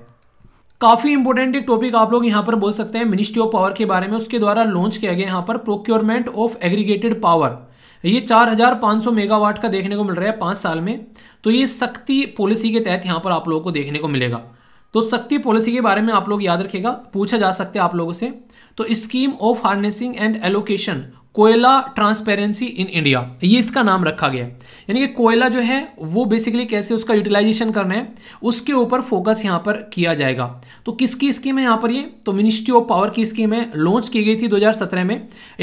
काफ़ी इंपॉर्टेंट एक टॉपिक आप लोग यहाँ पर बोल सकते हैं मिनिस्ट्री ऑफ पावर के बारे में उसके द्वारा लॉन्च किया गया यहाँ पर प्रोक्योरमेंट ऑफ एग्रीगेटेड पावर ये 4,500 मेगावाट का देखने को मिल रहा है पाँच साल में तो ये सख्ती पॉलिसी के तहत यहाँ पर आप लोगों को देखने को मिलेगा तो सख्ती पॉलिसी के बारे में आप लोग याद रखेगा पूछा जा सकता है आप लोगों से तो scheme of harnessing and allocation Koyla transparency in India ये इसका नाम रखा गया यानी कि कोयला जो है वो बेसिकली कैसे उसका यूटिलाइजेशन करना है उसके ऊपर फोकस यहां पर किया जाएगा तो किसकी स्कीम है यहां पर ये तो मिनिस्ट्री ऑफ पावर की स्कीम है लॉन्च की गई थी 2017 में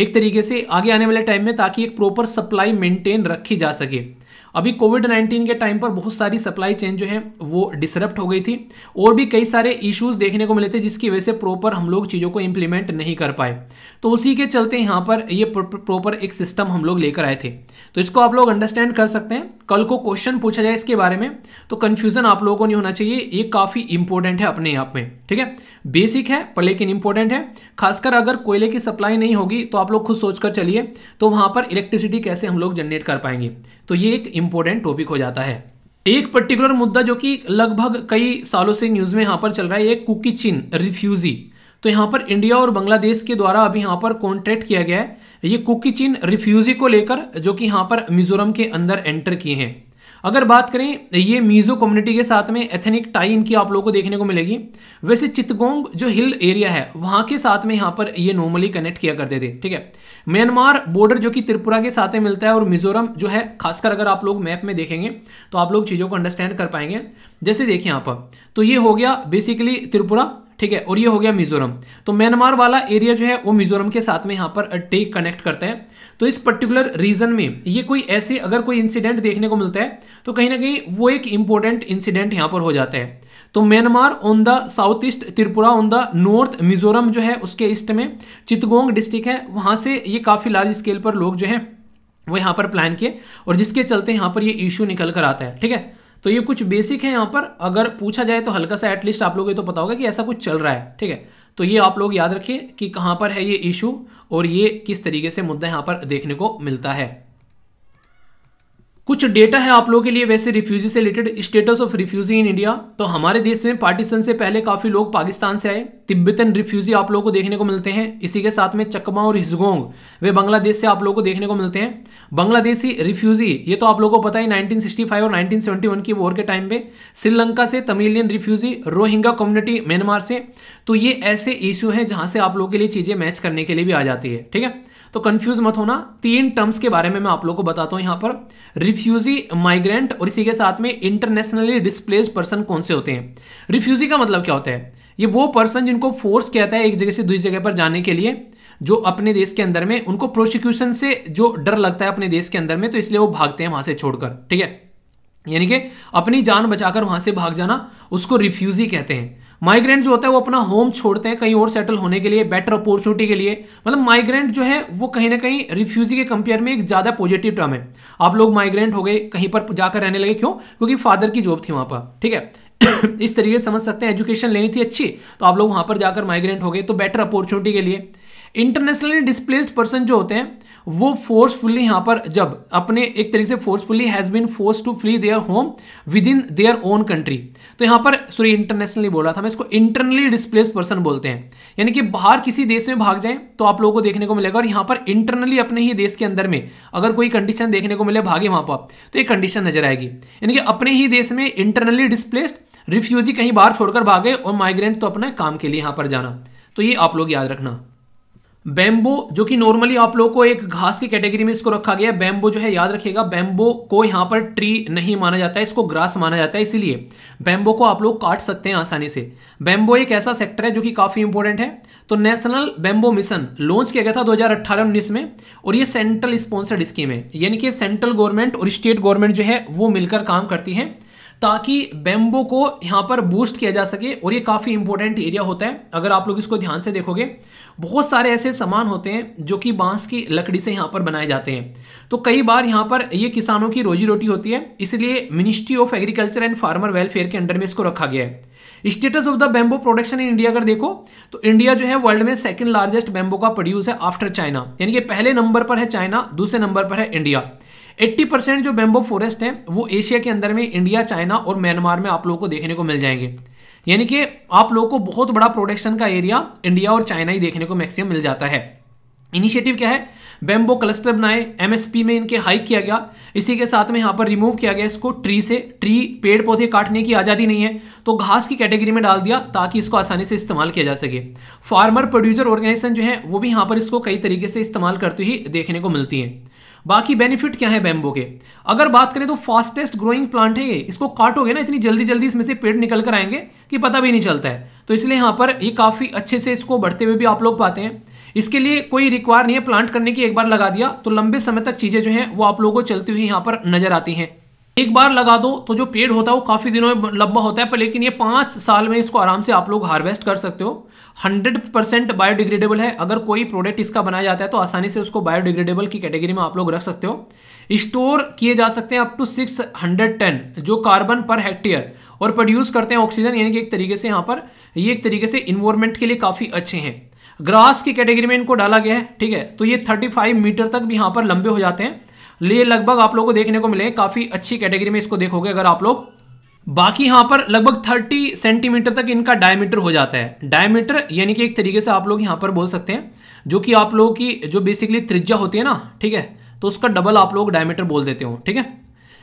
एक तरीके से आगे आने वाले टाइम में ताकि एक प्रॉपर सप्लाई मेंटेन रखी जा सके अभी कोविड 19 के टाइम पर बहुत सारी सप्लाई चेन जो है वो डिसरप्ट हो गई थी और भी कई सारे इश्यूज देखने को मिले थे जिसकी वजह से प्रॉपर हम लोग चीज़ों को इम्प्लीमेंट नहीं कर पाए तो उसी के चलते यहाँ पर ये प्रॉपर एक सिस्टम हम लोग लेकर आए थे तो इसको आप लोग अंडरस्टैंड कर सकते हैं कल को क्वेश्चन पूछा जाए इसके बारे में तो कन्फ्यूज़न आप लोगों को नहीं होना चाहिए ये काफ़ी इंपॉर्टेंट है अपने आप में ठीक है बेसिक है पर लेकिन इंपॉर्टेंट है खासकर अगर कोयले की सप्लाई नहीं होगी तो आप लोग खुद सोचकर चलिए तो वहां पर इलेक्ट्रिसिटी कैसे हम लोग जनरेट कर पाएंगे तो ये एक इंपॉर्टेंट टॉपिक हो जाता है एक पर्टिकुलर मुद्दा जो कि लगभग कई सालों से न्यूज़ में यहां पर चल रहा है ये कुकी चिन रिफ्यूजी तो यहां पर इंडिया और बांग्लादेश के द्वारा अभी यहां पर कॉन्ट्रैक्ट किया गया है ये कुकी चिन रिफ्यूजी को लेकर जो कि यहां पर मिजोरम के अंदर एंटर किए हैं अगर बात करें ये मीज़ो कम्युनिटी के साथ में एथेनिक टाई इनकी आप लोगों को देखने को मिलेगी वैसे चितगोंग जो हिल एरिया है वहाँ के साथ में यहाँ पर ये नॉर्मली कनेक्ट किया करते थे ठीक है म्यांमार बॉर्डर जो कि त्रिपुरा के साथ में मिलता है और मिजोरम जो है खासकर अगर आप लोग मैप में देखेंगे तो आप लोग चीज़ों को अंडरस्टैंड कर पाएंगे जैसे देखिए यहाँ पर तो ये हो गया बेसिकली त्रिपुरा ठीक है और ये हो गया मिजोरम तो म्यांमार वाला एरिया जो है वो मिजोरम के साथ में यहां पर टेक कनेक्ट करता है तो इस पर्टिकुलर रीजन में ये कोई ऐसे अगर कोई इंसिडेंट देखने को मिलता है तो कहीं ना कहीं वो एक इंपॉर्टेंट इंसिडेंट यहां पर हो जाता है तो Myanmar on the south east Tripura on the north Mizoram जो है उसके ईस्ट में चितगोंग डिस्ट्रिक्ट है वहां से ये काफ़ी लार्ज स्केल पर लोग जो है वो यहां पर प्लान किए और जिसके चलते यहां पर ये इश्यू निकल कर आता है ठीक है तो ये कुछ बेसिक है यहाँ पर अगर पूछा जाए तो हल्का सा एटलीस्ट आप लोगों को तो पता होगा कि ऐसा कुछ चल रहा है ठीक है तो ये आप लोग याद रखिए कि कहाँ पर है ये इशू और ये किस तरीके से मुद्दा यहाँ पर देखने को मिलता है कुछ डेटा है आप लोगों के लिए वैसे रिफ्यूजी से related status of refugee in India तो हमारे देश में पार्टीशन से पहले काफी लोग पाकिस्तान से आए तिब्बतन रिफ्यूजी आप लोगों को देखने को मिलते हैं इसी के साथ में चकमा और हिजगोंग वे बांग्लादेश से आप लोगों को देखने को मिलते हैं बांग्लादेशी रिफ्यूजी ये तो आप लोगों को पता ही नाइनटीन और नाइनटीन की वॉर के टाइम पे श्रीलंका से Tamilian refugee Rohingya community Myanmar से तो ये ऐसे इश्यू हैं जहां से आप लोगों के लिए चीजें मैच करने के लिए भी आ जाती है ठीक है तो कंफ्यूज मत होना तीन टर्म्स के बारे में मैं आप लोगों को बताता हूं यहां पर रिफ्यूजी माइग्रेंट और इसी के साथ में इंटरनेशनली डिस्प्लेस पर्सन कौन से होते हैं रिफ्यूजी का मतलब क्या होता है ये वो पर्सन जिनको फोर्स किया जाता है एक जगह से दूसरी जगह पर जाने के लिए जो अपने देश के अंदर में उनको प्रोसिक्यूशन से जो डर लगता है अपने देश के अंदर में तो इसलिए वो भागते हैं वहां से छोड़कर ठीक है यानी कि अपनी जान बचाकर वहां से भाग जाना उसको रिफ्यूजी कहते हैं माइग्रेंट जो होता है वो अपना होम छोड़ते हैं कहीं और सेटल होने के लिए बेटर अपॉर्चुनिटी के लिए मतलब माइग्रेंट जो है वो कहीं ना कहीं रिफ्यूजी के कंपेयर में एक ज़्यादा पॉजिटिव टर्म है आप लोग माइग्रेंट हो गए कहीं पर जाकर रहने लगे क्यों क्योंकि फादर की जॉब थी वहां पर ठीक है इस तरीके से समझ सकते हैं एजुकेशन लेनी थी अच्छी तो आप लोग वहां पर जाकर माइग्रेंट हो गए तो बेटर अपॉर्चुनिटी के लिए इंटरनेशनली डिस्प्लेस्ड पर्सन जो होते हैं वो फोर्सफुली यहां पर जब अपने एक तरीके से forcefully has been force to flee their home within their own country तो यहां पर सॉरी इंटरनेशनली बोला था मैं इसको इंटरनली डिस्प्लेस पर्सन बोलते हैं यानी कि बाहर किसी देश में भाग जाए तो आप लोगों को देखने को मिलेगा और यहां पर इंटरनली अपने ही देश के अंदर में अगर कोई कंडीशन देखने को मिले भागे वहां पर तो एक कंडीशन नजर आएगी यानी कि अपने ही देश में इंटरनली डिस्प्लेस्ड रिफ्यूजी कहीं बाहर छोड़कर भागे और माइग्रेंट तो अपने काम के लिए यहां पर जाना तो ये आप लोग याद रखना बैम्बो जो कि नॉर्मली आप लोगों को एक घास की कैटेगरी में इसको रखा गया है बैम्बो जो है याद रखिएगा बैम्बो को यहाँ पर ट्री नहीं माना जाता है इसको ग्रास माना जाता है इसीलिए बैम्बो को आप लोग काट सकते हैं आसानी से बैम्बो एक ऐसा सेक्टर है जो कि काफ़ी इंपॉर्टेंट है तो नेशनल बैम्बो मिशन लॉन्च किया गया था दो हजार में और ये सेंट्रल स्पॉन्सर्ड स्कीम है यानी कि सेंट्रल गवर्नमेंट और स्टेट गवर्नमेंट जो है वो मिलकर काम करती है ताकि बेम्बो को यहां पर बूस्ट किया जा सके और ये काफ़ी इंपॉर्टेंट एरिया होता है अगर आप लोग इसको ध्यान से देखोगे बहुत सारे ऐसे सामान होते हैं जो कि बांस की लकड़ी से यहाँ पर बनाए जाते हैं तो कई बार यहां पर ये किसानों की रोजी रोटी होती है इसलिए ministry of agriculture and farmer welfare के अंडर में इसको रखा गया है status of the bamboo production in India अगर देखो तो इंडिया जो है वर्ल्ड में सेकंड लार्जेस्ट बेम्बो का प्रोड्यूस है आफ्टर चाइना यानी कि पहले नंबर पर है चाइना दूसरे नंबर पर है इंडिया 80 परसेंट जो बेम्बो फॉरेस्ट हैं वो एशिया के अंदर में इंडिया चाइना और म्यांमार में आप लोगों को देखने को मिल जाएंगे यानी कि आप लोगों को बहुत बड़ा प्रोडक्शन का एरिया इंडिया और चाइना ही देखने को मैक्सिमम मिल जाता है इनिशिएटिव क्या है बेम्बो क्लस्टर बनाए एमएसपी में इनके हाइक किया गया इसी के साथ में यहाँ पर रिमूव किया गया इसको ट्री से ट्री पेड़ पौधे काटने की आज़ादी नहीं है तो घास की कैटेगरी में डाल दिया ताकि इसको आसानी से इस्तेमाल किया जा सके फार्मर प्रोड्यूसर ऑर्गेनाइजेशन जो है वो भी यहाँ पर इसको कई तरीके से इस्तेमाल करती हुई देखने को मिलती है बाकी बेनिफिट क्या है बैम्बो के अगर बात करें तो फास्टेस्ट ग्रोइंग प्लांट है ये इसको काटोगे ना इतनी जल्दी जल्दी इसमें से पेड़ निकल कर आएंगे कि पता भी नहीं चलता है तो इसलिए यहाँ पर ये काफ़ी अच्छे से इसको बढ़ते हुए भी आप लोग पाते हैं इसके लिए कोई रिक्वायर नहीं है प्लांट करने की एक बार लगा दिया तो लंबे समय तक चीज़ें जो हैं वो आप लोगों को चलती हुई यहाँ पर नजर आती हैं एक बार लगा दो तो जो पेड़ होता है वो काफ़ी दिनों में लंबा होता है पर लेकिन ये पाँच साल में इसको आराम से आप लोग हार्वेस्ट कर सकते हो 100 परसेंट बायोडिग्रेडेबल है अगर कोई प्रोडक्ट इसका बनाया जाता है तो आसानी से उसको बायोडिग्रेडेबल की कैटेगरी में आप लोग रख सकते हो स्टोर किए जा सकते हैं अप टू 600 जो कार्बन पर हेक्टेयर और प्रोड्यूस करते हैं ऑक्सीजन यानी कि एक तरीके से यहाँ पर ये एक तरीके से इन्वायरमेंट के लिए काफ़ी अच्छे हैं ग्रास की कैटेगरी में इनको डाला गया है ठीक है तो ये 35 मीटर तक भी यहाँ पर लंबे हो जाते हैं लिए लगभग आप लोगों को देखने को मिले काफ़ी अच्छी कैटेगरी में इसको देखोगे अगर आप लोग बाकी यहां पर लगभग 30 सेंटीमीटर तक इनका डायमीटर हो जाता है डायमीटर यानी कि एक तरीके से आप लोग यहां पर बोल सकते हैं जो कि आप लोगों की जो बेसिकली त्रिज्या होती है ना ठीक है तो उसका डबल आप लोग डायमीटर बोल देते हो ठीक है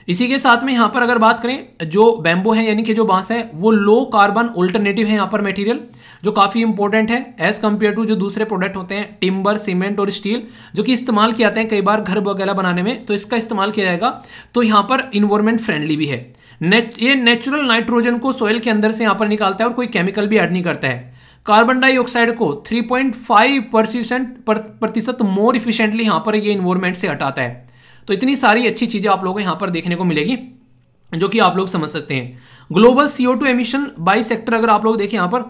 इसी के साथ में यहां पर अगर बात करें जो बैम्बो है यानी कि जो बांस है वो लो कार्बन ऑल्टरनेटिव है यहां पर मेटीरियल जो काफ़ी इंपॉर्टेंट है एज कम्पेयर टू जो दूसरे प्रोडक्ट होते हैं टिम्बर सीमेंट और स्टील जो कि इस्तेमाल किया जाते हैं कई बार घर वगैरह बनाने में तो इसका इस्तेमाल किया जाएगा तो यहां पर इन्वायरमेंट फ्रेंडली भी है ने, ये नेचुरल नाइट्रोजन को सोयल के अंदर से यहां पर निकालता है और कोई केमिकल भी एड नहीं करता है कार्बन डाइऑक्साइड को 3.5 प्रतिशत प्रतिशत मोर इफिशियंटली यहां पर ये इन्वायरमेंट से हटाता है तो इतनी सारी अच्छी चीज़ें आप लोगों को यहां पर देखने को मिलेगी जो कि आप लोग समझ सकते हैं global CO two emission by sector अगर आप लोग देखें यहां पर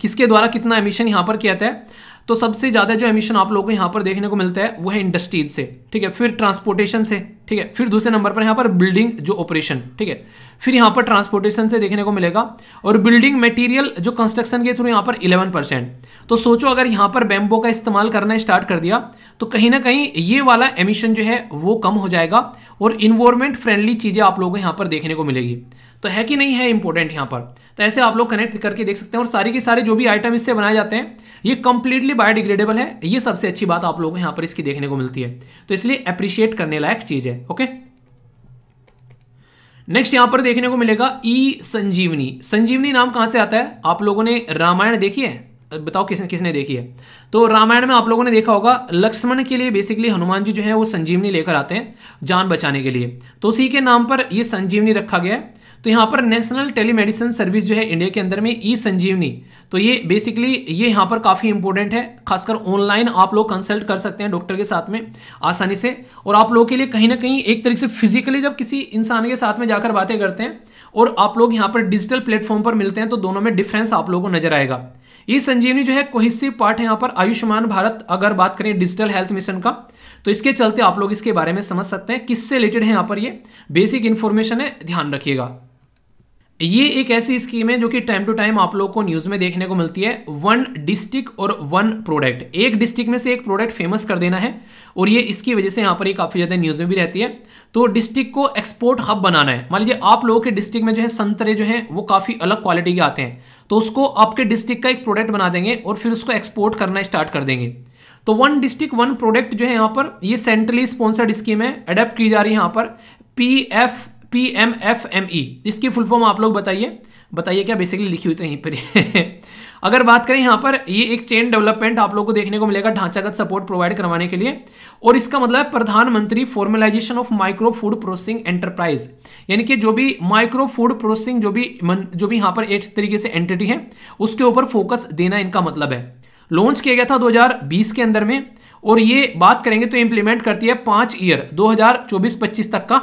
किसके द्वारा कितना एमिशन यहाँ पर किया था है तो सबसे ज़्यादा जो एमिशन आप लोगों को यहाँ पर देखने को मिलता है वो है इंडस्ट्रीज से ठीक है फिर ट्रांसपोर्टेशन से ठीक है फिर दूसरे नंबर पर यहाँ पर बिल्डिंग जो ऑपरेशन ठीक है फिर यहाँ पर ट्रांसपोर्टेशन से देखने को मिलेगा और बिल्डिंग मटेरियल जो कंस्ट्रक्शन के थ्रू यहाँ पर 11 परसेंट तो सोचो अगर यहाँ पर बैम्बो का इस्तेमाल करना स्टार्ट कर दिया तो कहीं ना कहीं ये वाला एमिशन जो है वो कम हो जाएगा और इन्वायरमेंट फ्रेंडली चीज़ें आप लोगों को यहाँ पर देखने को मिलेगी तो है कि नहीं है इंपॉर्टेंट यहाँ पर तो ऐसे आप लोग कनेक्ट करके देख सकते हैं और सारी के सारे जो भी आइटम इससे बनाए जाते हैं ये कंप्लीटली बायोडिग्रेडेबल है ये सबसे अच्छी बात आप लोगों को यहां पर इसकी देखने को मिलती है तो इसलिए अप्रिशिएट करने लायक चीज़ है ओके नेक्स्ट यहां पर देखने को मिलेगा ई संजीवनी संजीवनी नाम कहां से आता है आप लोगों ने रामायण देखी है बताओ किसने किसने देखी है तो रामायण में आप लोगों ने देखा होगा लक्ष्मण के लिए बेसिकली हनुमान जी जो है वो संजीवनी लेकर आते हैं जान बचाने के लिए तो उसी के नाम पर ये संजीवनी रखा गया है तो यहाँ पर नेशनल टेलीमेडिसिन सर्विस जो है इंडिया के अंदर में ई संजीवनी तो ये बेसिकली ये यहाँ पर काफ़ी इंपॉर्टेंट है खासकर ऑनलाइन आप लोग कंसल्ट कर सकते हैं डॉक्टर के साथ में आसानी से और आप लोगों के लिए कहीं ना कहीं एक तरीके से फिजिकली जब किसी इंसान के साथ में जाकर बातें करते हैं और आप लोग यहाँ पर डिजिटल प्लेटफॉर्म पर मिलते हैं तो दोनों में डिफरेंस आप लोगों को नजर आएगा ई संजीवनी जो है कोहिस्सी पार्ट है यहाँ पर आयुष्मान भारत अगर बात करें डिजिटल हेल्थ मिशन का तो इसके चलते आप लोग इसके बारे में समझ सकते हैं किससे रिलेटेड है यहाँ पर ये बेसिक इन्फॉर्मेशन है ध्यान रखिएगा ये एक ऐसी स्कीम है जो कि टाइम टू टाइम आप लोग को न्यूज में देखने को मिलती है वन डिस्ट्रिक्ट और वन प्रोडक्ट एक डिस्ट्रिक्ट में से एक प्रोडक्ट फेमस कर देना है और ये इसकी वजह से यहां पर ये काफ़ी ज़्यादा न्यूज़ में भी रहती है तो डिस्ट्रिक्ट को एक्सपोर्ट हब बनाना है मान लीजिए आप लोगों के डिस्ट्रिक्ट में जो है संतरे जो है वो काफ़ी अलग क्वालिटी के आते हैं तो उसको आपके डिस्ट्रिक्ट का एक प्रोडक्ट बना देंगे और फिर उसको एक्सपोर्ट करना स्टार्ट कर देंगे तो वन डिस्ट्रिक्ट वन प्रोडक्ट जो है यहां पर ये सेंट्रली स्पॉन्सर्ड स्कीम है अडेप्ट की जा रही है यहां पर P F P M F M E इसकी फुल फॉर्म आप लोग बताइए बताइए क्या बेसिकली लिखी हुई तो यहीं पर अगर बात करें यहाँ पर ये एक चेन डेवलपमेंट आप लोगों को देखने को मिलेगा ढांचागत सपोर्ट प्रोवाइड करवाने के लिए और इसका मतलब है प्रधानमंत्री formalisation of micro food processing enterprise यानी कि जो भी माइक्रो फूड प्रोसेसिंग जो भी जो भी यहाँ पर एक तरीके से एंटिटी है उसके ऊपर फोकस देना इनका मतलब है लॉन्च किया गया था दो के अंदर में और ये बात करेंगे तो इंप्लीमेंट करती है पाँच ईयर दो हजार तक का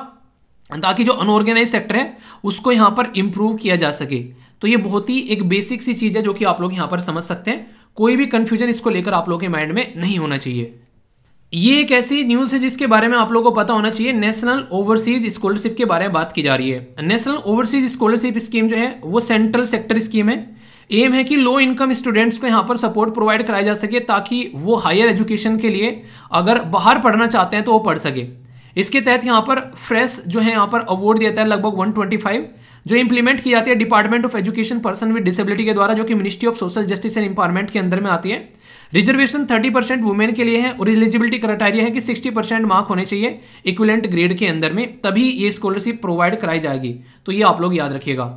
ताकि जो अनऑर्गेनाइज सेक्टर है उसको यहां पर इंप्रूव किया जा सके तो ये बहुत ही एक बेसिक सी चीज़ है जो कि आप लोग यहां पर समझ सकते हैं कोई भी कन्फ्यूजन इसको लेकर आप लोगों के माइंड में नहीं होना चाहिए ये एक ऐसी न्यूज़ है जिसके बारे में आप लोगों को पता होना चाहिए नेशनल ओवरसीज स्कॉलरशिप के बारे में बात की जा रही है नेशनल ओवरसीज स्कॉलरशिप स्कीम जो है वो सेंट्रल सेक्टर स्कीम है एम है कि लो इनकम स्टूडेंट्स को यहाँ पर सपोर्ट प्रोवाइड कराया जा सके ताकि वो हायर एजुकेशन के लिए अगर बाहर पढ़ना चाहते हैं तो वो पढ़ सके इसके तहत यहाँ पर फ्रेश जो है यहाँ पर अवार्ड दिया है लगभग 125 जो इंप्लीमेंट की जाती है department of education person with disability के द्वारा जो कि ministry of social justice and empowerment के अंदर में आती है रिजर्वेशन 30 परसेंट वुमेन के लिए है और एलिजिबिलिटी क्राइटेरिया है कि 60 परसेंट मार्क होने चाहिए इक्विलेंट ग्रेड के अंदर में तभी ये स्कॉलरशिप प्रोवाइड कराई जाएगी तो ये आप लोग याद रखिएगा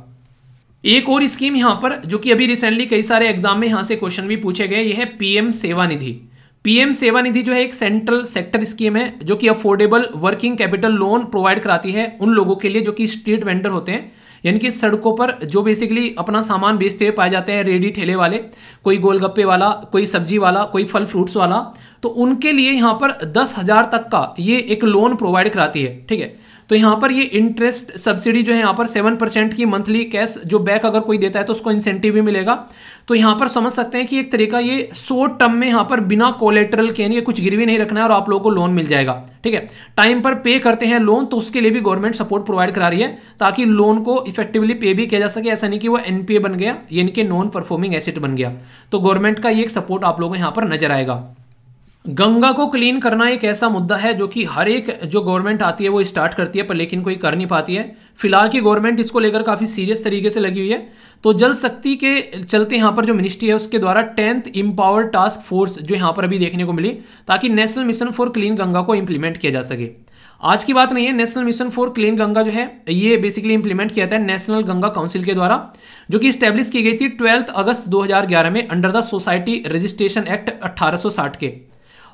एक और स्कीम यहाँ पर जो कि अभी रिसेंटली कई सारे एग्जाम में यहाँ से क्वेश्चन भी पूछे गए ये है पीएम सेवा निधि पीएम सेवा निधि जो है एक सेंट्रल सेक्टर स्कीम है जो कि affordable working capital loan provide कराती है उन लोगों के लिए जो कि स्ट्रीट वेंडर होते हैं यानी कि सड़कों पर जो बेसिकली अपना सामान बेचते हुए पाए जाते हैं रेडी ठेले वाले कोई गोलगप्पे वाला कोई सब्जी वाला कोई फल फ्रूट्स वाला तो उनके लिए यहाँ पर दस हज़ार तक का ये एक लोन प्रोवाइड कराती है ठीक है तो यहाँ पर ये इंटरेस्ट सब्सिडी जो है यहाँ पर सेवन परसेंट की मंथली कैश जो बैक अगर कोई देता है तो उसको इंसेंटिव भी मिलेगा तो यहां पर समझ सकते हैं कि एक तरीका ये शोर्ट टर्म में यहां पर बिना कोलेटरल के यानी कुछ गिरवी नहीं रखना है और आप लोगों को लोन मिल जाएगा ठीक है टाइम पर पे करते हैं लोन तो उसके लिए भी गवर्नमेंट सपोर्ट प्रोवाइड करा रही है ताकि लोन को इफेक्टिवली पे भी किया जा सके ऐसा नहीं कि वो एनपीए बन गया यानी कि नॉन परफॉर्मिंग एसेट बन गया तो गवर्नमेंट का ये एक सपोर्ट आप लोगों को यहाँ पर नजर आएगा गंगा को क्लीन करना एक ऐसा मुद्दा है जो कि हर एक जो गवर्नमेंट आती है वो स्टार्ट करती है पर लेकिन कोई कर नहीं पाती है फिलहाल की गवर्नमेंट इसको लेकर काफ़ी सीरियस तरीके से लगी हुई है तो जल शक्ति के चलते यहाँ पर जो मिनिस्ट्री है उसके द्वारा टेंथ इम्पावर टास्क फोर्स जो यहाँ पर अभी देखने को मिली ताकि national mission for clean Ganga को इम्प्लीमेंट किया जा सके आज की बात नहीं है national mission for clean Ganga जो है ये बेसिकली इंप्लीमेंट किया था नेशनल गंगा काउंसिल के द्वारा जो कि स्टैब्लिश की गई थी ट्वेल्थ अगस्त 2011 में under the society registration act 1860 के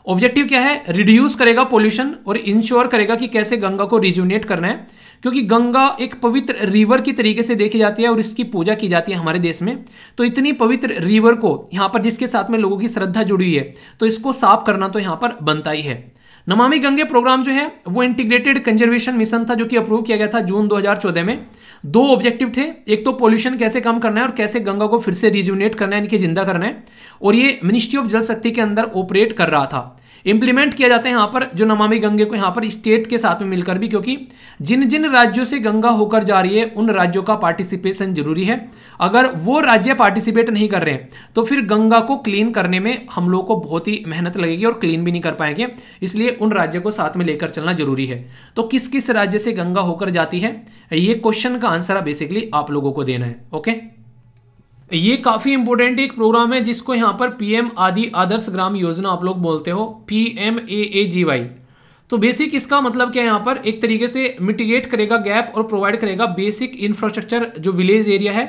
ऑब्जेक्टिव क्या है रिड्यूस करेगा पोल्यूशन और इंश्योर करेगा कि कैसे गंगा को रिज्यूनेट करना है क्योंकि गंगा एक पवित्र रिवर की तरीके से देखी जाती है और इसकी पूजा की जाती है हमारे देश में तो इतनी पवित्र रिवर को यहाँ पर जिसके साथ में लोगों की श्रद्धा जुड़ी हुई है तो इसको साफ करना तो यहाँ पर बनता ही है नमामि गंगे प्रोग्राम जो है वो इंटीग्रेटेड कंजर्वेशन मिशन था जो कि अप्रूव किया गया था जून 2014 में दो ऑब्जेक्टिव थे एक तो पोल्यूशन कैसे कम करना है और कैसे गंगा को फिर से रिज्यूनेट करना है इनके जिंदा करना है और ये मिनिस्ट्री ऑफ जल शक्ति के अंदर ऑपरेट कर रहा था इंप्लीमेंट किया जाता है यहाँ पर जो नमामि गंगे को यहाँ पर स्टेट के साथ में मिलकर भी क्योंकि जिन जिन राज्यों से गंगा होकर जा रही है उन राज्यों का पार्टिसिपेशन जरूरी है अगर वो राज्य पार्टिसिपेट नहीं कर रहे हैं तो फिर गंगा को क्लीन करने में हम लोग को बहुत ही मेहनत लगेगी और क्लीन भी नहीं कर पाएंगे इसलिए उन राज्य को साथ में लेकर चलना जरूरी है तो किस किस राज्य से गंगा होकर जाती है ये क्वेश्चन का आंसर बेसिकली आप लोगों को देना है ओके ये काफ़ी इंपोर्टेंट एक प्रोग्राम है जिसको यहां पर पीएम आदि आदर्श ग्राम योजना आप लोग बोलते हो P M A A G Y तो बेसिक इसका मतलब क्या है पर एक तरीके से मिटिगेट करेगा गैप और प्रोवाइड करेगा बेसिक इंफ्रास्ट्रक्चर जो विलेज एरिया है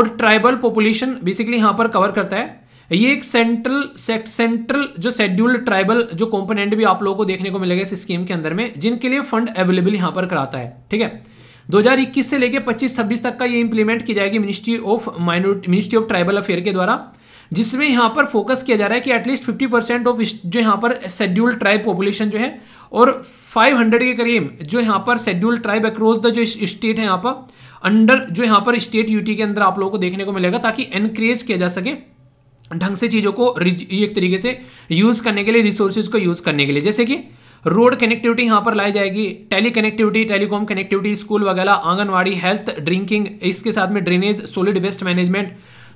और ट्राइबल पॉपुलेशन बेसिकली यहां पर कवर करता है ये एक सेंट्रल सेंट्रल जो शेड्यूल्ड ट्राइबल जो कंपोनेंट भी आप लोगों को देखने को मिलेगा इस स्कीम के अंदर में जिनके लिए फंड अवेलेबल यहां पर कराता है ठीक है 2021 से लेकर 25 छब्बीस तक का ये इंप्लीमेंट की जाएगी ministry of minority ministry of tribal affair के द्वारा जिसमें यहाँ पर फोकस किया जा रहा है कि एटलीस्ट 50 परसेंट ऑफ जो यहाँ पर शेड्यूल्ड ट्राइब पॉपुलेशन जो है और 500 के करीब जो यहाँ पर शेड्यूल्ड ट्राइब अक्रॉस द जो स्टेट है यहाँ पर अंडर जो यहाँ पर स्टेट यूटी के अंदर आप लोगों को देखने को मिलेगा ताकि एनकरेज किया जा सके ढंग से चीज़ों को एक तरीके से यूज़ करने के लिए रिसोर्सेज को यूज़ करने के लिए जैसे कि रोड कनेक्टिविटी यहाँ पर लाई जाएगी tele connectivity telecom connectivity school वगैरह आंगनवाड़ी हेल्थ ड्रिंकिंग इसके साथ में ड्रेनेज सोलिड वेस्ट मैनेजमेंट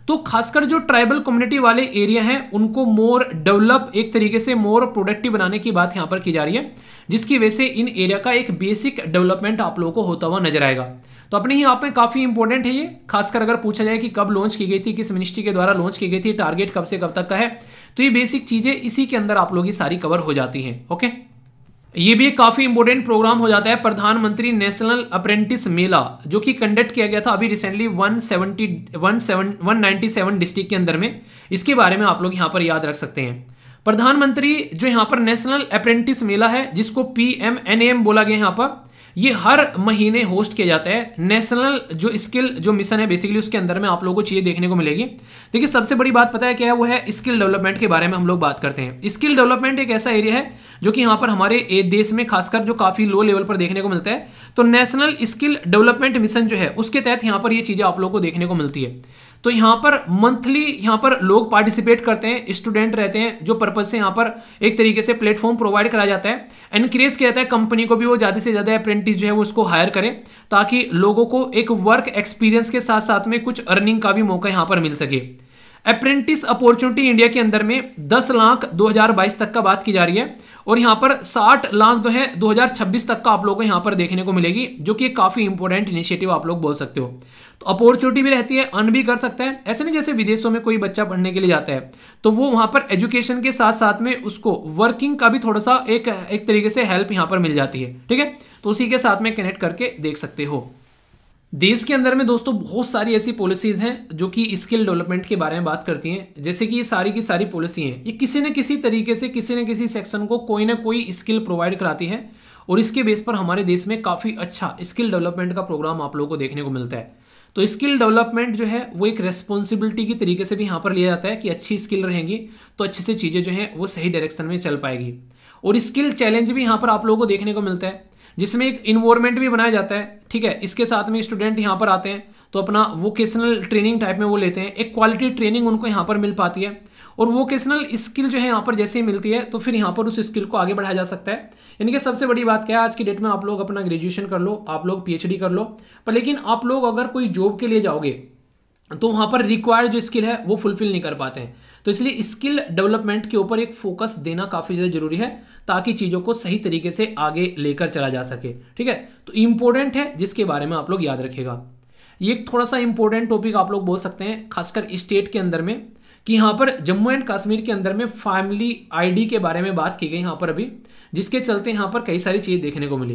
तो खासकर जो ट्राइबल कम्युनिटी वाले एरिया हैं उनको मोर डेवलप एक तरीके से मोर प्रोडक्टिव बनाने की बात यहाँ पर की जा रही है जिसकी वजह से इन एरिया का एक बेसिक डेवलपमेंट आप लोगों को होता हुआ नजर आएगा तो अपने ही आप में काफी इंपॉर्टेंट है ये खासकर अगर पूछा जाए कि कब लॉन्च की गई थी किस मिनिस्ट्री के द्वारा लॉन्च की गई थी टारगेट कब से कब तक का है तो ये बेसिक चीजें इसी के अंदर आप लोग की सारी कवर हो जाती हैं ओके ये भी एक काफ़ी इंपोर्टेंट प्रोग्राम हो जाता है प्रधानमंत्री नेशनल अप्रेंटिस मेला जो कि कंडक्ट किया गया था अभी रिसेंटली 170 197 डिस्ट्रिक्ट के अंदर में इसके बारे में आप लोग यहां पर याद रख सकते हैं प्रधानमंत्री जो यहां पर नेशनल अप्रेंटिस मेला है जिसको पी एम एन एम बोला गया यहां पर ये हर महीने होस्ट किया जाता है नेशनल जो स्किल जो मिशन है बेसिकली उसके अंदर में आप लोगों को चीज़ें देखने को मिलेगी देखिए सबसे बड़ी बात पता है क्या है वो है स्किल डेवलपमेंट के बारे में हम लोग बात करते हैं स्किल डेवलपमेंट एक ऐसा एरिया है जो कि यहां पर हमारे देश में खासकर जो काफ़ी लो लेवल पर देखने को मिलता है तो नेशनल स्किल डेवलपमेंट मिशन जो है उसके तहत यहां पर ये चीज़ें आप लोग को देखने को मिलती है तो यहाँ पर मंथली यहाँ पर लोग पार्टिसिपेट करते हैं स्टूडेंट रहते हैं जो पर्पज से यहाँ पर एक तरीके से प्लेटफॉर्म प्रोवाइड कराया जाता है इनक्रेज किया जाता है कंपनी को भी वो ज़्यादा से ज़्यादा अप्रेंटिस जो है वो उसको हायर करें ताकि लोगों को एक वर्क एक्सपीरियंस के साथ साथ में कुछ अर्निंग का भी मौका यहाँ पर मिल सके अप्रेंटिस अपॉर्चुनिटी इंडिया के अंदर में दस लाख दो तक का बात की जा रही है और यहाँ पर 60 लाख जो है 2026 तक का आप लोगों को यहां पर देखने को मिलेगी जो कि काफ़ी इंपॉर्टेंट इनिशिएटिव आप लोग बोल सकते हो तो अपॉर्चुनिटी भी रहती है अर्न भी कर सकता है ऐसे नहीं जैसे विदेशों में कोई बच्चा पढ़ने के लिए जाता है तो वो वहां पर एजुकेशन के साथ साथ में उसको वर्किंग का भी थोड़ा सा एक एक तरीके से हेल्प यहाँ पर मिल जाती है ठीक है तो उसी के साथ में कनेक्ट करके देख सकते हो देश के अंदर में दोस्तों बहुत सारी ऐसी पॉलिसीज हैं जो कि स्किल डेवलपमेंट के बारे में बात करती हैं जैसे कि ये सारी की सारी पॉलिसी हैं ये किसी न किसी तरीके से किसी न किसी सेक्शन को कोई ना कोई स्किल प्रोवाइड कराती है और इसके बेस पर हमारे देश में काफ़ी अच्छा स्किल डेवलपमेंट का प्रोग्राम आप लोगों को देखने को मिलता है तो स्किल डेवलपमेंट जो है वो एक रेस्पॉन्सिबिलिटी की तरीके से भी यहाँ पर लिया जाता है कि अच्छी स्किल रहेंगी तो अच्छे से चीज़ें जो हैं वो सही डायरेक्शन में चल पाएगी और स्किल चैलेंज भी यहाँ पर आप लोगों को देखने को मिलता है जिसमें एक इन्वॉर्मेंट भी बनाया जाता है ठीक है इसके साथ में स्टूडेंट यहाँ पर आते हैं तो अपना वोकेशनल ट्रेनिंग टाइप में वो लेते हैं एक क्वालिटी ट्रेनिंग उनको यहाँ पर मिल पाती है और वोकेशनल स्किल जो है यहाँ पर जैसे ही मिलती है तो फिर यहाँ पर उस स्किल को आगे बढ़ाया जा सकता है यानी कि सबसे बड़ी बात क्या है आज की डेट में आप लोग अपना ग्रेजुएशन कर लो आप लोग पीएचडी कर लो पर लेकिन आप लोग अगर कोई जॉब के लिए जाओगे तो वहाँ पर रिक्वायर्ड जो स्किल है वो फुलफिल नहीं कर पाते हैं तो इसलिए स्किल डेवलपमेंट के ऊपर एक फोकस देना काफ़ी ज़्यादा जरूरी है ताकि चीज़ों को सही तरीके से आगे लेकर चला जा सके ठीक है तो इंपोर्टेंट है जिसके बारे में आप लोग याद रखेगा ये थोड़ा सा इंपॉर्टेंट टॉपिक आप लोग बोल सकते हैं खासकर स्टेट के अंदर में कि यहां पर जम्मू एंड कश्मीर के अंदर में फैमिली आईडी के बारे में बात की गई यहां पर अभी जिसके चलते यहां पर कई सारी चीज़ देखने को मिली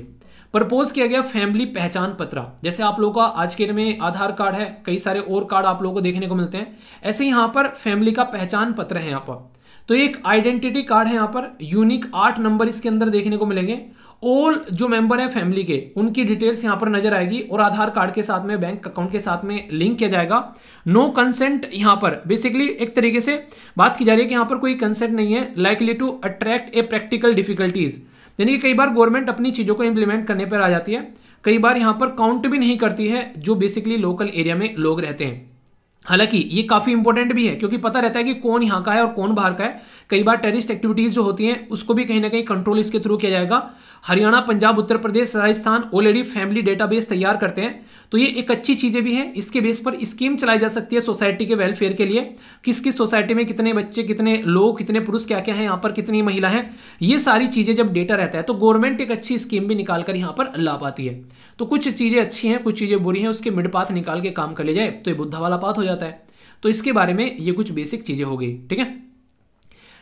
प्रपोज किया गया फैमिली पहचान पत्र जैसे आप लोगों का आज के में आधार कार्ड है कई सारे और कार्ड आप लोगों को देखने को मिलते हैं ऐसे यहां पर फैमिली का पहचान पत्र है यहाँ पर तो एक आइडेंटिटी कार्ड है यहाँ पर यूनिक आठ नंबर इसके अंदर देखने को मिलेंगे ऑल जो मेंबर है फैमिली के उनकी डिटेल्स यहाँ पर नजर आएगी और आधार कार्ड के साथ में बैंक अकाउंट के साथ में लिंक किया जाएगा नो कंसेंट यहाँ पर बेसिकली एक तरीके से बात की जा रही है कि यहां पर कोई कंसेंट नहीं है likely to attract a practical difficulties यानी कि कई बार गवर्नमेंट अपनी चीज़ों को इंप्लीमेंट करने पर आ जाती है कई बार यहां पर काउंट भी नहीं करती है जो बेसिकली लोकल एरिया में लोग रहते हैं हालांकि ये काफ़ी इंपॉर्टेंट भी है क्योंकि पता रहता है कि कौन यहां का है और कौन बाहर का है कई बार टेररिस्ट एक्टिविटीज़ जो होती हैं उसको भी कहीं ना कहीं कंट्रोल इसके थ्रू किया जाएगा Haryana Punjab Uttar Pradesh Rajasthan already family database तैयार करते हैं तो ये एक अच्छी चीज़ें भी है इसके बेस पर स्कीम चलाई जा सकती है सोसाइटी के वेलफेयर के लिए किस किस सोसाइटी में कितने बच्चे कितने लोग कितने पुरुष क्या क्या है यहाँ पर कितनी महिला है ये सारी चीज़ें जब डेटा रहता है तो गवर्नमेंट एक अच्छी स्कीम भी निकाल कर यहाँ पर ला पाती है तो कुछ चीज़ें अच्छी हैं कुछ चीज़ें बुरी हैं उसके मिड पाथ निकाल के काम कर ले जाए तो ये बुद्धा वाला पाथ हो जाता है तो इसके बारे में ये कुछ बेसिक चीज़ें हो गई ठीक है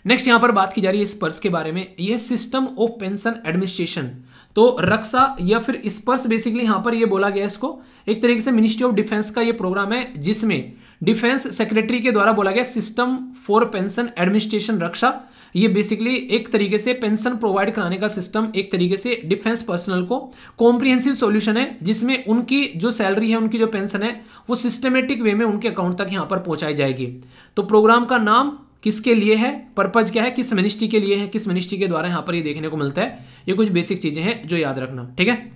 नेक्स्ट यहां पर बात की जा रही है स्पर्स के बारे में यह सिस्टम ऑफ पेंशन एडमिनिस्ट्रेशन तो रक्षा या फिर स्पर्श बेसिकली यहां पर यह बोला गया इसको एक तरीके से मिनिस्ट्री ऑफ डिफेंस का यह प्रोग्राम है जिसमें डिफेंस सेक्रेटरी के द्वारा बोला गया system for pension administration Raksha ये बेसिकली एक तरीके से पेंशन प्रोवाइड कराने का सिस्टम एक तरीके से डिफेंस पर्सनल को कॉम्प्रिहेंसिव सॉल्यूशन है जिसमें उनकी जो सैलरी है उनकी जो पेंशन है वो सिस्टमेटिक वे में उनके अकाउंट तक यहां पर पहुंचाई जाएगी तो प्रोग्राम का नाम किसके लिए है पर्पज़ क्या है किस मिनिस्ट्री के लिए है किस मिनिस्ट्री के द्वारा यहां पर ये देखने को मिलता है ये कुछ बेसिक चीज़ें हैं जो याद रखना ठीक है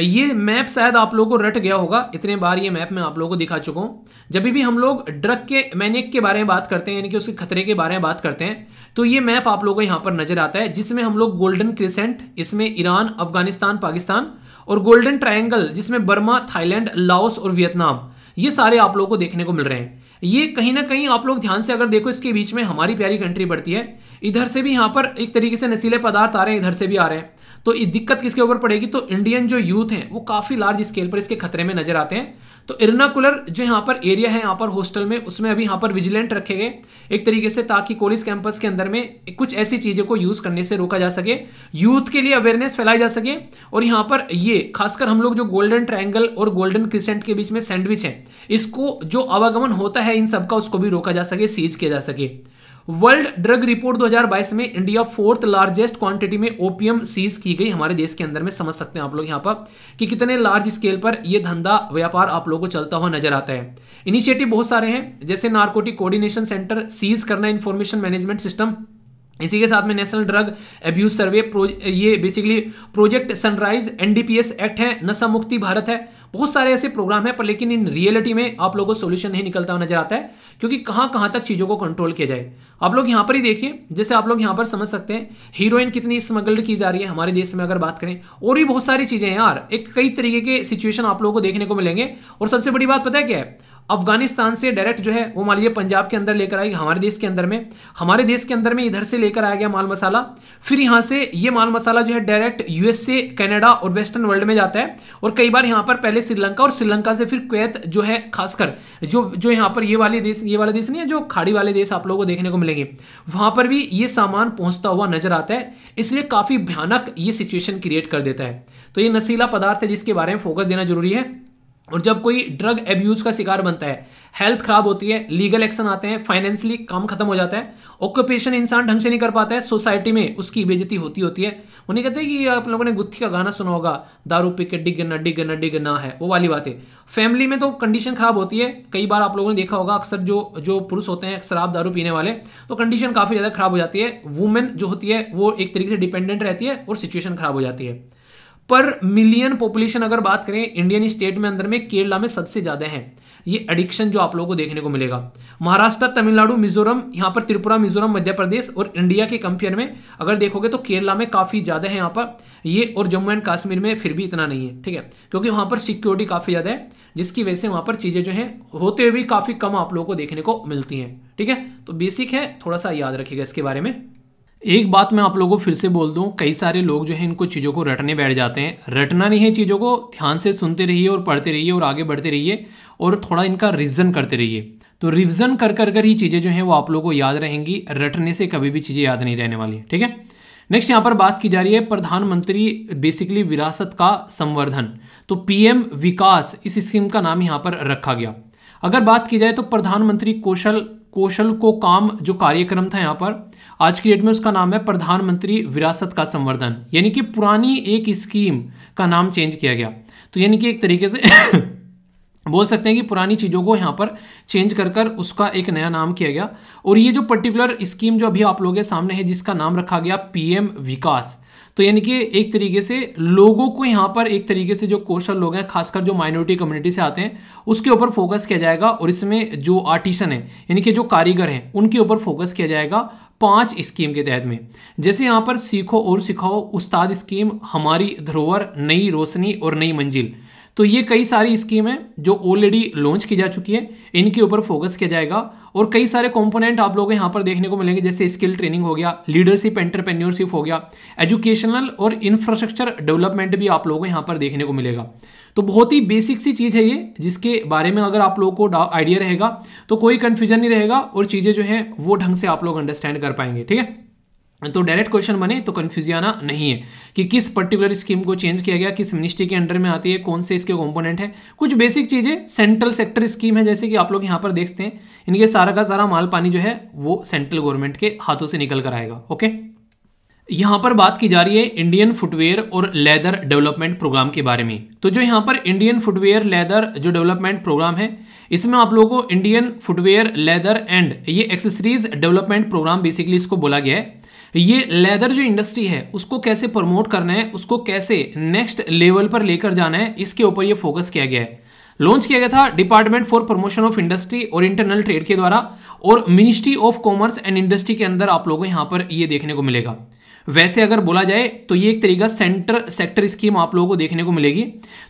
ये मैप शायद आप लोगों को रट गया होगा इतने बार ये मैप मैं आप लोगों को दिखा चुका हूं जब भी हम लोग ड्रग के मैनिक के बारे में बात करते हैं यानी कि उसके खतरे के बारे में बात करते हैं तो ये मैप आप लोगों को यहां पर नजर आता है जिसमें हम लोग गोल्डन क्रिसेंट इसमें ईरान अफगानिस्तान पाकिस्तान और गोल्डन ट्राइंगल जिसमें बर्मा थाईलैंड लाओस और वियतनाम ये सारे आप लोगों को देखने को मिल रहे हैं ये कहीं ना कहीं आप लोग ध्यान से अगर देखो इसके बीच में हमारी प्यारी कंट्री बढ़ती है इधर से भी यहाँ पर एक तरीके से नशीले पदार्थ आ रहे हैं इधर से भी आ रहे हैं तो ये दिक्कत किसके ऊपर पड़ेगी तो इंडियन जो यूथ हैं वो काफ़ी लार्ज स्केल पर इसके खतरे में नजर आते हैं तो इरनाकुलर जो यहाँ पर एरिया है यहाँ पर हॉस्टल में उसमें अभी यहाँ पर विजिलेंट रखे गए एक तरीके से ताकि कॉलेज कैंपस के अंदर में कुछ ऐसी चीजें को यूज़ करने से रोका जा सके यूथ के लिए अवेयरनेस फैलाई जा सके और यहाँ पर ये खासकर हम लोग जो गोल्डन ट्रायंगल और गोल्डन क्रिसेंट के बीच में सैंडविच है इसको जो आवागमन होता है इन सबका उसको भी रोका जा सके सीज किया जा सके वर्ल्ड ड्रग रिपोर्ट 2022 में इंडिया फोर्थ लार्जेस्ट क्वांटिटी में ओपीएम सीज की गई हमारे देश के अंदर में समझ सकते हैं आप लोग यहां पर कि कितने लार्ज स्केल पर यह धंधा व्यापार आप लोगों को चलता हुआ नजर आता है इनिशिएटिव बहुत सारे हैं जैसे नार्कोटिक कोऑर्डिनेशन सेंटर सीज करना इंफॉर्मेशन मैनेजमेंट सिस्टम इसी के साथ में नेशनल ड्रग एब्यूज सर्वे ये basically project sunrise NDPS act है नशा मुक्ति भारत है बहुत सारे ऐसे प्रोग्राम है पर लेकिन इन रियलिटी में आप लोगों को सोल्यूशन नहीं निकलता हुआ नजर आता है क्योंकि कहाँ कहां तक चीज़ों को कंट्रोल किया जाए आप लोग यहां पर ही देखिए जैसे आप लोग यहां पर समझ सकते हैं हीरोइन कितनी स्मगल्ड की जा रही है हमारे देश में अगर बात करें और भी बहुत सारी चीज़ें हैं यार एक कई तरीके के सिचुएशन आप लोगों को देखने को मिलेंगे और सबसे बड़ी बात पता है क्या है अफगानिस्तान से डायरेक्ट जो है वो मान लीजिए पंजाब के अंदर लेकर आएगी हमारे देश के अंदर में हमारे देश के अंदर में इधर से लेकर आया गया माल मसाला फिर यहाँ से ये माल मसाला जो है डायरेक्ट यूएसए कनाडा और वेस्टर्न वर्ल्ड में जाता है और कई बार यहाँ पर पहले श्रीलंका और श्रीलंका से फिर क्वैत जो है खासकर जो जो यहाँ पर ये वाले देश ये वाले देश नहीं है जो खाड़ी वाले देश आप लोगों को देखने को मिलेंगे वहाँ पर भी ये सामान पहुँचता हुआ नजर आता है इसलिए काफ़ी भयानक ये सिचुएशन क्रिएट कर देता है तो ये नशीला पदार्थ है जिसके बारे में फोकस देना जरूरी है और जब कोई ड्रग एब्यूज का शिकार बनता है हेल्थ खराब होती है लीगल एक्शन आते हैं फाइनेंशियली काम खत्म हो जाता है ऑक्यूपेशन इंसान ढंग से नहीं कर पाता है सोसाइटी में उसकी बेजती होती होती है उन्हें कहते हैं कि आप लोगों ने गुत्थी का गाना सुना होगा दारू पी के डिगना डिगना डिगना है वो वाली बात है फैमिली में तो कंडीशन खराब होती है कई बार आप लोगों ने देखा होगा अक्सर जो जो पुरुष होते हैं शराब दारू पीने वाले तो कंडीशन काफ़ी ज़्यादा खराब हो जाती है वुमेन जो होती है वो एक तरीके से डिपेंडेंट रहती है और सिचुएशन खराब हो जाती है पर मिलियन पॉपुलेशन अगर बात करें इंडियन स्टेट में अंदर में केरला में सबसे ज़्यादा है ये एडिक्शन जो आप लोगों को देखने को मिलेगा महाराष्ट्र तमिलनाडु मिजोरम यहां पर त्रिपुरा मिजोरम मध्य प्रदेश और इंडिया के कंपेयर में अगर देखोगे तो केरला में काफ़ी ज़्यादा है यहां पर ये और जम्मू एंड कश्मीर में फिर भी इतना नहीं है ठीक है क्योंकि वहां पर सिक्योरिटी काफ़ी ज़्यादा है जिसकी वजह से वहां पर चीज़ें जो है होते हुए भी काफ़ी कम आप लोगों को देखने को मिलती है ठीक है तो बेसिक है थोड़ा सा याद रखेगा इसके बारे में एक बात मैं आप लोगों को फिर से बोल दूं कई सारे लोग जो है इनको चीज़ों को रटने बैठ जाते हैं रटना नहीं है चीज़ों को ध्यान से सुनते रहिए और पढ़ते रहिए और आगे बढ़ते रहिए और थोड़ा इनका रिविज़न करते रहिए तो रिविज़न कर कर कर ही चीज़ें जो हैं वो आप लोगों को याद रहेंगी रटने से कभी भी चीज़ें याद नहीं रहने वाली है ठीक है नेक्स्ट यहाँ पर बात की जा रही है प्रधानमंत्री बेसिकली विरासत का संवर्धन तो पीएम विकास इस स्कीम का नाम यहाँ पर रखा गया अगर बात की जाए तो प्रधानमंत्री कौशल कौशल को काम जो कार्यक्रम था यहाँ पर आज की डेट में उसका नाम है प्रधानमंत्री विरासत का संवर्धन यानी कि पुरानी एक स्कीम का नाम चेंज किया गया तो यानी कि एक तरीके से बोल सकते हैं कि पुरानी चीज़ों को यहाँ पर चेंज कर कर उसका एक नया नाम किया गया और ये जो पर्टिकुलर स्कीम जो अभी आप लोगों के सामने है जिसका नाम रखा गया पीएम विकास तो यानी कि एक तरीके से लोगों को यहाँ पर एक तरीके से जो कोशल लोग हैं खासकर जो माइनॉरिटी कम्युनिटी से आते हैं उसके ऊपर फोकस किया जाएगा और इसमें जो आर्टिशन है यानी कि जो कारीगर हैं उनके ऊपर फोकस किया जाएगा पांच स्कीम के तहत में जैसे यहाँ पर सीखो और सिखाओ उस्ताद स्कीम हमारी धरोहर नई रोशनी और नई मंजिल तो ये कई सारी स्कीम हैं जो ऑलरेडी लॉन्च की जा चुकी है इनके ऊपर फोकस किया जाएगा और कई सारे कॉम्पोनेंट आप लोग यहाँ पर देखने को मिलेंगे जैसे स्किल ट्रेनिंग हो गया लीडरशिप एंटरप्रेन्योरशिप हो गया एजुकेशनल और इंफ्रास्ट्रक्चर डेवलपमेंट भी आप लोगों को यहाँ पर देखने को मिलेगा तो बहुत ही बेसिक सी चीज़ है ये जिसके बारे में अगर आप लोगों को आइडिया रहेगा तो कोई कन्फ्यूजन नहीं रहेगा और चीज़ें जो हैं वो ढंग से आप लोग अंडरस्टैंड कर पाएंगे ठीक है तो डायरेक्ट क्वेश्चन बने तो कन्फ्यूजियाना नहीं है कि किस पर्टिकुलर स्कीम को चेंज किया गया किस मिनिस्ट्री के अंडर में आती है कौन से इसके कंपोनेंट है कुछ बेसिक चीज़ें सेंट्रल सेक्टर स्कीम है जैसे कि आप लोग यहां पर देखते हैं इनके सारा का सारा माल पानी जो है वो सेंट्रल गवर्नमेंट के हाथों से निकल कर आएगा ओके यहां पर बात की जा रही है इंडियन फुटवेयर और लेदर डेवलपमेंट प्रोग्राम के बारे में तो जो यहां पर इंडियन फुटवेयर लेदर जो डेवलपमेंट प्रोग्राम है इसमें आप लोगों को इंडियन फुटवेयर लेदर एंड ये एक्सेसरीज डेवलपमेंट प्रोग्राम बेसिकली इसको बोला गया है ये लेदर जो इंडस्ट्री है उसको कैसे प्रमोट करना है उसको कैसे नेक्स्ट लेवल पर लेकर जाना है इसके ऊपर ये फोकस किया गया है लॉन्च किया गया था department for promotion of industry और इंटरनल ट्रेड के द्वारा और ministry of commerce and industry के अंदर आप लोगों को यहाँ पर ये देखने को मिलेगा वैसे अगर बोला जाए तो ये एक तरीका सेंटर सेक्टर स्कीम आप लोगों को देखने को मिलेगी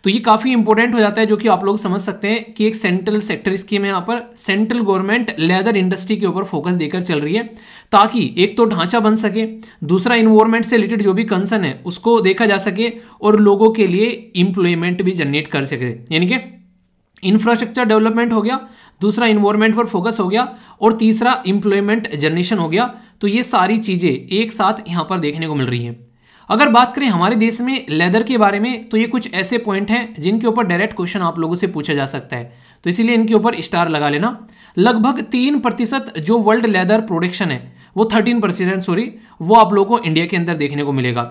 तो ये काफ़ी इंपॉर्टेंट हो जाता है जो कि आप लोग समझ सकते हैं कि एक सेंट्रल सेक्टर स्कीम है यहाँ पर सेंट्रल गवर्नमेंट लेदर इंडस्ट्री के ऊपर फोकस देकर चल रही है ताकि एक तो ढांचा बन सके दूसरा इन्वायरमेंट से रिलेटेड जो भी कंसर्न है उसको देखा जा सके और लोगों के लिए इंप्लॉयमेंट भी जनरेट कर सके यानी कि इंफ्रास्ट्रक्चर डेवलपमेंट हो गया दूसरा इन्वायरमेंट पर फोकस हो गया और तीसरा इंप्लॉयमेंट जनरेशन हो गया तो ये सारी चीज़ें एक साथ यहाँ पर देखने को मिल रही हैं अगर बात करें हमारे देश में लेदर के बारे में तो ये कुछ ऐसे पॉइंट हैं जिनके ऊपर डायरेक्ट क्वेश्चन आप लोगों से पूछा जा सकता है तो इसीलिए इनके ऊपर स्टार लगा लेना लगभग तीन प्रतिशत जो वर्ल्ड लेदर प्रोडक्शन है वो थर्टीन परसेंट सॉरी वो आप लोगों को इंडिया के अंदर देखने को मिलेगा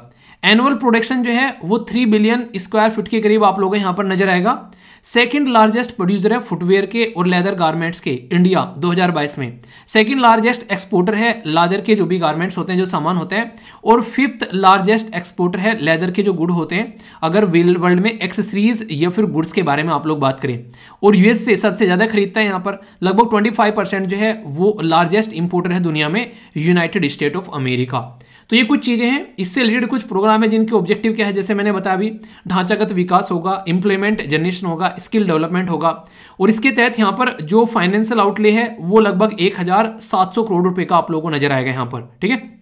एनुअल प्रोडक्शन जो है वो थ्री बिलियन स्क्वायर फीट के करीब आप लोगों यहाँ पर नजर आएगा सेकंड लार्जेस्ट प्रोड्यूसर है फुटवेयर के और लेदर गारमेंट्स के इंडिया 2022 में सेकंड लार्जेस्ट एक्सपोर्टर है लेदर के जो भी गारमेंट्स होते हैं जो सामान होते हैं और फिफ्थ लार्जेस्ट एक्सपोर्टर है लेदर के जो गुड होते हैं अगर वर्ल्ड में एक्सेसरीज या फिर गुड्स के बारे में आप लोग बात करें और यूएस से सबसे ज़्यादा खरीदता है यहाँ पर लगभग ट्वेंटी जो है वो लार्जेस्ट इंपोर्टर है दुनिया में यूनाइटेड स्टेट ऑफ अमेरिका तो ये कुछ चीज़ें हैं इससे रिलेटेड कुछ प्रोग्राम है जिनके ऑब्जेक्टिव क्या है जैसे मैंने बताया अभी ढांचागत विकास होगा इंप्लीमेंट जनरेशन होगा स्किल डेवलपमेंट होगा और इसके तहत यहाँ पर जो फाइनेंशियल आउटले है वो लगभग एक करोड़ रुपये का आप लोगों को नजर आएगा यहाँ पर ठीक है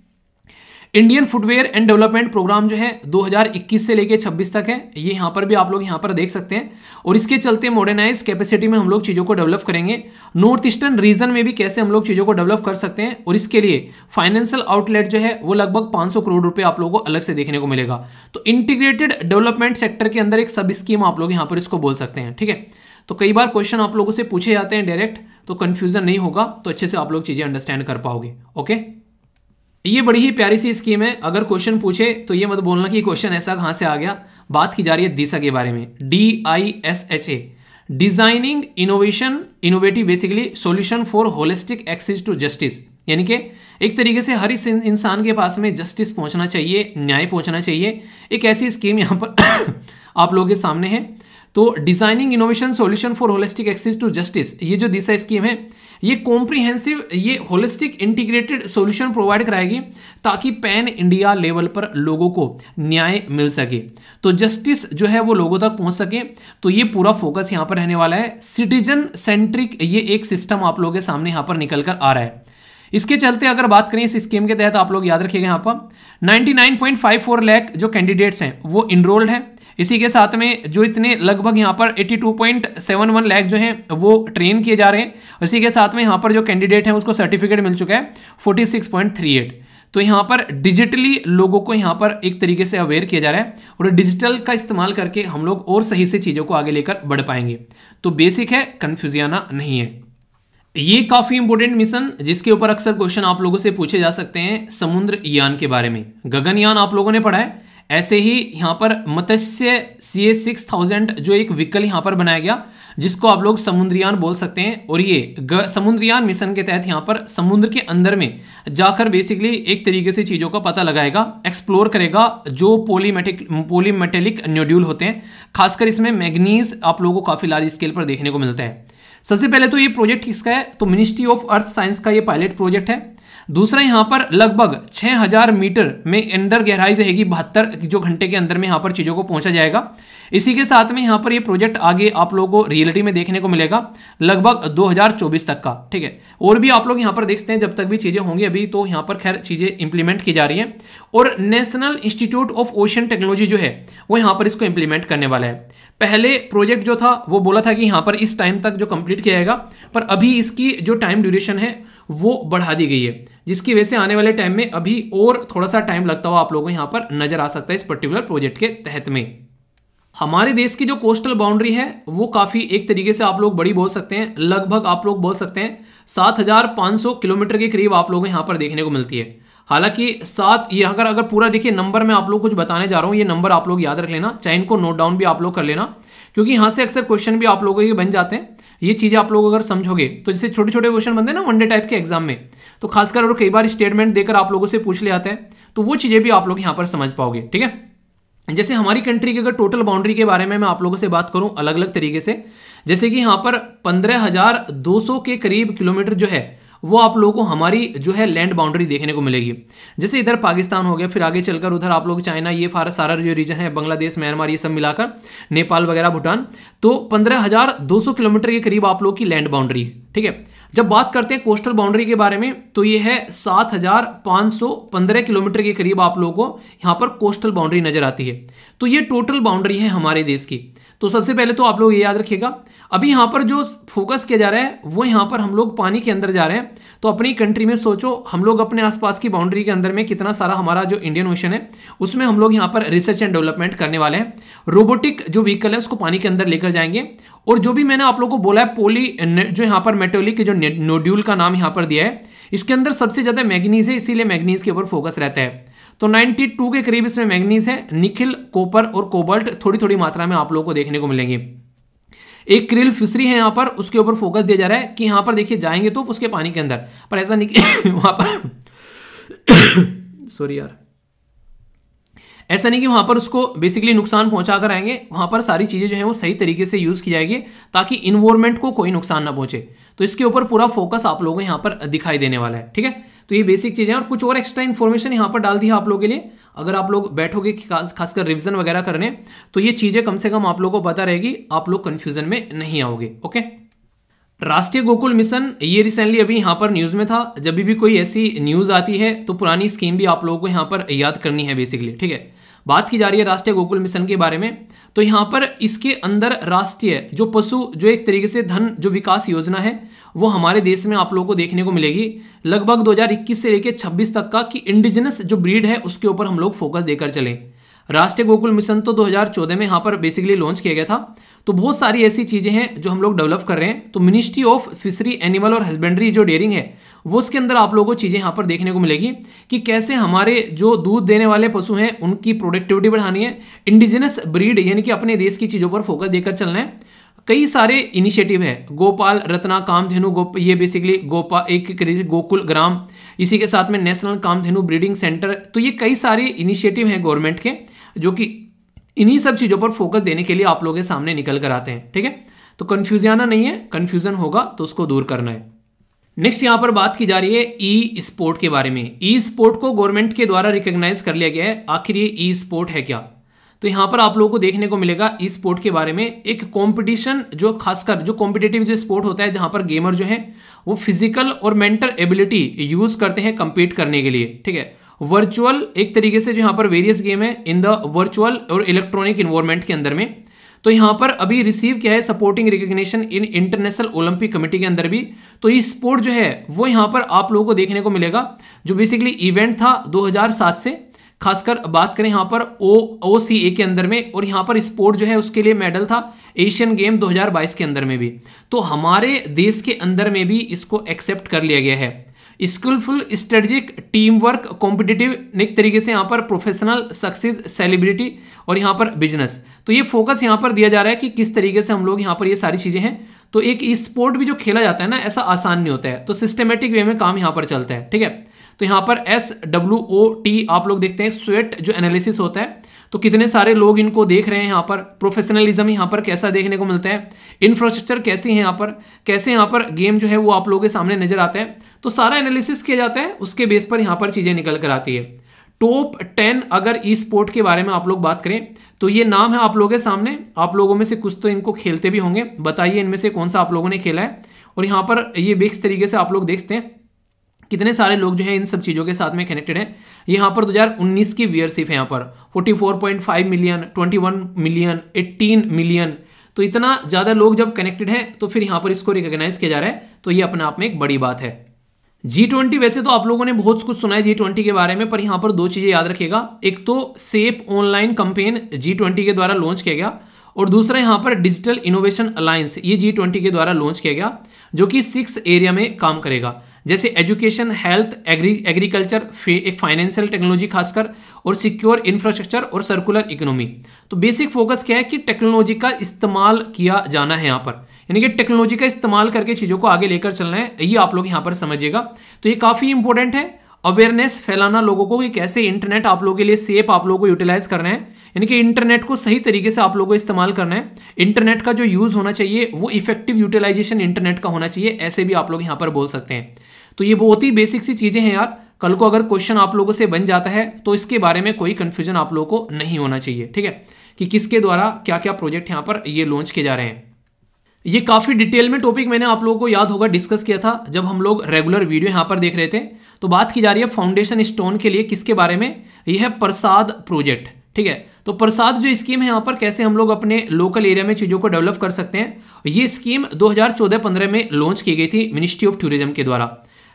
Indian footwear and development programme जो है 2021 से लेके 26 तक है ये यहाँ पर भी आप लोग यहाँ पर देख सकते हैं और इसके चलते मॉडर्नाइज कैपेसिटी में हम लोग चीज़ों को डेवलप करेंगे नॉर्थ ईस्टर्न रीजन में भी कैसे हम लोग चीज़ों को डेवलप कर सकते हैं और इसके लिए फाइनेंशियल आउटलेट जो है वो लगभग पाँच करोड़ रुपए आप लोग को अलग से देखने को मिलेगा तो इंटीग्रेटेड डेवलपमेंट सेक्टर के अंदर एक सब स्कीम आप लोग यहाँ पर इसको बोल सकते हैं ठीक है तो कई बार क्वेश्चन आप लोगों से पूछे जाते हैं डायरेक्ट तो कन्फ्यूजन नहीं होगा तो अच्छे से आप लोग चीज़ें अंडरस्टैंड कर पाओगे ओके ये बड़ी ही प्यारी सी स्कीम है अगर क्वेश्चन पूछे तो ये मत बोलना कि क्वेश्चन ऐसा कहां से आ गया बात की जा रही है दिशा के बारे में D I S H A designing innovation innovative basically solution for holistic access to justice यानी कि एक तरीके से हर इस इंसान के पास में जस्टिस पहुंचना चाहिए न्याय पहुंचना चाहिए एक ऐसी स्कीम यहाँ पर आप लोगों के सामने है तो designing innovation solution for holistic access to justice ये जो दिशा स्कीम है ये कॉम्प्रिहेंसिव ये होलिस्टिक इंटीग्रेटेड सॉल्यूशन प्रोवाइड कराएगी ताकि पैन इंडिया लेवल पर लोगों को न्याय मिल सके तो जस्टिस जो है वो लोगों तक पहुंच सके तो ये पूरा फोकस यहाँ पर रहने वाला है सिटीजन सेंट्रिक ये एक सिस्टम आप लोगों के सामने यहाँ पर निकल कर आ रहा है इसके चलते अगर बात करें इस स्कीम के तहत आप लोग याद रखिएगा यहाँ पर 99.54 लाख जो कैंडिडेट्स हैं वो इनरोल्ड हैं इसी के साथ में जो इतने लगभग यहाँ पर 82.71 लाख जो हैं वो ट्रेन किए जा रहे हैं इसी के साथ में यहाँ पर जो कैंडिडेट हैं उसको सर्टिफिकेट मिल चुका है 46.38 तो यहाँ पर डिजिटली लोगों को यहाँ पर एक तरीके से अवेयर किया जा रहा है और डिजिटल का इस्तेमाल करके हम लोग और सही से चीज़ों को आगे लेकर बढ़ पाएंगे तो बेसिक है कन्फ्यूजियाना नहीं है ये काफ़ी इंपोर्टेंट मिशन जिसके ऊपर अक्सर क्वेश्चन आप लोगों से पूछे जा सकते हैं समुद्र यान के बारे में गगनयान आप लोगों ने पढ़ा है ऐसे ही यहाँ पर मत्स्य सी ए सिक्स थाउजेंड जो एक व्हीकल यहां पर बनाया गया जिसको आप लोग समुद्रयान बोल सकते हैं और ये समुद्रयान मिशन के तहत यहाँ पर समुद्र के अंदर में जाकर बेसिकली एक तरीके से चीज़ों का पता लगाएगा एक्सप्लोर करेगा जो पोलीमेटिक पोलीमेटेलिक न्यूड्यूल होते हैं खासकर इसमें मैग्नीज आप लोगों को काफ़ी लार्ज स्केल पर देखने को मिलता है सबसे पहले तो ये प्रोजेक्ट किसका है तो मिनिस्ट्री ऑफ अर्थ साइंस का ये पायलट प्रोजेक्ट है दूसरा यहाँ पर लगभग 6000 मीटर में अंदर गहराई रहेगी बहत्तर जो घंटे के अंदर में यहाँ पर चीज़ों को पहुँचा जाएगा इसी के साथ में यहाँ पर ये प्रोजेक्ट आगे आप लोगों को रियलिटी में देखने को मिलेगा लगभग 2024 तक का ठीक है और भी आप लोग यहाँ पर देखते हैं जब तक भी चीज़ें होंगी अभी तो यहाँ पर खैर चीज़ें इंप्लीमेंट की जा रही हैं और national institute of ocean technology जो है वो यहाँ पर इसको इंप्लीमेंट करने वाला है पहले प्रोजेक्ट जो था वो बोला था कि यहाँ पर इस टाइम तक जो कंप्लीट किया जाएगा पर अभी इसकी जो टाइम ड्यूरेशन है वो बढ़ा दी गई है जिसकी वजह से आने वाले टाइम में अभी और थोड़ा सा टाइम लगता हुआ आप लोगों को यहाँ पर नजर आ सकता है इस पर्टिकुलर प्रोजेक्ट के तहत में हमारे देश की जो कोस्टल बाउंड्री है वो काफ़ी एक तरीके से आप लोग बड़ी बोल सकते हैं लगभग आप लोग बोल सकते हैं 7,500 किलोमीटर के करीब आप लोगों को यहाँ पर देखने को मिलती है हालांकि सात ये अगर अगर पूरा देखिए नंबर मैं आप लोग कुछ बताने जा रहा हूँ ये नंबर आप लोग याद रख लेना चाहे इनको नोट डाउन भी आप लोग कर लेना क्योंकि यहाँ से अक्सर क्वेश्चन भी आप लोगों के बन जाते हैं ये चीज़ें आप लोग अगर समझोगे तो जैसे छोटे छोटे क्वेश्चन बनते हैं ना वनडे टाइप के एग्जाम में तो खासकर अगर कई बार स्टेटमेंट देकर आप लोगों से पूछ ले आते हैं तो वो चीज़ें भी आप लोग यहाँ पर समझ पाओगे ठीक है जैसे हमारी कंट्री की अगर टोटल बाउंड्री के बारे में मैं आप लोगों से बात करूं अलग अलग तरीके से जैसे कि यहाँ पर पंद्रह हजार दो सौ के करीब किलोमीटर जो है वो आप लोगों को हमारी जो है लैंड बाउंड्री देखने को मिलेगी जैसे इधर पाकिस्तान हो गया फिर आगे चलकर उधर आप लोग चाइना ये सारा जो रीजन है बांग्लादेश म्यांमार ये सब मिलाकर नेपाल वगैरह भूटान तो पंद्रह किलोमीटर के करीब आप लोग की लैंड बाउंड्री है ठीक है जब बात करते हैं कोस्टल बाउंड्री के बारे में तो ये है 7,515 किलोमीटर के करीब आप लोगों को यहाँ पर कोस्टल बाउंड्री नजर आती है तो ये टोटल बाउंड्री है हमारे देश की तो सबसे पहले तो आप लोग ये याद रखिएगा अभी यहाँ पर जो फोकस किया जा रहा है वो यहाँ पर हम लोग पानी के अंदर जा रहे हैं तो अपनी कंट्री में सोचो हम लोग अपने आसपास की बाउंड्री के अंदर में कितना सारा हमारा जो इंडियन ओशन है उसमें हम लोग यहाँ पर रिसर्च एंड डेवलपमेंट करने वाले हैं रोबोटिक जो व्हीकल है उसको पानी के अंदर लेकर जाएंगे और जो भी मैंने आप लोग को बोला है पोली जो यहाँ पर मेटोलिक जो नोड्यूल का नाम यहाँ पर दिया है इसके अंदर सबसे ज़्यादा मैगनीज है इसीलिए मैगनीज के ऊपर फोकस रहता है तो 92 के करीब इसमें मैग्नीज है निखिल कोपर और कोबल्ट थोड़ी थोड़ी मात्रा में आप लोगों को देखने को मिलेंगे एक क्रिल फिशरी है यहां पर उसके ऊपर फोकस दिया जा रहा है कि यहां पर देखिए जाएंगे तो उसके पानी के अंदर पर ऐसा नहीं वहां पर सॉरी यार ऐसा नहीं कि वहां पर उसको बेसिकली नुकसान पहुंचा कर आएंगे वहां पर सारी चीज़ें जो है वो सही तरीके से यूज़ की जाएगी ताकि इन्वॉर्मेंट को कोई नुकसान ना पहुंचे तो इसके ऊपर पूरा फोकस आप लोगों को यहां पर दिखाई देने वाला है ठीक है तो ये बेसिक चीज़ें और कुछ और एक्स्ट्रा इन्फॉर्मेशन यहाँ पर डाल दी है आप लोगों के लिए अगर आप लोग बैठोगे खासकर रिविजन वगैरह करने तो ये चीज़ें कम से कम आप लोगों को पता रहेगी आप लोग कन्फ्यूजन में नहीं आओगे ओके राष्ट्रीय गोकुल मिशन ये रिसेंटली अभी यहाँ पर न्यूज़ में था जब भी कोई ऐसी न्यूज़ आती है तो पुरानी स्कीम भी आप लोगों को यहाँ पर याद करनी है बेसिकली ठीक है बात की जा रही है राष्ट्रीय गोकुल मिशन के बारे में तो यहाँ पर इसके अंदर राष्ट्रीय जो पशु जो एक तरीके से धन जो विकास योजना है वो हमारे देश में आप लोगों को देखने को मिलेगी लगभग 2021 से लेकर 26 तक का कि इंडिजिनस जो ब्रीड है उसके ऊपर हम लोग फोकस देकर चले राष्ट्रीय गोकुल मिशन तो 2014 में यहाँ पर बेसिकली लॉन्च किया गया था तो बहुत सारी ऐसी चीज़ें हैं जो हम लोग डेवलप कर रहे हैं तो मिनिस्ट्री ऑफ फिशरी एनिमल और हस्बेंड्री जो डेयरिंग है वो उसके अंदर आप लोगों को चीज़ें यहाँ पर देखने को मिलेगी कि कैसे हमारे जो दूध देने वाले पशु हैं उनकी प्रोडक्टिविटी बढ़ानी है इंडिजिनस ब्रीड यानी कि अपने देश की चीज़ों पर फोकस देकर चलना है कई सारे इनिशिएटिव है गोपाल रत्ना कामधेनु गोप ये बेसिकली गोपा एक गोकुल ग्राम इसी के साथ में नेशनल कामधेनु ब्रीडिंग सेंटर तो ये कई सारे इनिशिएटिव हैं गवर्नमेंट के जो कि इन्हीं सब चीज़ों पर फोकस देने के लिए आप लोगों के सामने निकल कर आते हैं ठीक है तो आना नहीं है कन्फ्यूज़न होगा तो उसको दूर करना है नेक्स्ट यहां पर बात की जा रही है ई स्पोर्ट के बारे में ई स्पोर्ट को गवर्नमेंट के द्वारा रिकॉग्नाइज कर लिया गया है आखिर ये ई स्पोर्ट है क्या तो यहाँ पर आप लोगों को देखने को मिलेगा ई स्पोर्ट के बारे में एक कंपटीशन जो खासकर जो कॉम्पिटेटिव जो स्पोर्ट होता है जहाँ पर गेमर जो है वो फिजिकल और मेंटल एबिलिटी यूज करते हैं कंपीट करने के लिए ठीक है वर्चुअल एक तरीके से जो यहाँ पर वेरियस गेम है इन द वर्चुअल और इलेक्ट्रॉनिक इन्वायरमेंट के अंदर में तो यहां पर अभी रिसीव किया है supporting recognition in International Olympic Committee के अंदर भी तो ये स्पोर्ट जो है वो यहाँ पर आप लोगों को देखने को मिलेगा जो बेसिकली इवेंट था 2007 से खासकर बात करें यहां पर ओ ओ सी ए के अंदर में और यहां पर स्पोर्ट जो है उसके लिए मेडल था एशियन गेम 2022 के अंदर में भी तो हमारे देश के अंदर में भी इसको एक्सेप्ट कर लिया गया है skilful strategic team work competitive एक तरीके से यहाँ पर प्रोफेशनल सक्सेस सेलिब्रिटी और यहाँ पर बिजनेस तो ये फोकस यहाँ पर दिया जा रहा है कि किस तरीके से हम लोग यहाँ पर ये सारी चीज़ें हैं तो एक स्पोर्ट भी जो खेला जाता है ना ऐसा आसान नहीं होता है तो सिस्टमेटिक वे में काम यहाँ पर चलता है ठीक है तो यहाँ पर एस डब्ल्यू ओ टी आप लोग देखते हैं स्वेट जो एनालिसिस होता है तो कितने सारे लोग इनको देख रहे हैं यहाँ पर प्रोफेशनलिज्म यहाँ पर कैसा देखने को मिलता है इंफ्रास्ट्रक्चर कैसी है यहाँ पर कैसे यहाँ पर गेम जो है वो आप लोगों के सामने नजर आता है तो सारा एनालिसिस किया जाता है उसके बेस पर यहाँ पर चीज़ें निकल कर आती है टॉप टेन अगर ई स्पोर्ट के बारे में आप लोग बात करें तो ये नाम है आप लोगों के सामने आप लोगों में से कुछ तो इनको खेलते भी होंगे बताइए इनमें से कौन सा आप लोगों ने खेला है और यहाँ पर ये बेक्स तरीके से आप लोग देखते हैं कितने सारे लोग जो है इन सब चीज़ों के साथ में कनेक्टेड हैं यहां पर 2019 की व्यूअरशिप है यहाँ पर 44.5 मिलियन 21 मिलियन 18 मिलियन तो इतना ज़्यादा लोग जब कनेक्टेड है तो फिर यहाँ पर इसको रिकॉग्नाइज किया जा रहा है तो ये अपने आप में एक बड़ी बात है जी ट्वेंटी वैसे तो आप लोगों ने बहुत कुछ सुना है जी ट्वेंटी के बारे में पर यहां पर दो चीज़ें याद रखिएगा एक तो safe online campaign G twenty के द्वारा लॉन्च किया गया और दूसरा यहाँ पर डिजिटल इनोवेशन अलायंस ये जी ट्वेंटी के द्वारा लॉन्च किया गया जो कि सिक्स एरिया में काम करेगा जैसे एजुकेशन हेल्थ एग्री एग्रीकल्चर एक फाइनेंशियल टेक्नोलॉजी खासकर और सिक्योर इंफ्रास्ट्रक्चर और सर्कुलर इकोनॉमी तो बेसिक फोकस क्या है कि टेक्नोलॉजी का इस्तेमाल किया जाना है यहाँ पर यानी कि टेक्नोलॉजी का इस्तेमाल करके चीज़ों को आगे लेकर चलना है ये आप लोग यहाँ पर समझिएगा तो ये काफ़ी इंपॉर्टेंट है अवेयरनेस फैलाना लोगों को कि कैसे इंटरनेट आप लोगों के लिए सेफ आप लोगों को यूटिलाइज करना है यानी कि इंटरनेट को सही तरीके से आप लोगों को इस्तेमाल करना है इंटरनेट का जो यूज़ होना चाहिए वो इफेक्टिव यूटिलाइजेशन इंटरनेट का होना चाहिए ऐसे भी आप लोग यहाँ पर बोल सकते हैं तो ये बहुत ही बेसिक सी चीज़ें हैं यार कल को अगर क्वेश्चन आप लोगों से बन जाता है तो इसके बारे में कोई कंफ्यूजन आप लोगों को नहीं होना चाहिए ठीक है कि किसके द्वारा क्या क्या प्रोजेक्ट यहां पर ये लॉन्च किए जा रहे हैं ये काफ़ी डिटेल में टॉपिक मैंने आप लोगों को याद होगा डिस्कस किया था जब हम लोग रेगुलर वीडियो यहां पर देख रहे थे तो बात की जा रही है फाउंडेशन स्टोन के लिए किसके बारे में यह है प्रसाद प्रोजेक्ट ठीक है तो प्रसाद जो स्कीम है यहां पर कैसे हम लोग अपने लोकल एरिया में चीज़ों को डेवलप कर सकते हैं ये स्कीम 2014-15 में लॉन्च की गई थी मिनिस्ट्री ऑफ टूरिज्म के द्वारा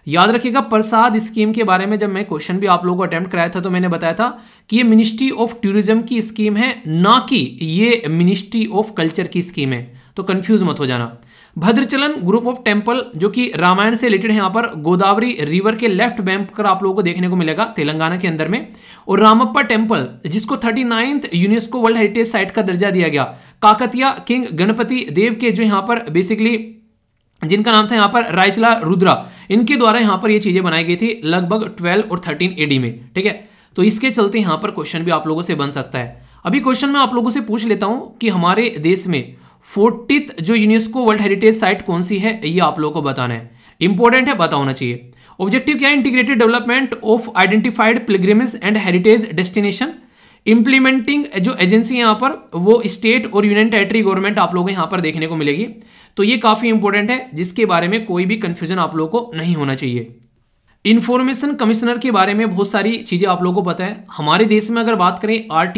याद रखिएगा प्रसाद स्कीम के बारे में जब मैं क्वेश्चन भी आप लोगों को अटेम्प्ट कराया था तो मैंने बताया था कि ये मिनिस्ट्री ऑफ टूरिज्म की स्कीम है ना कि ये मिनिस्ट्री ऑफ कल्चर की स्कीम है तो कंफ्यूज मत हो जाना भद्रचलन ग्रुप ऑफ टेम्पल जो कि रामायण से रिलेटेड है यहां पर गोदावरी रिवर के लेफ्ट बैंक पर आप लोगों को देखने को मिलेगा तेलंगाना के अंदर में और रामप्पा टेम्पल जिसको thirty ninth UNESCO world heritage site का दर्जा दिया गया काकतिया किंग गणपति देव के जो यहां पर बेसिकली जिनका नाम था यहाँ पर रायचला रुद्रा इनके द्वारा यहाँ पर ये चीज़ें बनाई गई थी लगभग ट्वेल्व और थर्टीन एडी में ठीक है तो इसके चलते यहाँ पर क्वेश्चन भी आप लोगों से बन सकता है अभी क्वेश्चन मैं आप लोगों से पूछ लेता हूँ कि हमारे देश में फोर्टीथ जो यूनेस्को वर्ल्ड हेरिटेज साइट कौन सी है ये आप लोगों को बताना है इंपॉर्टेंट है पता होना चाहिए ऑब्जेक्टिव क्या है integrated development of identified pilgrimage and heritage destination implementing जो एजेंसी है यहाँ पर वो स्टेट और यूनियन टेरिटरी गवर्नमेंट आप लोगों को यहाँ पर देखने को मिलेगी तो ये काफ़ी इंपॉर्टेंट है जिसके बारे में कोई भी कंफ्यूजन आप लोगों को नहीं होना चाहिए इन्फॉर्मेशन कमिश्नर के बारे में बहुत सारी चीज़ें आप लोगों को पता है हमारे देश में अगर बात करें आर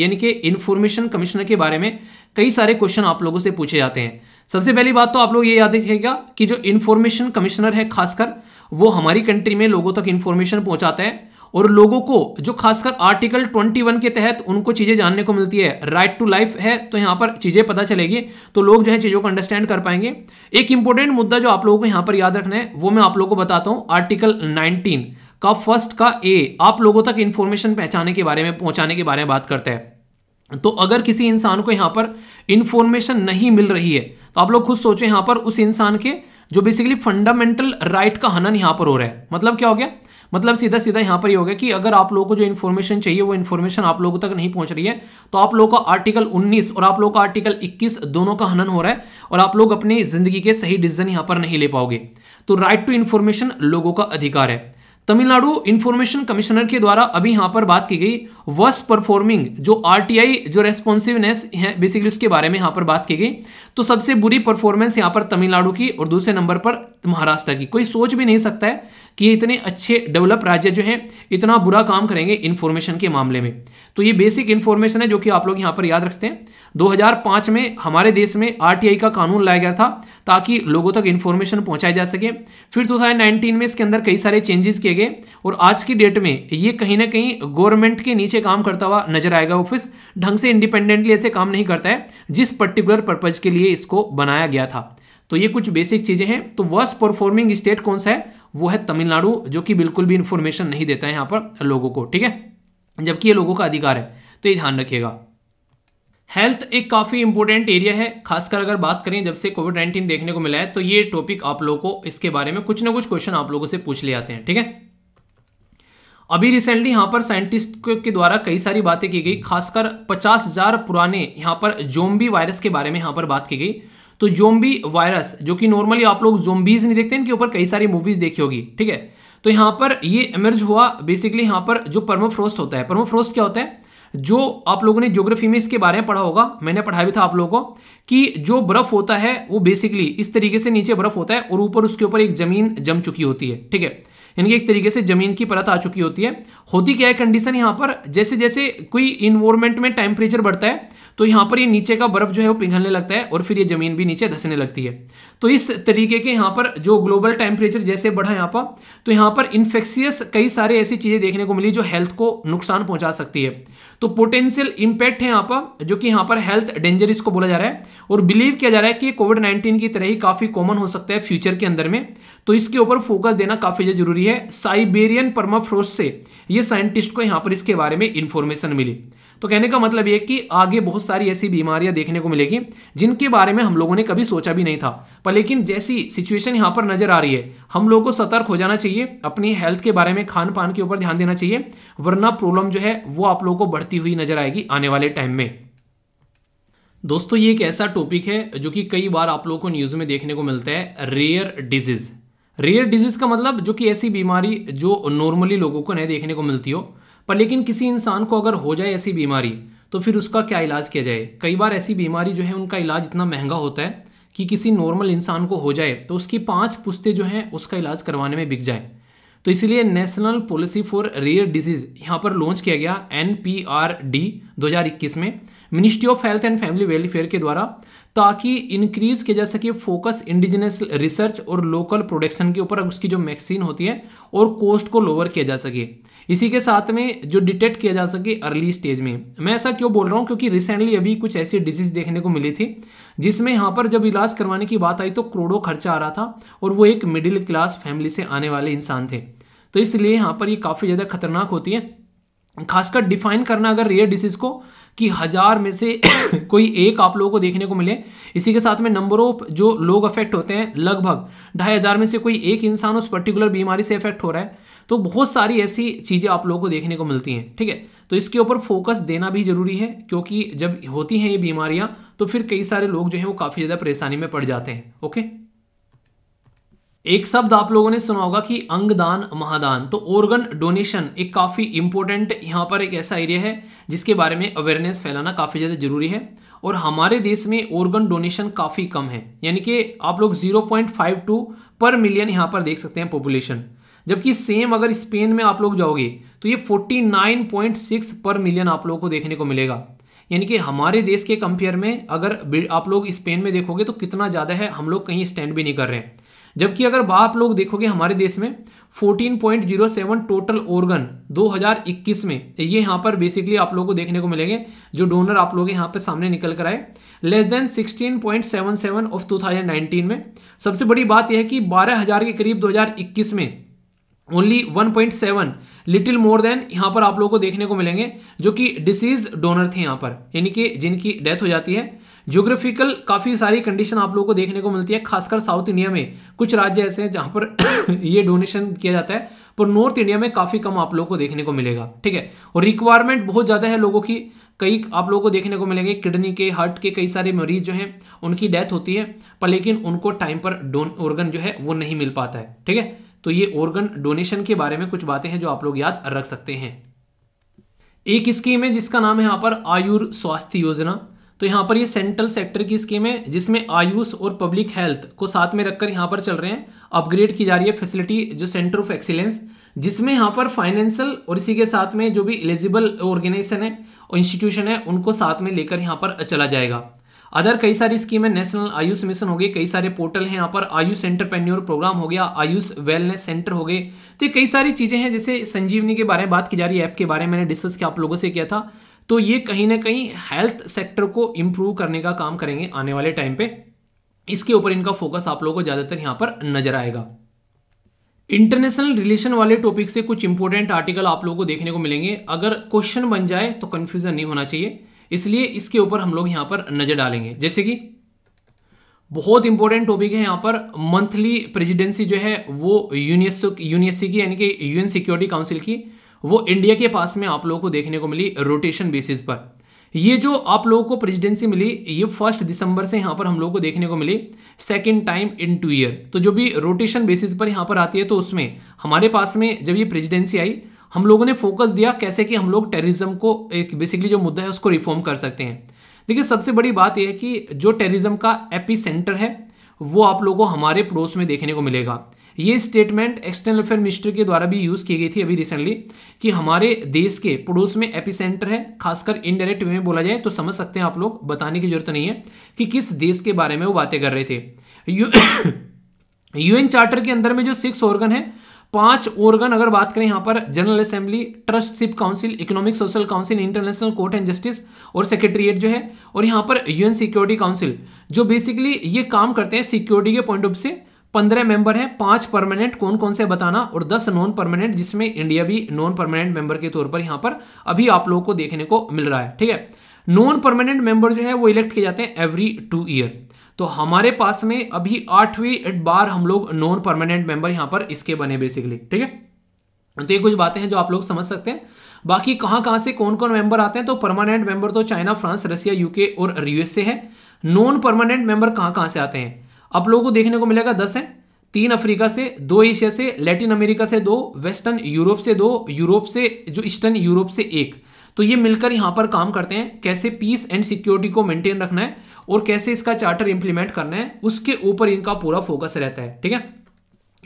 यानी कि इन्फॉर्मेशन कमिश्नर के बारे में कई सारे क्वेश्चन आप लोगों से पूछे जाते हैं सबसे पहली बात तो आप लोग ये याद रखेगा कि जो इन्फॉर्मेशन कमिश्नर है खासकर वो हमारी कंट्री में लोगों तक इन्फॉर्मेशन पहुंचाता है और लोगों को जो खासकर आर्टिकल 21 के तहत उनको चीज़ें जानने को मिलती है राइट टू लाइफ है तो यहां पर चीज़ें पता चलेगी तो लोग जो है चीज़ों को अंडरस्टैंड कर पाएंगे एक इंपॉर्टेंट मुद्दा जो आप लोगों को यहां पर याद रखना है वो मैं आप लोगों को बताता हूं आर्टिकल नाइनटीन का फर्स्ट का ए आप लोगों तक इंफॉर्मेशन पहचाने के बारे में पहुंचाने के बारे में बात करता है तो अगर किसी इंसान को यहां पर इंफॉर्मेशन नहीं मिल रही है तो आप लोग खुद सोचे यहां पर उस इंसान के जो बेसिकली फंडामेंटल राइट का हनन यहां पर हो रहा है मतलब क्या हो गया मतलब सीधा सीधा यहाँ पर ये यह हो गया कि अगर आप लोगों को जो इन्फॉर्मेशन चाहिए वो इन्फॉर्मेशन आप लोगों तक नहीं पहुँच रही है तो आप लोगों का आर्टिकल 19 और आप लोगों का आर्टिकल 21 दोनों का हनन हो रहा है और आप लोग अपनी ज़िंदगी के सही डिसीजन यहाँ पर नहीं ले पाओगे तो राइट टू इन्फॉर्मेशन लोगों का अधिकार है तमिलनाडु इन्फॉर्मेशन कमिश्नर के द्वारा अभी यहाँ पर बात की गई वर्स परफॉर्मिंग जो आर जो रेस्पॉन्सिवनेस है बेसिकली उसके बारे में यहाँ पर बात की गई तो सबसे बुरी परफॉर्मेंस यहाँ पर तमिलनाडु की और दूसरे नंबर पर महाराष्ट्र की कोई सोच भी नहीं सकता है कि इतने अच्छे डेवलप राज्य जो हैं इतना बुरा काम करेंगे इन्फॉर्मेशन के मामले में तो ये बेसिक इन्फॉर्मेशन है जो कि आप लोग यहाँ पर याद रखते हैं 2005 में हमारे देश में आरटीआई का कानून लाया गया था ताकि लोगों तक इन्फॉर्मेशन पहुँचाई जा सके फिर 2019 में इसके अंदर कई सारे चेंजेस किए गए और आज की डेट में ये कहीं ना कहीं गवर्नमेंट के नीचे काम करता हुआ नजर आएगा ऑफिस ढंग से इंडिपेंडेंटली ऐसे काम नहीं करता है जिस पर्टिकुलर पर्पज के लिए इसको बनाया गया था तो ये कुछ बेसिक चीज़ें हैं तो वर्स्ट परफॉर्मिंग स्टेट कौन सा है वो है तमिलनाडु जो कि बिल्कुल भी इंफॉर्मेशन नहीं देता है यहां पर लोगों को ठीक है जबकि ये लोगों का अधिकार है तो ये ध्यान रखिएगा हेल्थ एक काफ़ी इंपॉर्टेंट एरिया है खासकर अगर बात करें जब से कोविड नाइन्टीन देखने को मिला है तो ये टॉपिक आप लोगों को इसके बारे में कुछ ना कुछ क्वेश्चन आप लोगों से पूछ ले आते हैं ठीक है अभी रिसेंटली यहां पर साइंटिस्ट के द्वारा कई सारी बातें की गई खासकर पचास हजार पुराने यहां पर जोम्बी वायरस के बारे में यहां पर बात की गई तो जोम्बी वायरस जो कि नॉर्मली आप लोग जोम्बीज नहीं देखते इनके ऊपर कई सारी मूवीज देखी होगी ठीक है तो यहां पर ये इमर्ज हुआ बेसिकली यहां पर जो परमोफ्रोस्ट होता है परमोफ्रोस्ट क्या होता है जो आप लोगों ने ज्योग्राफी में इसके बारे में पढ़ा होगा मैंने पढ़ाया भी था आप लोगों को कि जो बर्फ होता है वो बेसिकली इस तरीके से नीचे बर्फ होता है और ऊपर उसके ऊपर एक जमीन जम चुकी होती है ठीक है यानी कि एक तरीके से जमीन की परत आ चुकी होती है होती क्या है कंडीशन यहां पर जैसे जैसे कोई इन्वॉर्मेंट में टेम्परेचर बढ़ता है तो यहाँ पर ये नीचे का बर्फ जो है वो पिघलने लगता है और फिर ये जमीन भी नीचे धसने लगती है तो इस तरीके के यहाँ पर जो ग्लोबल टेम्परेचर जैसे बढ़ा यहाँ पर तो यहाँ पर इन्फेक्शियस कई सारे ऐसी चीज़ें देखने को मिली जो हेल्थ को नुकसान पहुंचा सकती है तो पोटेंशियल इम्पैक्ट है यहाँ पर जो कि यहाँ पर हेल्थ डेंजर इसको बोला जा रहा है और बिलीव किया जा रहा है कि कोविड नाइन्टीन की तरह ही काफ़ी कॉमन हो सकता है फ्यूचर के अंदर में तो इसके ऊपर फोकस देना काफ़ी जरूरी है साइबेरियन परमाफ्रोस से ये साइंटिस्ट को यहाँ पर इसके बारे में इंफॉर्मेशन मिली तो कहने का मतलब ये कि आगे बहुत सारी ऐसी बीमारियां देखने को मिलेगी जिनके बारे में हम लोगों ने कभी सोचा भी नहीं था पर लेकिन जैसी सिचुएशन यहाँ पर नजर आ रही है हम लोगों को सतर्क हो जाना चाहिए अपनी हेल्थ के बारे में खान पान के ऊपर ध्यान देना चाहिए वरना प्रॉब्लम जो है वो आप लोगों को बढ़ती हुई नजर आएगी आने वाले टाइम में दोस्तों ये एक ऐसा टॉपिक है जो कि कई बार आप लोगों को न्यूज़ में देखने को मिलता है रेयर डिजीज़ रेयर डिजीज़ का मतलब जो कि ऐसी बीमारी जो नॉर्मली लोगों को नहीं देखने को मिलती हो पर लेकिन किसी इंसान को अगर हो जाए ऐसी बीमारी तो फिर उसका क्या इलाज किया जाए कई बार ऐसी बीमारी जो है उनका इलाज इतना महंगा होता है कि किसी नॉर्मल इंसान को हो जाए तो उसकी पाँच पुस्तें जो हैं उसका इलाज करवाने में बिक जाए तो इसलिए national policy for rare disease यहाँ पर लॉन्च किया गया एन पी आर डी दो हजार इक्कीस में ministry of health and family welfare के द्वारा ताकि इंक्रीज किया जा सके फोकस इंडिजिनस रिसर्च और लोकल प्रोडक्शन के ऊपर उसकी जो मैक्सीन होती है और कॉस्ट को लोअर किया जा सके इसी के साथ में जो डिटेक्ट किया जा सके अर्ली स्टेज में मैं ऐसा क्यों बोल रहा हूँ क्योंकि रिसेंटली अभी कुछ ऐसी डिजीज देखने को मिली थी जिसमें यहाँ पर जब इलाज करवाने की बात आई तो करोड़ों खर्चा आ रहा था और वो एक मिडिल क्लास फैमिली से आने वाले इंसान थे तो इसलिए यहाँ पर ये काफ़ी ज़्यादा खतरनाक होती है खासकर डिफाइन करना अगर रेयर डिसीज़ को कि हज़ार में से कोई एक आप लोगों को देखने को मिले इसी के साथ में नंबर ऑफ जो लोग अफेक्ट होते हैं लगभग ढाई हज़ार में से कोई एक इंसान उस पर्टिकुलर बीमारी से अफेक्ट हो रहा है तो बहुत सारी ऐसी चीज़ें आप लोगों को देखने को मिलती हैं ठीक है तो इसके ऊपर फोकस देना भी ज़रूरी है क्योंकि जब होती हैं ये बीमारियाँ तो फिर कई सारे लोग जो हैं वो काफ़ी ज़्यादा परेशानी में पड़ जाते हैं ओके एक शब्द आप लोगों ने सुना होगा कि अंगदान महादान तो ऑर्गन डोनेशन एक काफ़ी इंपॉर्टेंट यहाँ पर एक ऐसा एरिया है जिसके बारे में अवेयरनेस फैलाना काफ़ी ज़्यादा ज़रूरी है और हमारे देश में ऑर्गन डोनेशन काफ़ी कम है यानी कि आप लोग 0.52 पर मिलियन यहाँ पर देख सकते हैं पॉपुलेशन जबकि सेम अगर स्पेन में आप लोग जाओगे तो ये 49.6 पर मिलियन आप लोगों को देखने को मिलेगा यानी कि हमारे देश के कंपेयर में अगर आप लोग स्पेन में देखोगे तो कितना ज़्यादा है हम लोग कहीं स्टैंड भी नहीं कर रहे हैं जबकि अगर आप लोग देखोगे हमारे देश में 14.07 टोटल ऑर्गन 2021 में ये यहाँ पर बेसिकली आप लोगों को देखने को मिलेंगे जो डोनर आप लोग यहाँ पर सामने निकल कर आए लेस देन 16.77 ऑफ 2019 में सबसे बड़ी बात यह है कि 12000 के करीब 2021 में ओनली 1.7 लिटिल मोर देन यहाँ पर आप लोगों को देखने को मिलेंगे जो कि डिसीज डोनर थे यहाँ पर यानी कि जिनकी डेथ हो जाती है ज्योग्राफिकल काफ़ी सारी कंडीशन आप लोगों को देखने को मिलती है खासकर साउथ इंडिया में कुछ राज्य ऐसे हैं जहाँ पर ये डोनेशन किया जाता है पर नॉर्थ इंडिया में काफ़ी कम आप लोगों को देखने को मिलेगा ठीक है और रिक्वायरमेंट बहुत ज़्यादा है लोगों की कई आप लोगों को देखने को मिलेंगे किडनी के हार्ट के कई सारे मरीज जो हैं उनकी डेथ होती है पर लेकिन उनको टाइम पर डोन ऑर्गन जो है वो नहीं मिल पाता है ठीक है तो ये ऑर्गन डोनेशन के बारे में कुछ बातें हैं जो आप लोग याद रख सकते हैं एक स्कीम है जिसका नाम है यहाँ पर आयुर स्वास्थ्य योजना तो यहाँ पर ये सेंट्रल सेक्टर की स्कीम है जिसमें आयुष और पब्लिक हेल्थ को साथ में रखकर यहाँ पर चल रहे हैं अपग्रेड की जा रही है फैसिलिटी जो सेंटर ऑफ एक्सीलेंस जिसमें यहाँ पर फाइनेंशियल और इसी के साथ में जो भी एलिजिबल ऑर्गेनाइजेशन है और इंस्टीट्यूशन है उनको साथ में लेकर यहाँ पर चला जाएगा अदर कई सारी स्कीम है नेशनल आयुष मिशन हो गए कई सारे पोर्टल हैं यहाँ पर आयुष सेंटर पेन्योर प्रोग्राम हो गया आयुष वेलनेस सेंटर हो गए तो ये कई सारी चीज़ें हैं जैसे संजीवनी के बारे में बात की जा रही है ऐप के बारे में मैंने डिस्कस किया आप लोगों से किया था तो ये कहीं ना कहीं हेल्थ सेक्टर को इम्प्रूव करने का काम करेंगे आने वाले टाइम पे इसके ऊपर इनका फोकस आप लोगों को ज़्यादातर यहाँ पर नजर आएगा इंटरनेशनल रिलेशन वाले टॉपिक से कुछ इंपॉर्टेंट आर्टिकल आप लोगों को देखने को मिलेंगे अगर क्वेश्चन बन जाए तो कन्फ्यूजन नहीं होना चाहिए इसलिए इसके ऊपर हम लोग यहां पर नज़र डालेंगे जैसे कि बहुत इंपॉर्टेंट टॉपिक है यहां पर मंथली प्रेसिडेंसी जो है वो यूनियस यूनियसी की यानी कि यूएन सिक्योरिटी काउंसिल की वो इंडिया के पास में आप लोगों को देखने को मिली रोटेशन बेसिस पर ये जो आप लोगों को प्रेसिडेंसी मिली ये फर्स्ट दिसंबर से यहाँ पर हम लोगों को देखने को मिली second time in two year तो जो भी रोटेशन बेसिस पर यहाँ पर आती है तो उसमें हमारे पास में जब ये प्रेसिडेंसी आई हम लोगों ने फोकस दिया कैसे कि हम लोग टेररिज्म को एक बेसिकली जो मुद्दा है उसको रिफॉर्म कर सकते हैं देखिए सबसे बड़ी बात यह है कि जो टेररिज्म का एपी सेंटर है वो आप लोगों को हमारे पड़ोस में देखने को मिलेगा ये स्टेटमेंट एक्सटर्नल अफेयर मिनिस्ट्री के द्वारा भी यूज़ की गई थी अभी रिसेंटली कि हमारे देश के पड़ोस में एपी सेंटर है खासकर इनडायरेक्ट वे में बोला जाए तो समझ सकते हैं आप लोग बताने की जरूरत नहीं है कि किस देश के बारे में वो बातें कर रहे थे यूएन चार्टर के अंदर में जो सिक्स ऑर्गन है पांच ऑर्गन अगर बात करें यहां पर general assembly trusteeship council economic social council international court and justice और सेक्रेटरीट जो है और यहां पर यूएन सिक्योरिटी काउंसिल जो बेसिकली ये काम करते हैं सिक्योरिटी के पॉइंट ऑफ से पंद्रह मेंबर हैं पांच परमानेंट कौन कौन से बताना और दस नॉन परमानेंट जिसमें इंडिया भी नॉन परमानेंट मेंबर के तौर पर यहां पर अभी आप लोगों को देखने को मिल रहा है ठीक है नॉन परमानेंट मेंबर जो है वो इलेक्ट किए जाते हैं एवरी टू ईयर तो हमारे पास में अभी आठवीं एट बार हम लोग नॉन परमानेंट मेंबर यहां पर इसके बने बेसिकली ठीक है तो ये कुछ बातें हैं जो आप लोग समझ सकते हैं बाकी कहां कहां से कौन कौन मेंबर आते हैं तो परमानेंट मेंबर तो चाइना फ्रांस रसिया यूके और यूएस से है नॉन परमानेंट मेंबर कहां कहां से आते हैं आप लोगों को देखने को मिलेगा दस है तीन अफ्रीका से दो एशिया से लैटिन अमेरिका से दो वेस्टर्न यूरोप से दो यूरोप से जो ईस्टर्न यूरोप से एक तो ये मिलकर यहां पर काम करते हैं कैसे पीस एंड सिक्योरिटी को मेंटेन रखना है और कैसे इसका चार्टर इंप्लीमेंट करना है उसके ऊपर इनका पूरा फोकस रहता है ठीक है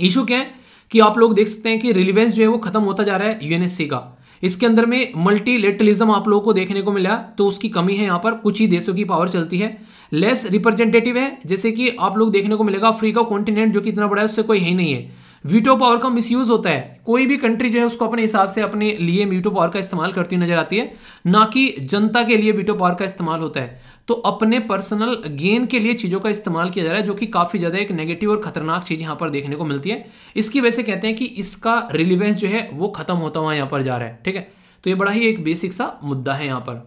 इशू क्या है कि आप लोग देख सकते हैं कि रिलीवेंस जो है वो खत्म होता जा रहा है यूएनएससी का इसके अंदर में मल्टीलेटरलिज्म आप लोगों को देखने को मिला तो उसकी कमी है यहाँ पर कुछ ही देशों की पावर चलती है लेस रिप्रेजेंटेटिव है जैसे कि आप लोग देखने को मिलेगा अफ्रीका कॉन्टिनेंट जो कि इतना बड़ा है उससे कोई है ही नहीं है वीटो पावर का मिसयूज होता है कोई भी कंट्री जो है उसको अपने हिसाब से अपने लिए वीटो पावर का इस्तेमाल करती हुई नजर आती है ना कि जनता के लिए वीटो पावर का इस्तेमाल होता है तो अपने पर्सनल गेन के लिए चीज़ों का इस्तेमाल किया जा रहा है जो कि काफ़ी ज़्यादा एक नेगेटिव और खतरनाक चीज़ यहां पर देखने को मिलती है इसकी वजह से कहते हैं कि इसका रिलीवेंस जो है वो खत्म होता हुआ यहां पर जा रहा है ठीक है तो ये बड़ा ही एक बेसिक सा मुद्दा है यहां पर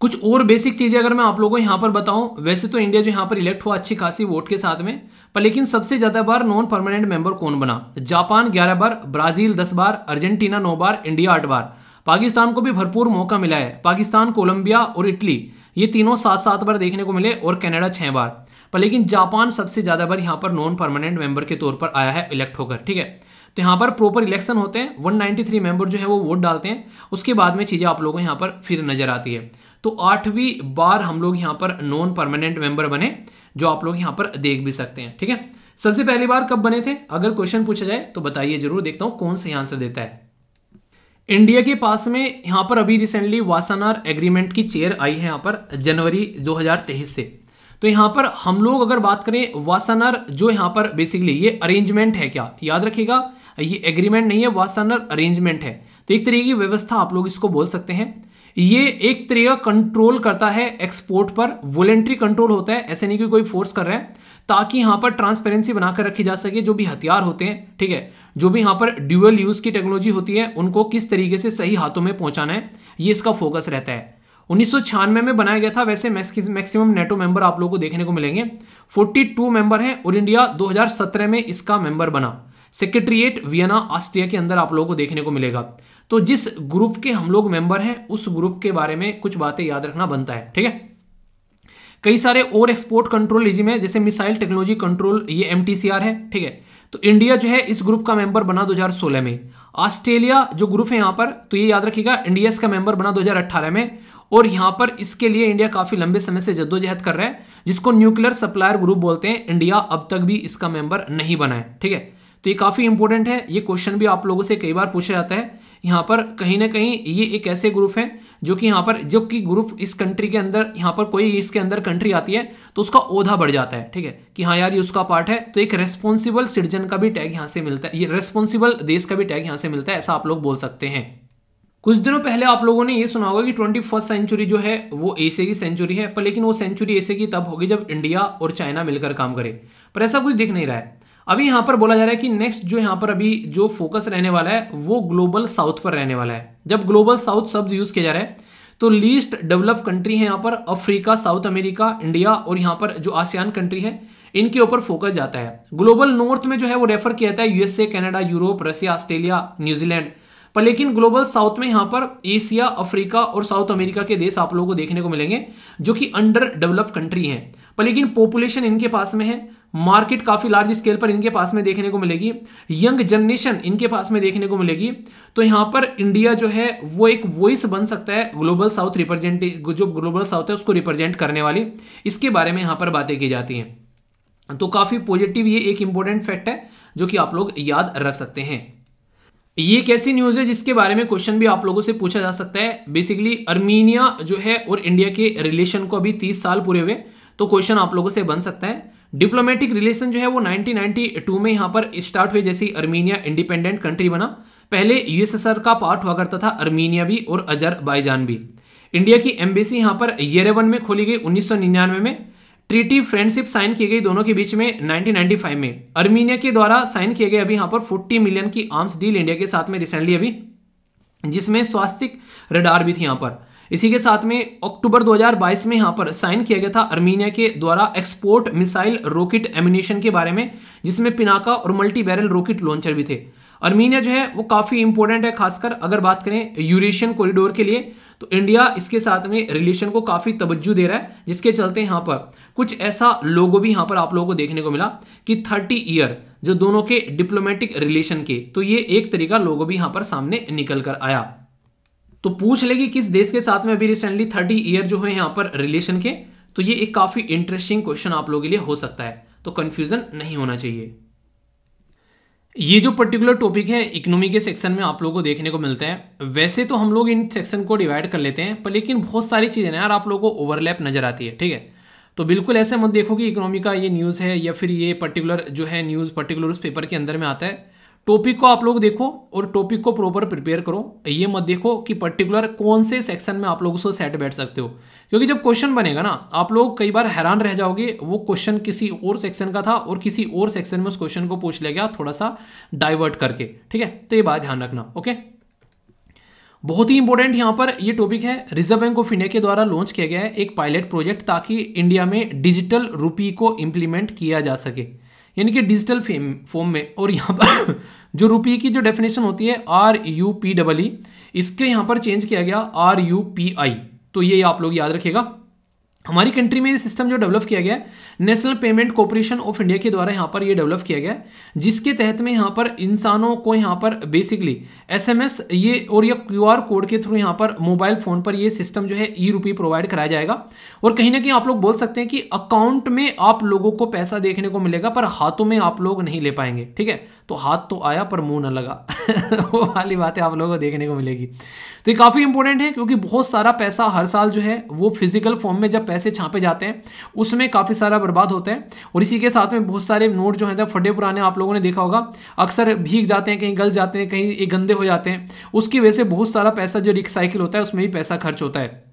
कुछ और बेसिक चीज़ें अगर मैं आप लोगों को यहाँ पर बताऊँ वैसे तो इंडिया जो यहाँ पर इलेक्ट हुआ अच्छी खासी वोट के साथ में पर लेकिन सबसे ज़्यादा बार नॉन परमानेंट मेंबर कौन बना जापान ग्यारह बार ब्राज़ील दस बार अर्जेंटीना नौ बार इंडिया आठ बार पाकिस्तान को भी भरपूर मौका मिला है पाकिस्तान कोलंबिया और इटली ये तीनों सात सात बार देखने को मिले और कनाडा छह बार पर लेकिन जापान सबसे ज़्यादा बार यहाँ पर नॉन परमानेंट मेंबर के तौर पर आया है इलेक्ट होकर ठीक है तो यहाँ पर प्रॉपर इलेक्शन होते हैं 193 मेंबर जो है वो वोट डालते हैं उसके बाद में चीज़ें आप लोगों को यहाँ पर फिर नजर आती है तो आठवीं बार हम लोग यहां पर नॉन परमानेंट मेंबर बने जो आप लोग यहां पर देख भी सकते हैं ठीक है सबसे पहली बार कब बने थे अगर क्वेश्चन पूछा जाए तो बताइए जरूर देखता हूं कौन सही आंसर देता है इंडिया के पास में यहां पर अभी रिसेंटली वासानार एग्रीमेंट की चेयर आई है यहां पर जनवरी 2023 से तो यहां पर हम लोग अगर बात करें वासानर जो यहां पर बेसिकली ये अरेंजमेंट है क्या याद रखिएगा ये एग्रीमेंट नहीं है वासानर अरेंजमेंट है तो एक तरीके की व्यवस्था आप लोग इसको बोल सकते हैं ये एक तरीका कंट्रोल करता है एक्सपोर्ट पर वॉलेंट्री कंट्रोल होता है ऐसे नहीं कि कोई फोर्स कर रहा है ताकि यहां पर ट्रांसपेरेंसी बनाकर रखी जा सके जो भी हथियार होते हैं ठीक है जो भी यहां पर ड्यूअल यूज़ की टेक्नोलॉजी होती है उनको किस तरीके से सही हाथों में पहुंचाना है ये इसका फोकस रहता है उन्नीस में बनाया गया था वैसे मैक्सिमम नेटो मेंबर आप लोगों को देखने को मिलेंगे 42 मेंबर हैं और इंडिया 2017 में इसका मेंबर बना सेक्रेटरिएट वियना ऑस्ट्रिया के अंदर आप लोगों को देखने को मिलेगा तो जिस ग्रुप के हम लोग मेंबर हैं उस ग्रुप के बारे में कुछ बातें याद रखना बनता है ठीक है कई सारे और एक्सपोर्ट कंट्रोल रिजिम है जैसे मिसाइल टेक्नोलॉजी कंट्रोल ये एम है ठीक है तो इंडिया जो है इस ग्रुप का मेंबर बना 2016 में ऑस्ट्रेलिया जो ग्रुप है यहां पर तो ये याद रखिएगा इंडिया का मेंबर बना 2018 में और यहां पर इसके लिए इंडिया काफ़ी लंबे समय से जद्दोजहद कर रहा है जिसको न्यूक्लियर सप्लायर ग्रुप बोलते हैं इंडिया अब तक भी इसका मेंबर नहीं बना है ठीक है तो ये काफ़ी इंपॉर्टेंट है ये क्वेश्चन भी आप लोगों से कई बार पूछा जाता है यहाँ पर कहीं ना कहीं ये एक ऐसे ग्रुप हैं जो कि यहाँ पर जो कि ग्रुप इस कंट्री के अंदर यहाँ पर कोई इसके अंदर कंट्री आती है तो उसका ओधा बढ़ जाता है ठीक है कि हाँ यार ये उसका पार्ट है तो एक रेस्पॉन्सिबल सिटीजन का भी टैग यहाँ से मिलता है ये रेस्पॉन्सिबल देश का भी टैग यहाँ से मिलता है ऐसा आप लोग बोल सकते हैं कुछ दिनों पहले आप लोगों ने ये सुना होगा कि ट्वेंटी फर्स्ट सेंचुरी जो है वो एसे की सेंचुरी है पर लेकिन वो सेंचुरी एसे की तब होगी जब इंडिया और चाइना मिलकर काम करे पर ऐसा कुछ दिख नहीं रहा है अभी यहां पर बोला जा रहा है कि नेक्स्ट जो यहां पर अभी जो फोकस रहने वाला है वो ग्लोबल साउथ पर रहने वाला है जब ग्लोबल साउथ शब्द यूज किया जा रहा है तो लीस्ट डेवलप कंट्री है यहां पर अफ्रीका साउथ अमेरिका इंडिया और यहां पर जो आसियान कंट्री है इनके ऊपर फोकस जाता है ग्लोबल नॉर्थ में जो है वो रेफर किया जाता है USA Canada Europe Russia Australia New Zealand पर लेकिन ग्लोबल साउथ में यहां पर एशिया अफ्रीका और साउथ अमेरिका के देश आप लोगों को देखने को मिलेंगे जो कि अंडर डेवलप कंट्री है पर लेकिन पॉपुलेशन इनके पास में है मार्केट काफ़ी लार्ज स्केल पर इनके पास में देखने को मिलेगी यंग जनरेशन इनके पास में देखने को मिलेगी तो यहां पर इंडिया जो है वो एक वॉइस बन सकता है ग्लोबल साउथ रिप्रेजेंट जो ग्लोबल साउथ है उसको रिप्रेजेंट करने वाली इसके बारे में यहां पर बातें की जाती हैं तो काफ़ी पॉजिटिव ये एक इंपॉर्टेंट फैक्ट है जो कि आप लोग याद रख सकते हैं ये कैसी ऐसी न्यूज़ है जिसके बारे में क्वेश्चन भी आप लोगों से पूछा जा सकता है बेसिकली अर्मीनिया जो है और इंडिया के रिलेशन को अभी तीस साल पूरे हुए तो क्वेश्चन आप लोगों से बन सकता है डिप्लोमेटिक रिलेशन जो है वो 1992 में यहाँ पर स्टार्ट हुए जैसे अर्मीनिया इंडिपेंडेंट कंट्री बना पहले यूएसएसआर का पार्ट हुआ करता था अर्मीनिया भी और अजर भी इंडिया की एम्बेसी यहाँ पर येरेवन में खोली गई उन्नीस में ट्रीटी फ्रेंडशिप साइन की गई दोनों के बीच में 1995 में अर्मीनिया के द्वारा साइन किए गए अभी यहाँ पर 40 मिलियन की आर्म्स डील इंडिया के साथ में रिसेंटली अभी जिसमें स्वास्थ्य रडार भी थी यहाँ पर इसी के साथ में अक्टूबर 2022 में यहाँ पर साइन किया गया था अर्मीनिया के द्वारा एक्सपोर्ट मिसाइल रॉकेट एम्यूनिशन के बारे में जिसमें पिनाका और मल्टी बैरल रॉकेट लॉन्चर भी थे अर्मीनिया जो है वो काफ़ी इंपॉर्टेंट है खासकर अगर बात करें यूरेशियन कॉरिडोर के लिए तो इंडिया इसके साथ में रिलेशन को काफ़ी तवज्जो दे रहा है जिसके चलते यहाँ पर कुछ ऐसा लोगो भी यहाँ पर आप लोगों को देखने को मिला कि थर्टी ईयर जो दोनों के डिप्लोमेटिक रिलेशन के तो ये एक तरीका लोगो भी यहाँ पर सामने निकल कर आया तो पूछ लेगी किस देश के साथ में अभी रिसेंटली थर्टी ईयर जो है यहां पर रिलेशन के तो ये एक काफ़ी इंटरेस्टिंग क्वेश्चन आप लोगों के लिए हो सकता है तो कंफ्यूजन नहीं होना चाहिए ये जो पर्टिकुलर टॉपिक है इकोनॉमी के सेक्शन में आप लोगों को देखने को मिलता है वैसे तो हम लोग इन सेक्शन को डिवाइड कर लेते हैं पर लेकिन बहुत सारी चीज़ें यार आप लोगों को ओवरलैप नजर आती है ठीक है तो बिल्कुल ऐसे मत देखो कि इकोनॉमी का ये न्यूज़ है या फिर ये पर्टिकुलर जो है न्यूज़ पर्टिकुलर उस पेपर के अंदर में आता है टॉपिक को आप लोग देखो और टॉपिक को प्रॉपर प्रिपेयर करो ये मत देखो कि पर्टिकुलर कौन से सेक्शन में आप लोग उसको सेट बैठ सकते हो क्योंकि जब क्वेश्चन बनेगा ना आप लोग कई बार हैरान रह जाओगे वो क्वेश्चन किसी और सेक्शन का था और किसी और सेक्शन में उस क्वेश्चन को पूछ लिया गया थोड़ा सा डाइवर्ट करके ठीक है तो ये बात ध्यान रखना ओके बहुत ही इंपॉर्टेंट यहाँ पर ये टॉपिक है रिजर्व बैंक ऑफ इंडिया के द्वारा लॉन्च किया गया है एक पायलट प्रोजेक्ट ताकि इंडिया में डिजिटल रूपी को इम्प्लीमेंट किया जा सके यानी कि डिजिटल फॉर्म में और यहाँ पर जो रुपये की जो डेफिनेशन होती है R U P double E इसके यहाँ पर चेंज किया गया आर यू पी आई तो ये आप लोग याद रखिएगा हमारी कंट्री में ये सिस्टम जो डेवलप किया गया है National Payment Corporation of India के द्वारा यहाँ पर ये डेवलप किया गया है जिसके तहत में यहाँ पर इंसानों को यहाँ पर बेसिकली एसएमएस ये और या क्यूआर कोड के थ्रू यहाँ पर मोबाइल फ़ोन पर ये सिस्टम जो है ई रुपी प्रोवाइड कराया जाएगा और कहीं ना कहीं आप लोग बोल सकते हैं कि अकाउंट में आप लोगों को पैसा देखने को मिलेगा पर हाथों में आप लोग नहीं ले पाएंगे ठीक है तो हाथ तो आया पर मुंह ना लगा वो वाली बातें आप लोगों को देखने को मिलेगी तो ये काफ़ी इंपॉर्टेंट है क्योंकि बहुत सारा पैसा हर साल जो है वो फिजिकल फॉर्म में जब पैसे छापे जाते हैं उसमें काफ़ी सारा बर्बाद होता है और इसी के साथ में बहुत सारे नोट जो हैं फटे पुराने आप लोगों ने देखा होगा अक्सर भीग जाते हैं कहीं गल जाते हैं कहीं गंदे हो जाते हैं उसकी वजह से बहुत सारा पैसा जो रिसाइकिल होता है उसमें भी पैसा खर्च होता है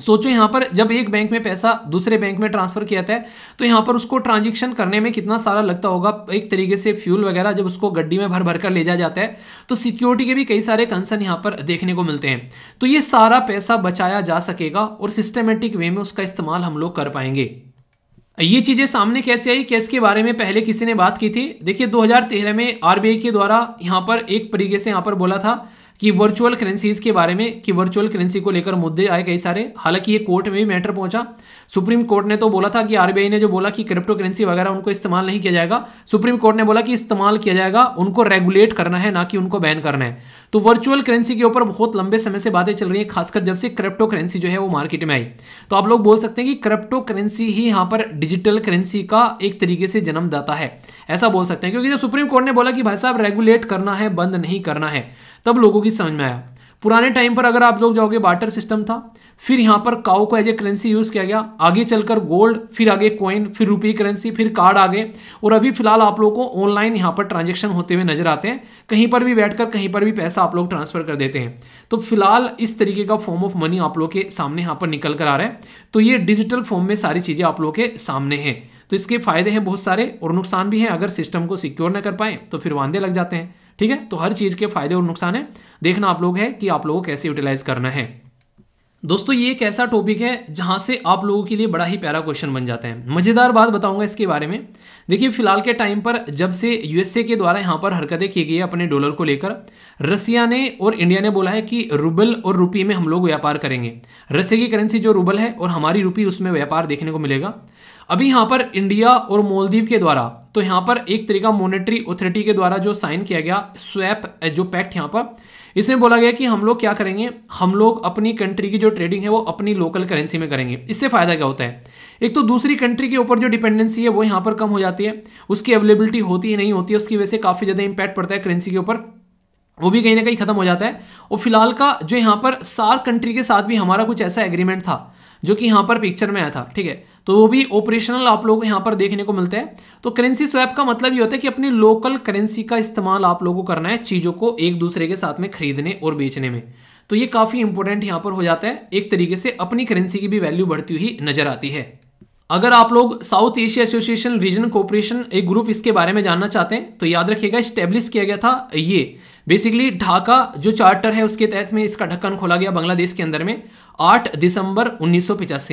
सोचो यहाँ पर जब एक बैंक में पैसा दूसरे बैंक में ट्रांसफ़र किया जाता है तो यहाँ पर उसको ट्रांजेक्शन करने में कितना सारा लगता होगा एक तरीके से फ्यूल वगैरह जब उसको गड्डी में भर भर कर ले जाया जाता है तो सिक्योरिटी के भी कई सारे कंसर्न यहाँ पर देखने को मिलते हैं तो ये सारा पैसा बचाया जा सकेगा और सिस्टमेटिक वे में उसका इस्तेमाल हम लोग कर पाएंगे ये चीज़ें सामने कैसे आई कैस के बारे में पहले किसी ने बात की थी देखिए 2013 में आरबीआई के द्वारा यहाँ पर एक तरीके से यहाँ पर बोला था कि वर्चुअल करेंसीज के बारे में कि वर्चुअल करेंसी को लेकर मुद्दे आए कई सारे हालांकि ये कोर्ट में भी मैटर पहुंचा सुप्रीम कोर्ट ने तो बोला था कि आरबीआई ने जो बोला कि क्रिप्टो करेंसी वगैरह उनको इस्तेमाल नहीं किया जाएगा सुप्रीम कोर्ट ने बोला कि इस्तेमाल किया जाएगा उनको रेगुलेट करना है ना कि उनको बैन करना है तो वर्चुअल करेंसी के ऊपर बहुत लंबे समय से बातें चल रही है खासकर जब से क्रिप्टो करेंसी जो है वो मार्केट में आई तो आप लोग बोल सकते हैं कि क्रिप्टो करेंसी ही यहाँ पर डिजिटल करेंसी का एक तरीके से जन्मदाता है ऐसा बोल सकते हैं क्योंकि जब सुप्रीम कोर्ट ने बोला कि भाई साहब रेगुलेट करना है बंद नहीं करना है तब लोगों की समझ में आया पुराने टाइम पर अगर आप लोग जाओगे बाटर सिस्टम था फिर यहां पर काउ को एज ए करेंसी यूज़ किया गया आगे चलकर गोल्ड फिर आगे कॉइन फिर रुपये करेंसी फिर कार्ड आगे और अभी फिलहाल आप लोगों को ऑनलाइन यहां पर ट्रांजेक्शन होते हुए नजर आते हैं कहीं पर भी बैठकर कहीं पर भी पैसा आप लोग ट्रांसफर कर देते हैं तो फिलहाल इस तरीके का फॉर्म ऑफ मनी आप लोग के सामने यहां पर निकल कर आ रहा है तो ये डिजिटल फॉर्म में सारी चीज़ें आप लोग के सामने हैं तो इसके फायदे हैं बहुत सारे और नुकसान भी हैं अगर सिस्टम को सिक्योर ना कर पाए तो फिर वादे लग जाते हैं ठीक है तो हर चीज़ के फायदे और नुकसान है देखना आप लोग है कि आप लोगों को कैसे यूटिलाइज करना है दोस्तों ये एक ऐसा टॉपिक है जहाँ से आप लोगों के लिए बड़ा ही प्यारा क्वेश्चन बन जाता है मज़ेदार बात बताऊंगा इसके बारे में देखिए फिलहाल के टाइम पर जब से यूएसए के द्वारा यहाँ पर हरकतें की गई है अपने डॉलर को लेकर रसिया ने और इंडिया ने बोला है कि रूबल और रुपये में हम लोग व्यापार करेंगे रसिया की करेंसी जो रूबल है और हमारी रूपी उसमें व्यापार देखने को मिलेगा अभी यहाँ पर इंडिया और मोलदीव के द्वारा तो यहाँ पर एक तरीका मोनिट्री अथॉरिटी के द्वारा जो साइन किया गया स्वैप जो पैक्ट यहाँ पर इसमें बोला गया कि हम लोग क्या करेंगे हम लोग अपनी कंट्री की जो ट्रेडिंग है वो अपनी लोकल करेंसी में करेंगे इससे फ़ायदा क्या होता है एक तो दूसरी कंट्री के ऊपर जो डिपेंडेंसी है वो यहाँ पर कम हो जाती है उसकी अवेलेबिलिटी होती है नहीं होती है उसकी वजह से काफ़ी ज़्यादा इंपैक्ट पड़ता है करेंसी के ऊपर वो भी कहीं ना कहीं ख़त्म हो जाता है और फिलहाल का जो यहाँ पर सार कंट्री के साथ भी हमारा कुछ ऐसा एग्रीमेंट था जो कि यहां पर पिक्चर में आया था ठीक है तो वो भी ऑपरेशनल आप लोगों को यहां पर देखने को मिलता है तो करेंसी स्वैप का मतलब ये होता है कि अपनी लोकल करेंसी का इस्तेमाल आप लोगों को करना है चीज़ों को एक दूसरे के साथ में खरीदने और बेचने में तो ये काफ़ी इंपॉर्टेंट यहां पर हो जाता है एक तरीके से अपनी करेंसी की भी वैल्यू बढ़ती हुई नजर आती है अगर आप लोग South Asia association region cooperation एक ग्रुप इसके बारे में जानना चाहते हैं तो याद रखिएगा स्टेब्लिश किया गया था ये बेसिकली ढाका जो चार्टर है उसके तहत में इसका ढक्कन खोला गया बांग्लादेश के अंदर में 8 दिसंबर उन्नीस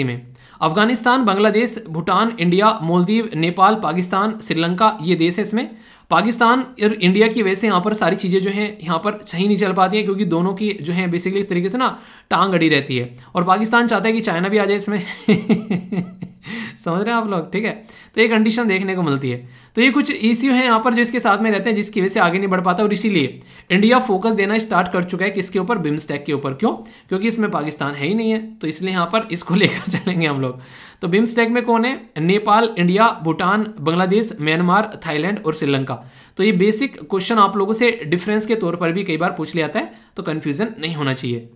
में अफगानिस्तान बांग्लादेश भूटान इंडिया मोलदीव नेपाल पाकिस्तान श्रीलंका ये देश है इसमें पाकिस्तान और इंडिया की वजह से यहाँ पर सारी चीज़ें जो हैं यहाँ पर सही नहीं चल पाती हैं क्योंकि दोनों की जो है बेसिकली एक तरीके से ना टांग अड़ी रहती है और पाकिस्तान चाहता है कि चाइना भी आ जाए इसमें समझ रहे हैं आप लोग ठीक है तो ये कंडीशन देखने को मिलती है तो ये कुछ इश्यू हैं यहाँ पर जो इसके साथ में रहते हैं जिसकी वजह से आगे नहीं बढ़ पाता और इसीलिए इंडिया फोकस देना स्टार्ट कर चुका है किसके ऊपर बिम्स्टेक के ऊपर क्यों क्योंकि इसमें पाकिस्तान है ही नहीं है तो इसलिए यहाँ पर इसको लेकर चलेंगे हम लोग तो बिम्स्टेक में कौन है Nepal India Bhutan Bangladesh Myanmar Thailand और श्रीलंका तो ये बेसिक क्वेश्चन आप लोगों से डिफरेंस के तौर पर भी कई बार पूछ लिया जाता है तो कन्फ्यूजन नहीं होना चाहिए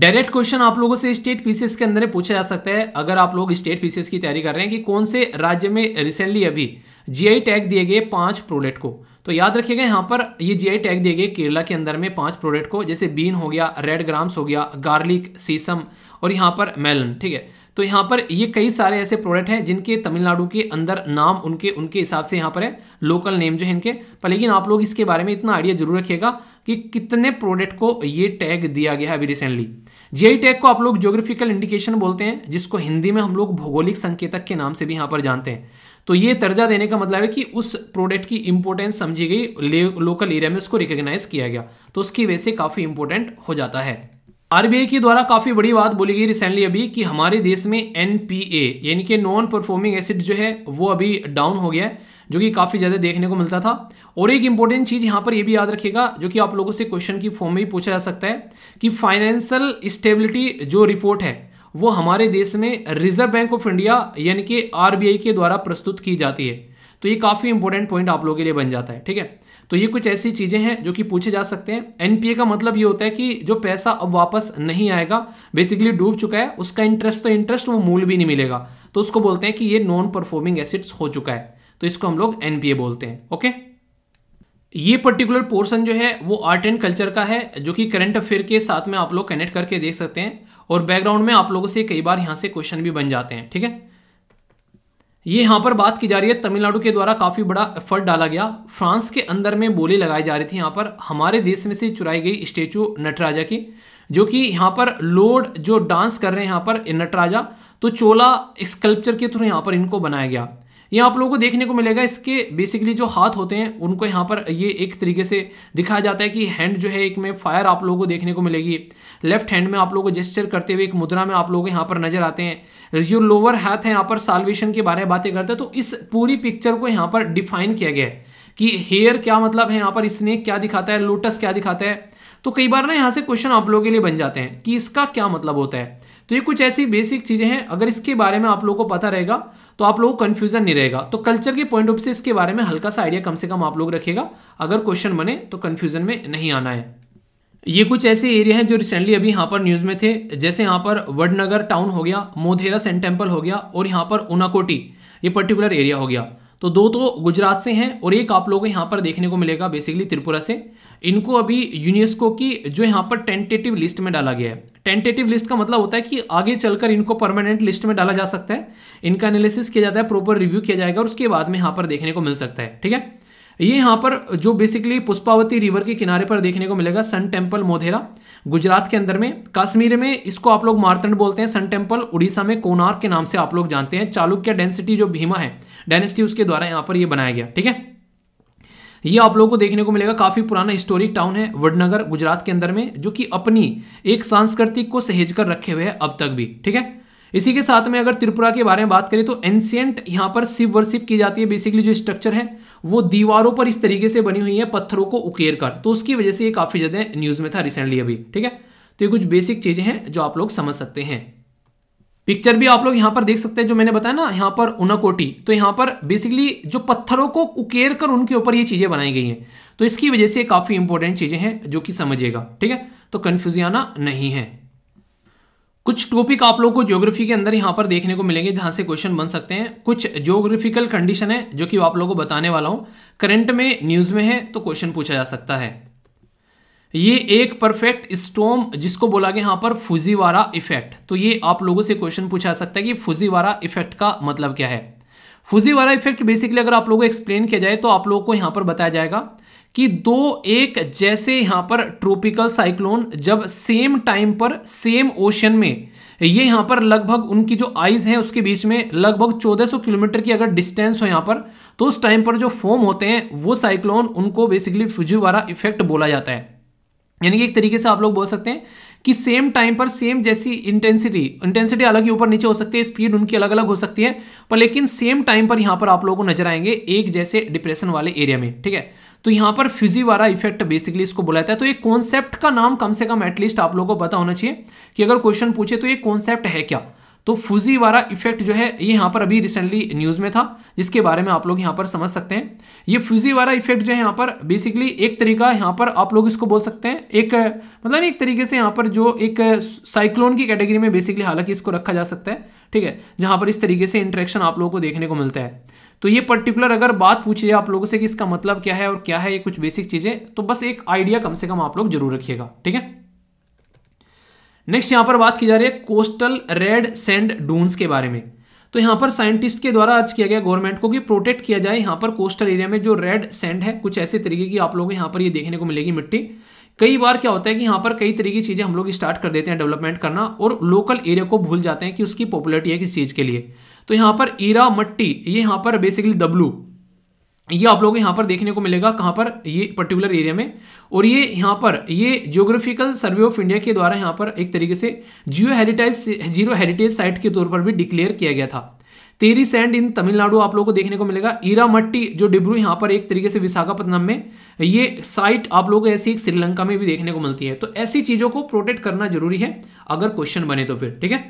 डायरेक्ट क्वेश्चन आप लोगों से स्टेट पीसीएस के अंदर पूछा जा सकता है अगर आप लोग स्टेट पीसीएस की तैयारी कर रहे हैं कि कौन से राज्य में रिसेंटली अभी जीआई टैग दिए गए पांच प्रोडक्ट को तो याद रखिएगा यहाँ पर ये जीआई टैग दिए गए केरला के अंदर में पांच प्रोडक्ट को जैसे बीन हो गया रेड ग्राम्स हो गया गार्लिक सीसम और यहाँ पर मेलन ठीक है तो यहाँ पर ये कई सारे ऐसे प्रोडक्ट हैं जिनके तमिलनाडु के अंदर नाम उनके उनके हिसाब से यहाँ पर है लोकल नेम जो है इनके पर लेकिन आप लोग इसके बारे में इतना आइडिया जरूर रखिएगा कि कितने प्रोडक्ट को ये टैग दिया गया है अभी रिसेंटली जी टैग को आप लोग ज्योग्राफिकल इंडिकेशन बोलते हैं जिसको हिंदी में हम लोग भौगोलिक संकेतक के नाम से भी यहाँ पर जानते हैं तो ये दर्जा देने का मतलब है कि उस प्रोडक्ट की इंपोर्टेंस समझी गई लोकल एरिया में उसको रिकग्नाइज किया गया तो उसकी वजह से काफ़ी इंपोर्टेंट हो जाता है आरबीआई के द्वारा काफ़ी बड़ी बात बोली गई रिसेंटली अभी कि हमारे देश में एनपीए यानी कि नॉन परफॉर्मिंग एसिड जो है वो अभी डाउन हो गया है जो कि काफ़ी ज़्यादा देखने को मिलता था और एक इंपॉर्टेंट चीज़ यहां पर ये भी याद रखिएगा जो कि आप लोगों से क्वेश्चन की फॉर्म में भी पूछा जा सकता है कि फाइनेंशियल स्टेबिलिटी जो रिपोर्ट है वो हमारे देश में रिजर्व बैंक ऑफ इंडिया यानी कि आरबीआई के द्वारा प्रस्तुत की जाती है तो ये काफ़ी इंपॉर्टेंट पॉइंट आप लोगों के लिए बन जाता है ठीक है तो ये कुछ ऐसी चीज़ें हैं जो कि पूछे जा सकते हैं एनपीए का मतलब ये होता है कि जो पैसा अब वापस नहीं आएगा बेसिकली डूब चुका है उसका इंटरेस्ट तो इंटरेस्ट वो मूल भी नहीं मिलेगा तो उसको बोलते हैं कि ये नॉन परफॉर्मिंग एसिड्स हो चुका है तो इसको हम लोग एनपीए बोलते हैं ओके ये पर्टिकुलर पोर्सन जो है वो आर्ट एंड कल्चर का है जो कि करंट अफेयर के साथ में आप लोग कनेक्ट करके देख सकते हैं और बैकग्राउंड में आप लोगों से कई बार यहाँ से क्वेश्चन भी बन जाते हैं ठीक है ये यहाँ पर बात की जा रही है तमिलनाडु के द्वारा काफ़ी बड़ा एफर्ट डाला गया फ्रांस के अंदर में बोली लगाई जा रही थी यहाँ पर हमारे देश में से चुराई गई स्टेचू नटराजा की जो कि यहाँ पर लोड जो डांस कर रहे हैं यहाँ पर नटराजा तो चोला स्कल्पचर के थ्रू यहाँ पर इनको बनाया गया ये आप लोगों को देखने को मिलेगा इसके बेसिकली जो हाथ होते हैं उनको यहाँ पर ये एक तरीके से दिखाया जाता है कि हैंड जो है एक में फायर आप लोगों को देखने को मिलेगी लेफ्ट हैंड में आप लोगों को जेस्चर करते हुए एक मुद्रा में आप लोग यहाँ पर नजर आते हैं जो लोअर हाथ है यहाँ पर साल्वेशन के बारे में बातें करते हैं तो इस पूरी पिक्चर को यहाँ पर डिफाइन किया गया है कि हेयर क्या मतलब है यहाँ पर स्नेक क्या दिखाता है लोटस क्या दिखाता है तो कई बार ना यहाँ से क्वेश्चन आप लोगों के लिए बन जाते हैं कि इसका क्या मतलब होता है तो ये कुछ ऐसी बेसिक चीज़ें हैं अगर इसके बारे में आप लोगों को पता रहेगा तो आप लोगों को कन्फ्यूजन नहीं रहेगा तो कल्चर के पॉइंट ऑफ से इसके बारे में हल्का सा आइडिया कम से कम आप लोग रखेगा अगर क्वेश्चन बने तो कन्फ्यूजन में नहीं आना है ये कुछ ऐसे एरिया हैं जो रिसेंटली अभी यहाँ पर न्यूज़ में थे जैसे यहाँ पर वडनगर टाउन हो गया मोधेरा सेंट टेम्पल हो गया और यहाँ पर उनाकोटी ये पर्टिकुलर एरिया हो गया तो दो तो गुजरात से हैं और एक आप लोगों को यहाँ पर देखने को मिलेगा बेसिकली त्रिपुरा से इनको अभी यूनेस्को की जो यहाँ पर टेंटेटिव लिस्ट में डाला गया है टेंटेटिव लिस्ट का मतलब होता है कि आगे चलकर इनको परमानेंट लिस्ट में डाला जा सकता है इनका एनालिसिस किया जाता है प्रॉपर रिव्यू किया जाएगा और उसके बाद में यहाँ पर देखने को मिल सकता है ठीक है ये यहाँ पर जो बेसिकली पुष्पावती रिवर के किनारे पर देखने को मिलेगा सन टेम्पल मोधेरा गुजरात के अंदर में कश्मीर में इसको आप लोग मारतंड बोलते हैं सन टेम्पल उड़ीसा में कोनार के नाम से आप लोग जानते हैं चालुक्य डेंसिटी जो भीमा है डायनेस्टी उसके द्वारा यहाँ पर ये बनाया गया ठीक है ये आप लोगों को देखने को मिलेगा काफ़ी पुराना हिस्टोरिक टाउन है वडनगर गुजरात के अंदर में जो कि अपनी एक सांस्कृतिक को सहेज कर रखे हुए हैं अब तक भी ठीक है इसी के साथ में अगर त्रिपुरा के बारे में बात करें तो एंशियंट यहां पर शिव वर्शिप की जाती है बेसिकली जो स्ट्रक्चर है वो दीवारों पर इस तरीके से बनी हुई है पत्थरों को उकेर कर तो उसकी वजह से ये काफ़ी ज़्यादा न्यूज़ में था रिसेंटली अभी ठीक है तो ये कुछ बेसिक चीज़ें हैं जो आप लोग समझ सकते हैं पिक्चर भी आप लोग यहाँ पर देख सकते हैं जो मैंने बताया ना यहाँ पर उनाकोटी तो यहाँ पर बेसिकली जो पत्थरों को उकेर कर उनके ऊपर ये चीज़ें बनाई गई हैं तो इसकी वजह से काफ़ी इंपॉर्टेंट चीज़ें हैं जो कि समझिएगा ठीक है तो कन्फ्यूज आना नहीं है कुछ टॉपिक आप लोग को ज्योग्राफी के अंदर यहाँ पर देखने को मिलेंगे जहाँ से क्वेश्चन बन सकते हैं कुछ ज्योग्राफिकल कंडीशन है जो कि आप लोगों को बताने वाला हूँ करंट में न्यूज़ में है तो क्वेश्चन पूछा जा सकता है ये एक परफेक्ट स्टोम जिसको बोला गया यहाँ पर फुजीवारा इफेक्ट तो ये आप लोगों से क्वेश्चन पूछा सकता है कि फुजीवारा इफेक्ट का मतलब क्या है फुजीवारा इफेक्ट बेसिकली अगर आप लोगों को एक्सप्लेन किया जाए तो आप लोगों को यहाँ पर बताया जाएगा कि दो एक जैसे यहाँ पर ट्रॉपिकल साइक्लोन जब सेम टाइम पर सेम ओशन में ये यहाँ पर लगभग उनकी जो आइज है उसके बीच में लगभग 1400 किलोमीटर की अगर डिस्टेंस हो यहाँ पर तो उस टाइम पर जो फॉर्म होते हैं वो साइक्लोन उनको बेसिकली फुजीवारा इफेक्ट बोला जाता है यानी कि एक तरीके से आप लोग बोल सकते हैं कि सेम टाइम पर सेम जैसी इंटेंसिटी इंटेंसिटी अलग ही ऊपर नीचे हो सकती है स्पीड उनकी अलग अलग हो सकती है पर लेकिन सेम टाइम पर यहां पर आप लोगों को नजर आएंगे एक जैसे डिप्रेशन वाले एरिया में ठीक है तो यहां पर फ्यूजीवारा इफेक्ट बेसिकली इसको बोला जाता है तो ये कॉन्सेप्ट का नाम कम से कम एटलीस्ट आप लोगों को पता होना चाहिए कि अगर क्वेश्चन पूछे तो ये कॉन्सेप्ट है क्या तो वाला इफेक्ट जो है ये यहाँ पर अभी रिसेंटली न्यूज़ में था जिसके बारे में आप लोग यहाँ पर समझ सकते हैं ये वाला इफेक्ट जो है यहाँ पर बेसिकली एक तरीका यहाँ पर आप लोग इसको बोल सकते हैं एक मतलब एक तरीके से यहाँ पर जो एक साइक्लोन की कैटेगरी में बेसिकली हालांकि इसको रखा जा सकता है ठीक है जहाँ पर इस तरीके से इंट्रैक्शन आप लोगों को देखने को मिलता है तो ये पर्टिकुलर अगर बात पूछिए आप लोगों से कि इसका मतलब क्या है और क्या है ये कुछ बेसिक चीज़ें तो बस एक आइडिया कम से कम आप लोग जरूर रखिएगा ठीक है नेक्स्ट यहाँ पर बात की जा रही है कोस्टल रेड सैंड डून्स के बारे में तो यहां पर साइंटिस्ट के द्वारा अर्ज किया गया गवर्नमेंट को कि प्रोटेक्ट किया जाए यहाँ पर कोस्टल एरिया में जो रेड सैंड है कुछ ऐसे तरीके की आप लोग यहाँ पर ये देखने को मिलेगी मिट्टी कई बार क्या होता है कि यहाँ पर कई तरीके की चीज़ें हम लोग स्टार्ट कर देते हैं डेवलपमेंट करना और लोकल एरिया को भूल जाते हैं कि उसकी पॉपुलरिटी है किस चीज़ के लिए तो यहाँ पर ईरा मट्टी ये यहाँ पर बेसिकली दबलू ये आप लोगों को यहाँ पर देखने को मिलेगा कहाँ पर ये पर्टिकुलर एरिया में और ये यहाँ पर ये जियोग्राफिकल सर्वे ऑफ इंडिया के द्वारा यहाँ पर एक तरीके से geo heritage zero heritage site के तौर पर भी डिक्लेयर किया गया था तेरी सैंड इन तमिलनाडु आप लोगों को देखने को मिलेगा ईरा मट्टी जो डिब्रू यहाँ पर एक तरीके से विशाखापट्टनम में ये साइट आप लोगों को ऐसी एक श्रीलंका में भी देखने को मिलती है तो ऐसी चीज़ों को प्रोटेक्ट करना जरूरी है अगर क्वेश्चन बने तो फिर ठीक है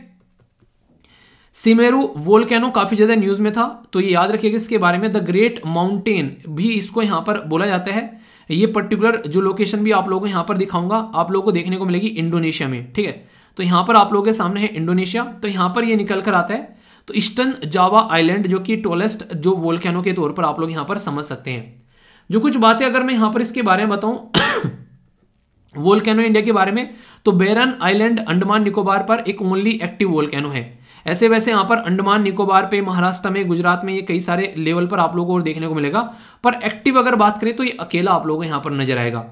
सिमेरू वोल्केनो काफ़ी ज़्यादा न्यूज़ में था तो ये याद रखिएगा इसके बारे में द ग्रेट माउंटेन भी इसको यहां पर बोला जाता है ये पर्टिकुलर जो लोकेशन भी आप लोगों को यहां पर दिखाऊंगा आप लोगों को देखने को मिलेगी इंडोनेशिया में ठीक है तो यहां पर आप लोगों के सामने है इंडोनेशिया तो यहां पर ये निकल कर आता है तो ईस्टर्न जावा आइलैंड जो कि टोलेस्ट जो वोल्केनो के तौर पर आप लोग यहां पर समझ सकते हैं जो कुछ बातें अगर मैं यहां पर इसके बारे में बताऊं वोल्केनो इंडिया के बारे में तो बेरन आइलैंड अंडमान निकोबार पर एक ओनली एक्टिव वोल्केनो है ऐसे वैसे यहाँ पर अंडमान निकोबार पे महाराष्ट्र में गुजरात में ये कई सारे लेवल पर आप लोगों को और देखने को मिलेगा पर एक्टिव अगर बात करें तो ये अकेला आप लोगों को यहाँ पर नजर आएगा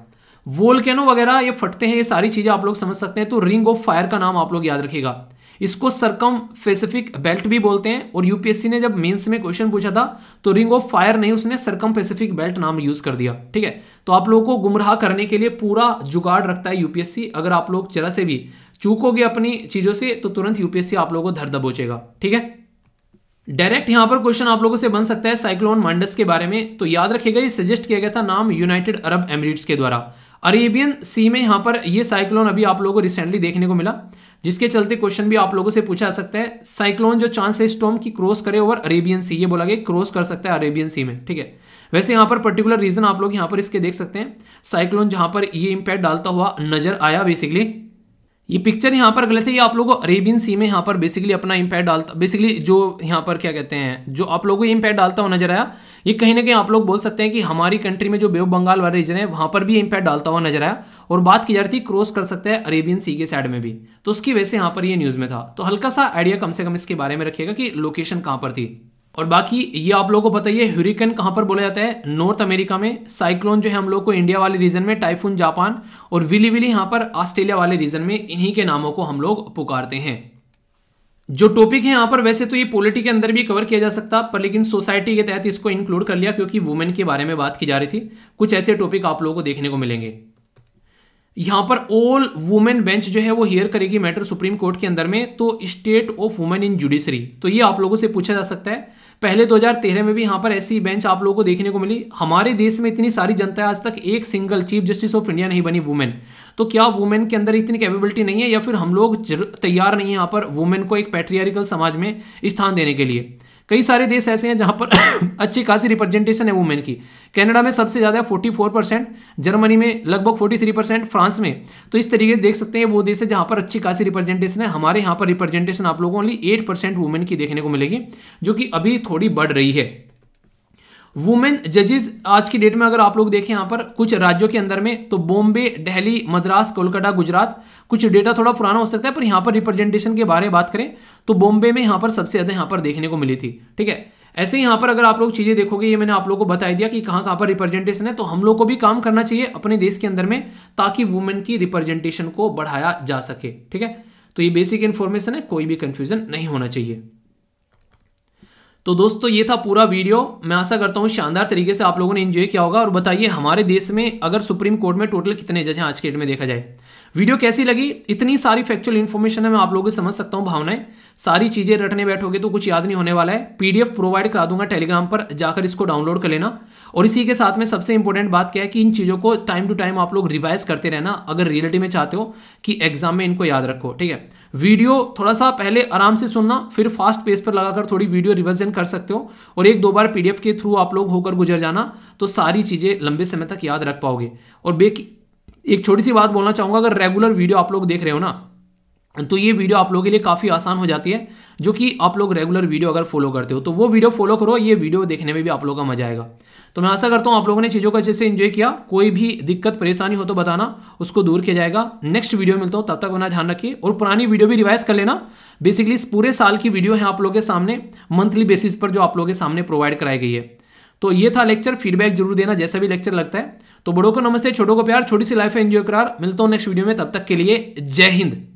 वोल्केनो वगैरह ये फटते हैं ये सारी चीज़ें आप लोग समझ सकते हैं तो रिंग ऑफ फायर का नाम आप लोग याद रखेगा इसको सरकम पेसिफिक बेल्ट भी बोलते हैं और यूपीएससी ने जब मेंस में क्वेश्चन पूछा था तो रिंग ऑफ फायर नहीं उसने सरकम पेसिफिक बेल्ट नाम यूज कर दिया ठीक है तो आप लोगों को गुमराह करने के लिए पूरा जुगाड़ रखता है यूपीएससी अगर आप लोग जरा से भी चूकोगे अपनी चीजों से तो तुरंत यूपीएससी आप लोगों को धर दबोचेगा ठीक है डायरेक्ट यहां पर क्वेश्चन आप लोगों से बन सकता है साइक्लोन मंडस के बारे में तो याद रखिएगा ये सजेस्ट किया गया था नाम यूनाइटेड अरब एमिरेट्स के द्वारा अरेबियन सी में यहां पर ये साइक्लोन अभी आप लोगों को रिसेंटली देखने को मिला जिसके चलते क्वेश्चन भी आप लोगों से पूछा जा सकता है साइक्लोन जो चांस है स्टॉम की क्रॉस करे ओवर अरेबियन सी ये बोला गया क्रॉस कर सकता है अरेबियन सी में ठीक है वैसे यहां पर पर्टिकुलर रीजन आप लोग यहां पर इसके देख सकते हैं साइक्लोन जहां पर ये इम्पैक्ट डालता हुआ नजर आया बेसिकली ये पिक्चर यहाँ पर गलत है ये आप लोगों को अरेबियन सी में यहाँ पर बेसिकली अपना इम्पैक्ट डालता बेसिकली जो यहाँ पर क्या कहते हैं जो आप लोगों को इम्पैक्ट डालता हुआ नजर आया ये कहीं ना कहीं आप लोग बोल सकते हैं कि हमारी कंट्री में जो बेव बंगाल वाले रीजन है वहाँ पर भी इम्पैक्ट डालता हुआ नजर आया और बात की जा रही थी क्रॉस कर सकते हैं अरेबियन सी के साइड में भी तो उसकी वजह से यहाँ पर ये न्यूज़ में था तो हल्का सा आइडिया कम से कम इसके बारे में रखिएगा कि लोकेशन कहाँ पर थी और बाकी ये आप लोगों को पता ही है ह्यूरिकन कहाँ पर बोला जाता है नॉर्थ अमेरिका में साइक्लोन जो है हम लोग को इंडिया वाले रीजन में टाइफून जापान और विली विली यहाँ पर ऑस्ट्रेलिया वाले रीजन में इन्हीं के नामों को हम लोग पुकारते हैं जो टॉपिक है यहाँ पर वैसे तो ये पॉलिटी के अंदर भी कवर किया जा सकता पर लेकिन सोसाइटी के तहत इसको इंक्लूड कर लिया क्योंकि वुमेन के बारे में बात की जा रही थी कुछ ऐसे टॉपिक आप लोगों को देखने को मिलेंगे यहाँ पर ऑल वुमेन बेंच जो है वो हियर करेगी मैटर सुप्रीम कोर्ट के अंदर में तो state of women in judiciary तो ये आप लोगों से पूछा जा सकता है पहले 2013 में भी यहाँ पर ऐसी बेंच आप लोगों को देखने को मिली हमारे देश में इतनी सारी जनता आज तक एक single chief justice of India नहीं बनी वुमेन तो क्या वुमेन के अंदर इतनी कैपेबिलिटी नहीं है या फिर हम लोग तैयार नहीं है यहाँ पर वुमेन को एक पैट्रियरिकल समाज में स्थान देने के लिए कई सारे देश ऐसे हैं जहां पर अच्छी खासी रिप्रेजेंटेशन है वुमेन की कनाडा में सबसे ज़्यादा 44 परसेंट जर्मनी में लगभग 43 परसेंट फ्रांस में तो इस तरीके से देख सकते हैं वो देश है जहां पर अच्छी खासी रिप्रेजेंटेशन है हमारे यहाँ पर रिप्रेजेंटेशन आप लोगों को ओनली एट परसेंट वुमेन की देखने को मिलेगी जो कि अभी थोड़ी बढ़ रही है वुमेन जजेस आज की डेट में अगर आप लोग देखें यहाँ पर कुछ राज्यों के अंदर में तो बॉम्बे दिल्ली मद्रास कोलकाता गुजरात कुछ डेटा थोड़ा पुराना हो सकता है पर यहाँ पर रिप्रेजेंटेशन के बारे में बात करें तो बॉम्बे में यहाँ पर सबसे ज़्यादा यहाँ पर देखने को मिली थी ठीक है ऐसे ही यहाँ पर अगर आप लोग चीज़ें देखोगे ये मैंने आप लोग को बताया दिया कि कहाँ कहाँ पर रिप्रेजेंटेशन है तो हम लोग को भी काम करना चाहिए अपने देश के अंदर में ताकि वुमेन की रिप्रेजेंटेशन को बढ़ाया जा सके ठीक है तो ये बेसिक इन्फॉर्मेशन है कोई भी कंफ्यूजन नहीं होना चाहिए तो दोस्तों ये था पूरा वीडियो मैं आशा करता हूँ शानदार तरीके से आप लोगों ने एंजॉय किया होगा और बताइए हमारे देश में अगर सुप्रीम कोर्ट में टोटल कितने जज हैं आज के डेट में देखा जाए वीडियो कैसी लगी इतनी सारी फैक्चुअल इन्फॉर्मेशन है मैं आप लोगों को समझ सकता हूँ भावनाएं सारी चीज़ें रटने बैठोगे तो कुछ याद नहीं होने वाला है पीडीएफ प्रोवाइड करा दूंगा टेलीग्राम पर जाकर इसको डाउनलोड कर लेना और इसी के साथ में सबसे इंपॉर्टेंट बात क्या है कि इन चीज़ों को टाइम टू टाइम आप लोग रिवाइज करते रहना अगर रियलिटी में चाहते हो कि एग्जाम में इनको याद रखो ठीक है वीडियो थोड़ा सा पहले आराम से सुनना फिर फास्ट पेज पर लगाकर थोड़ी वीडियो रिवर्जन कर सकते हो और एक दो बार पीडीएफ के थ्रू आप लोग होकर गुजर जाना तो सारी चीज़ें लंबे समय तक याद रख पाओगे और बेकि एक छोटी सी बात बोलना चाहूंगा अगर रेगुलर वीडियो आप लोग देख रहे हो ना तो ये वीडियो आप लोगों के लिए काफ़ी आसान हो जाती है जो कि आप लोग रेगुलर वीडियो अगर फॉलो करते हो तो वो वीडियो फॉलो करो ये वीडियो देखने में भी आप लोगों का मजा आएगा तो मैं आशा करता हूँ आप लोगों ने चीज़ों को अच्छे से इन्जॉय किया कोई भी दिक्कत परेशानी हो तो बताना उसको दूर किया जाएगा नेक्स्ट वीडियो मिलता हूँ तब तक अपना ध्यान रखिए और पुरानी वीडियो भी रिवाइज कर लेना बेसिकली पूरे साल की वीडियो है आप लोगों के सामने मंथली बेसिस पर जो आप लोगों के सामने प्रोवाइड कराई गई है तो ये था लेक्चर फीडबैक जरूर देना जैसा भी लेक्चर लगता है तो बड़ों को नमस्ते छोटों को प्यार छोटी सी लाइफ एंजॉय करार मिलता हूँ नेक्स्ट वीडियो में तब तक के लिए जय हिंद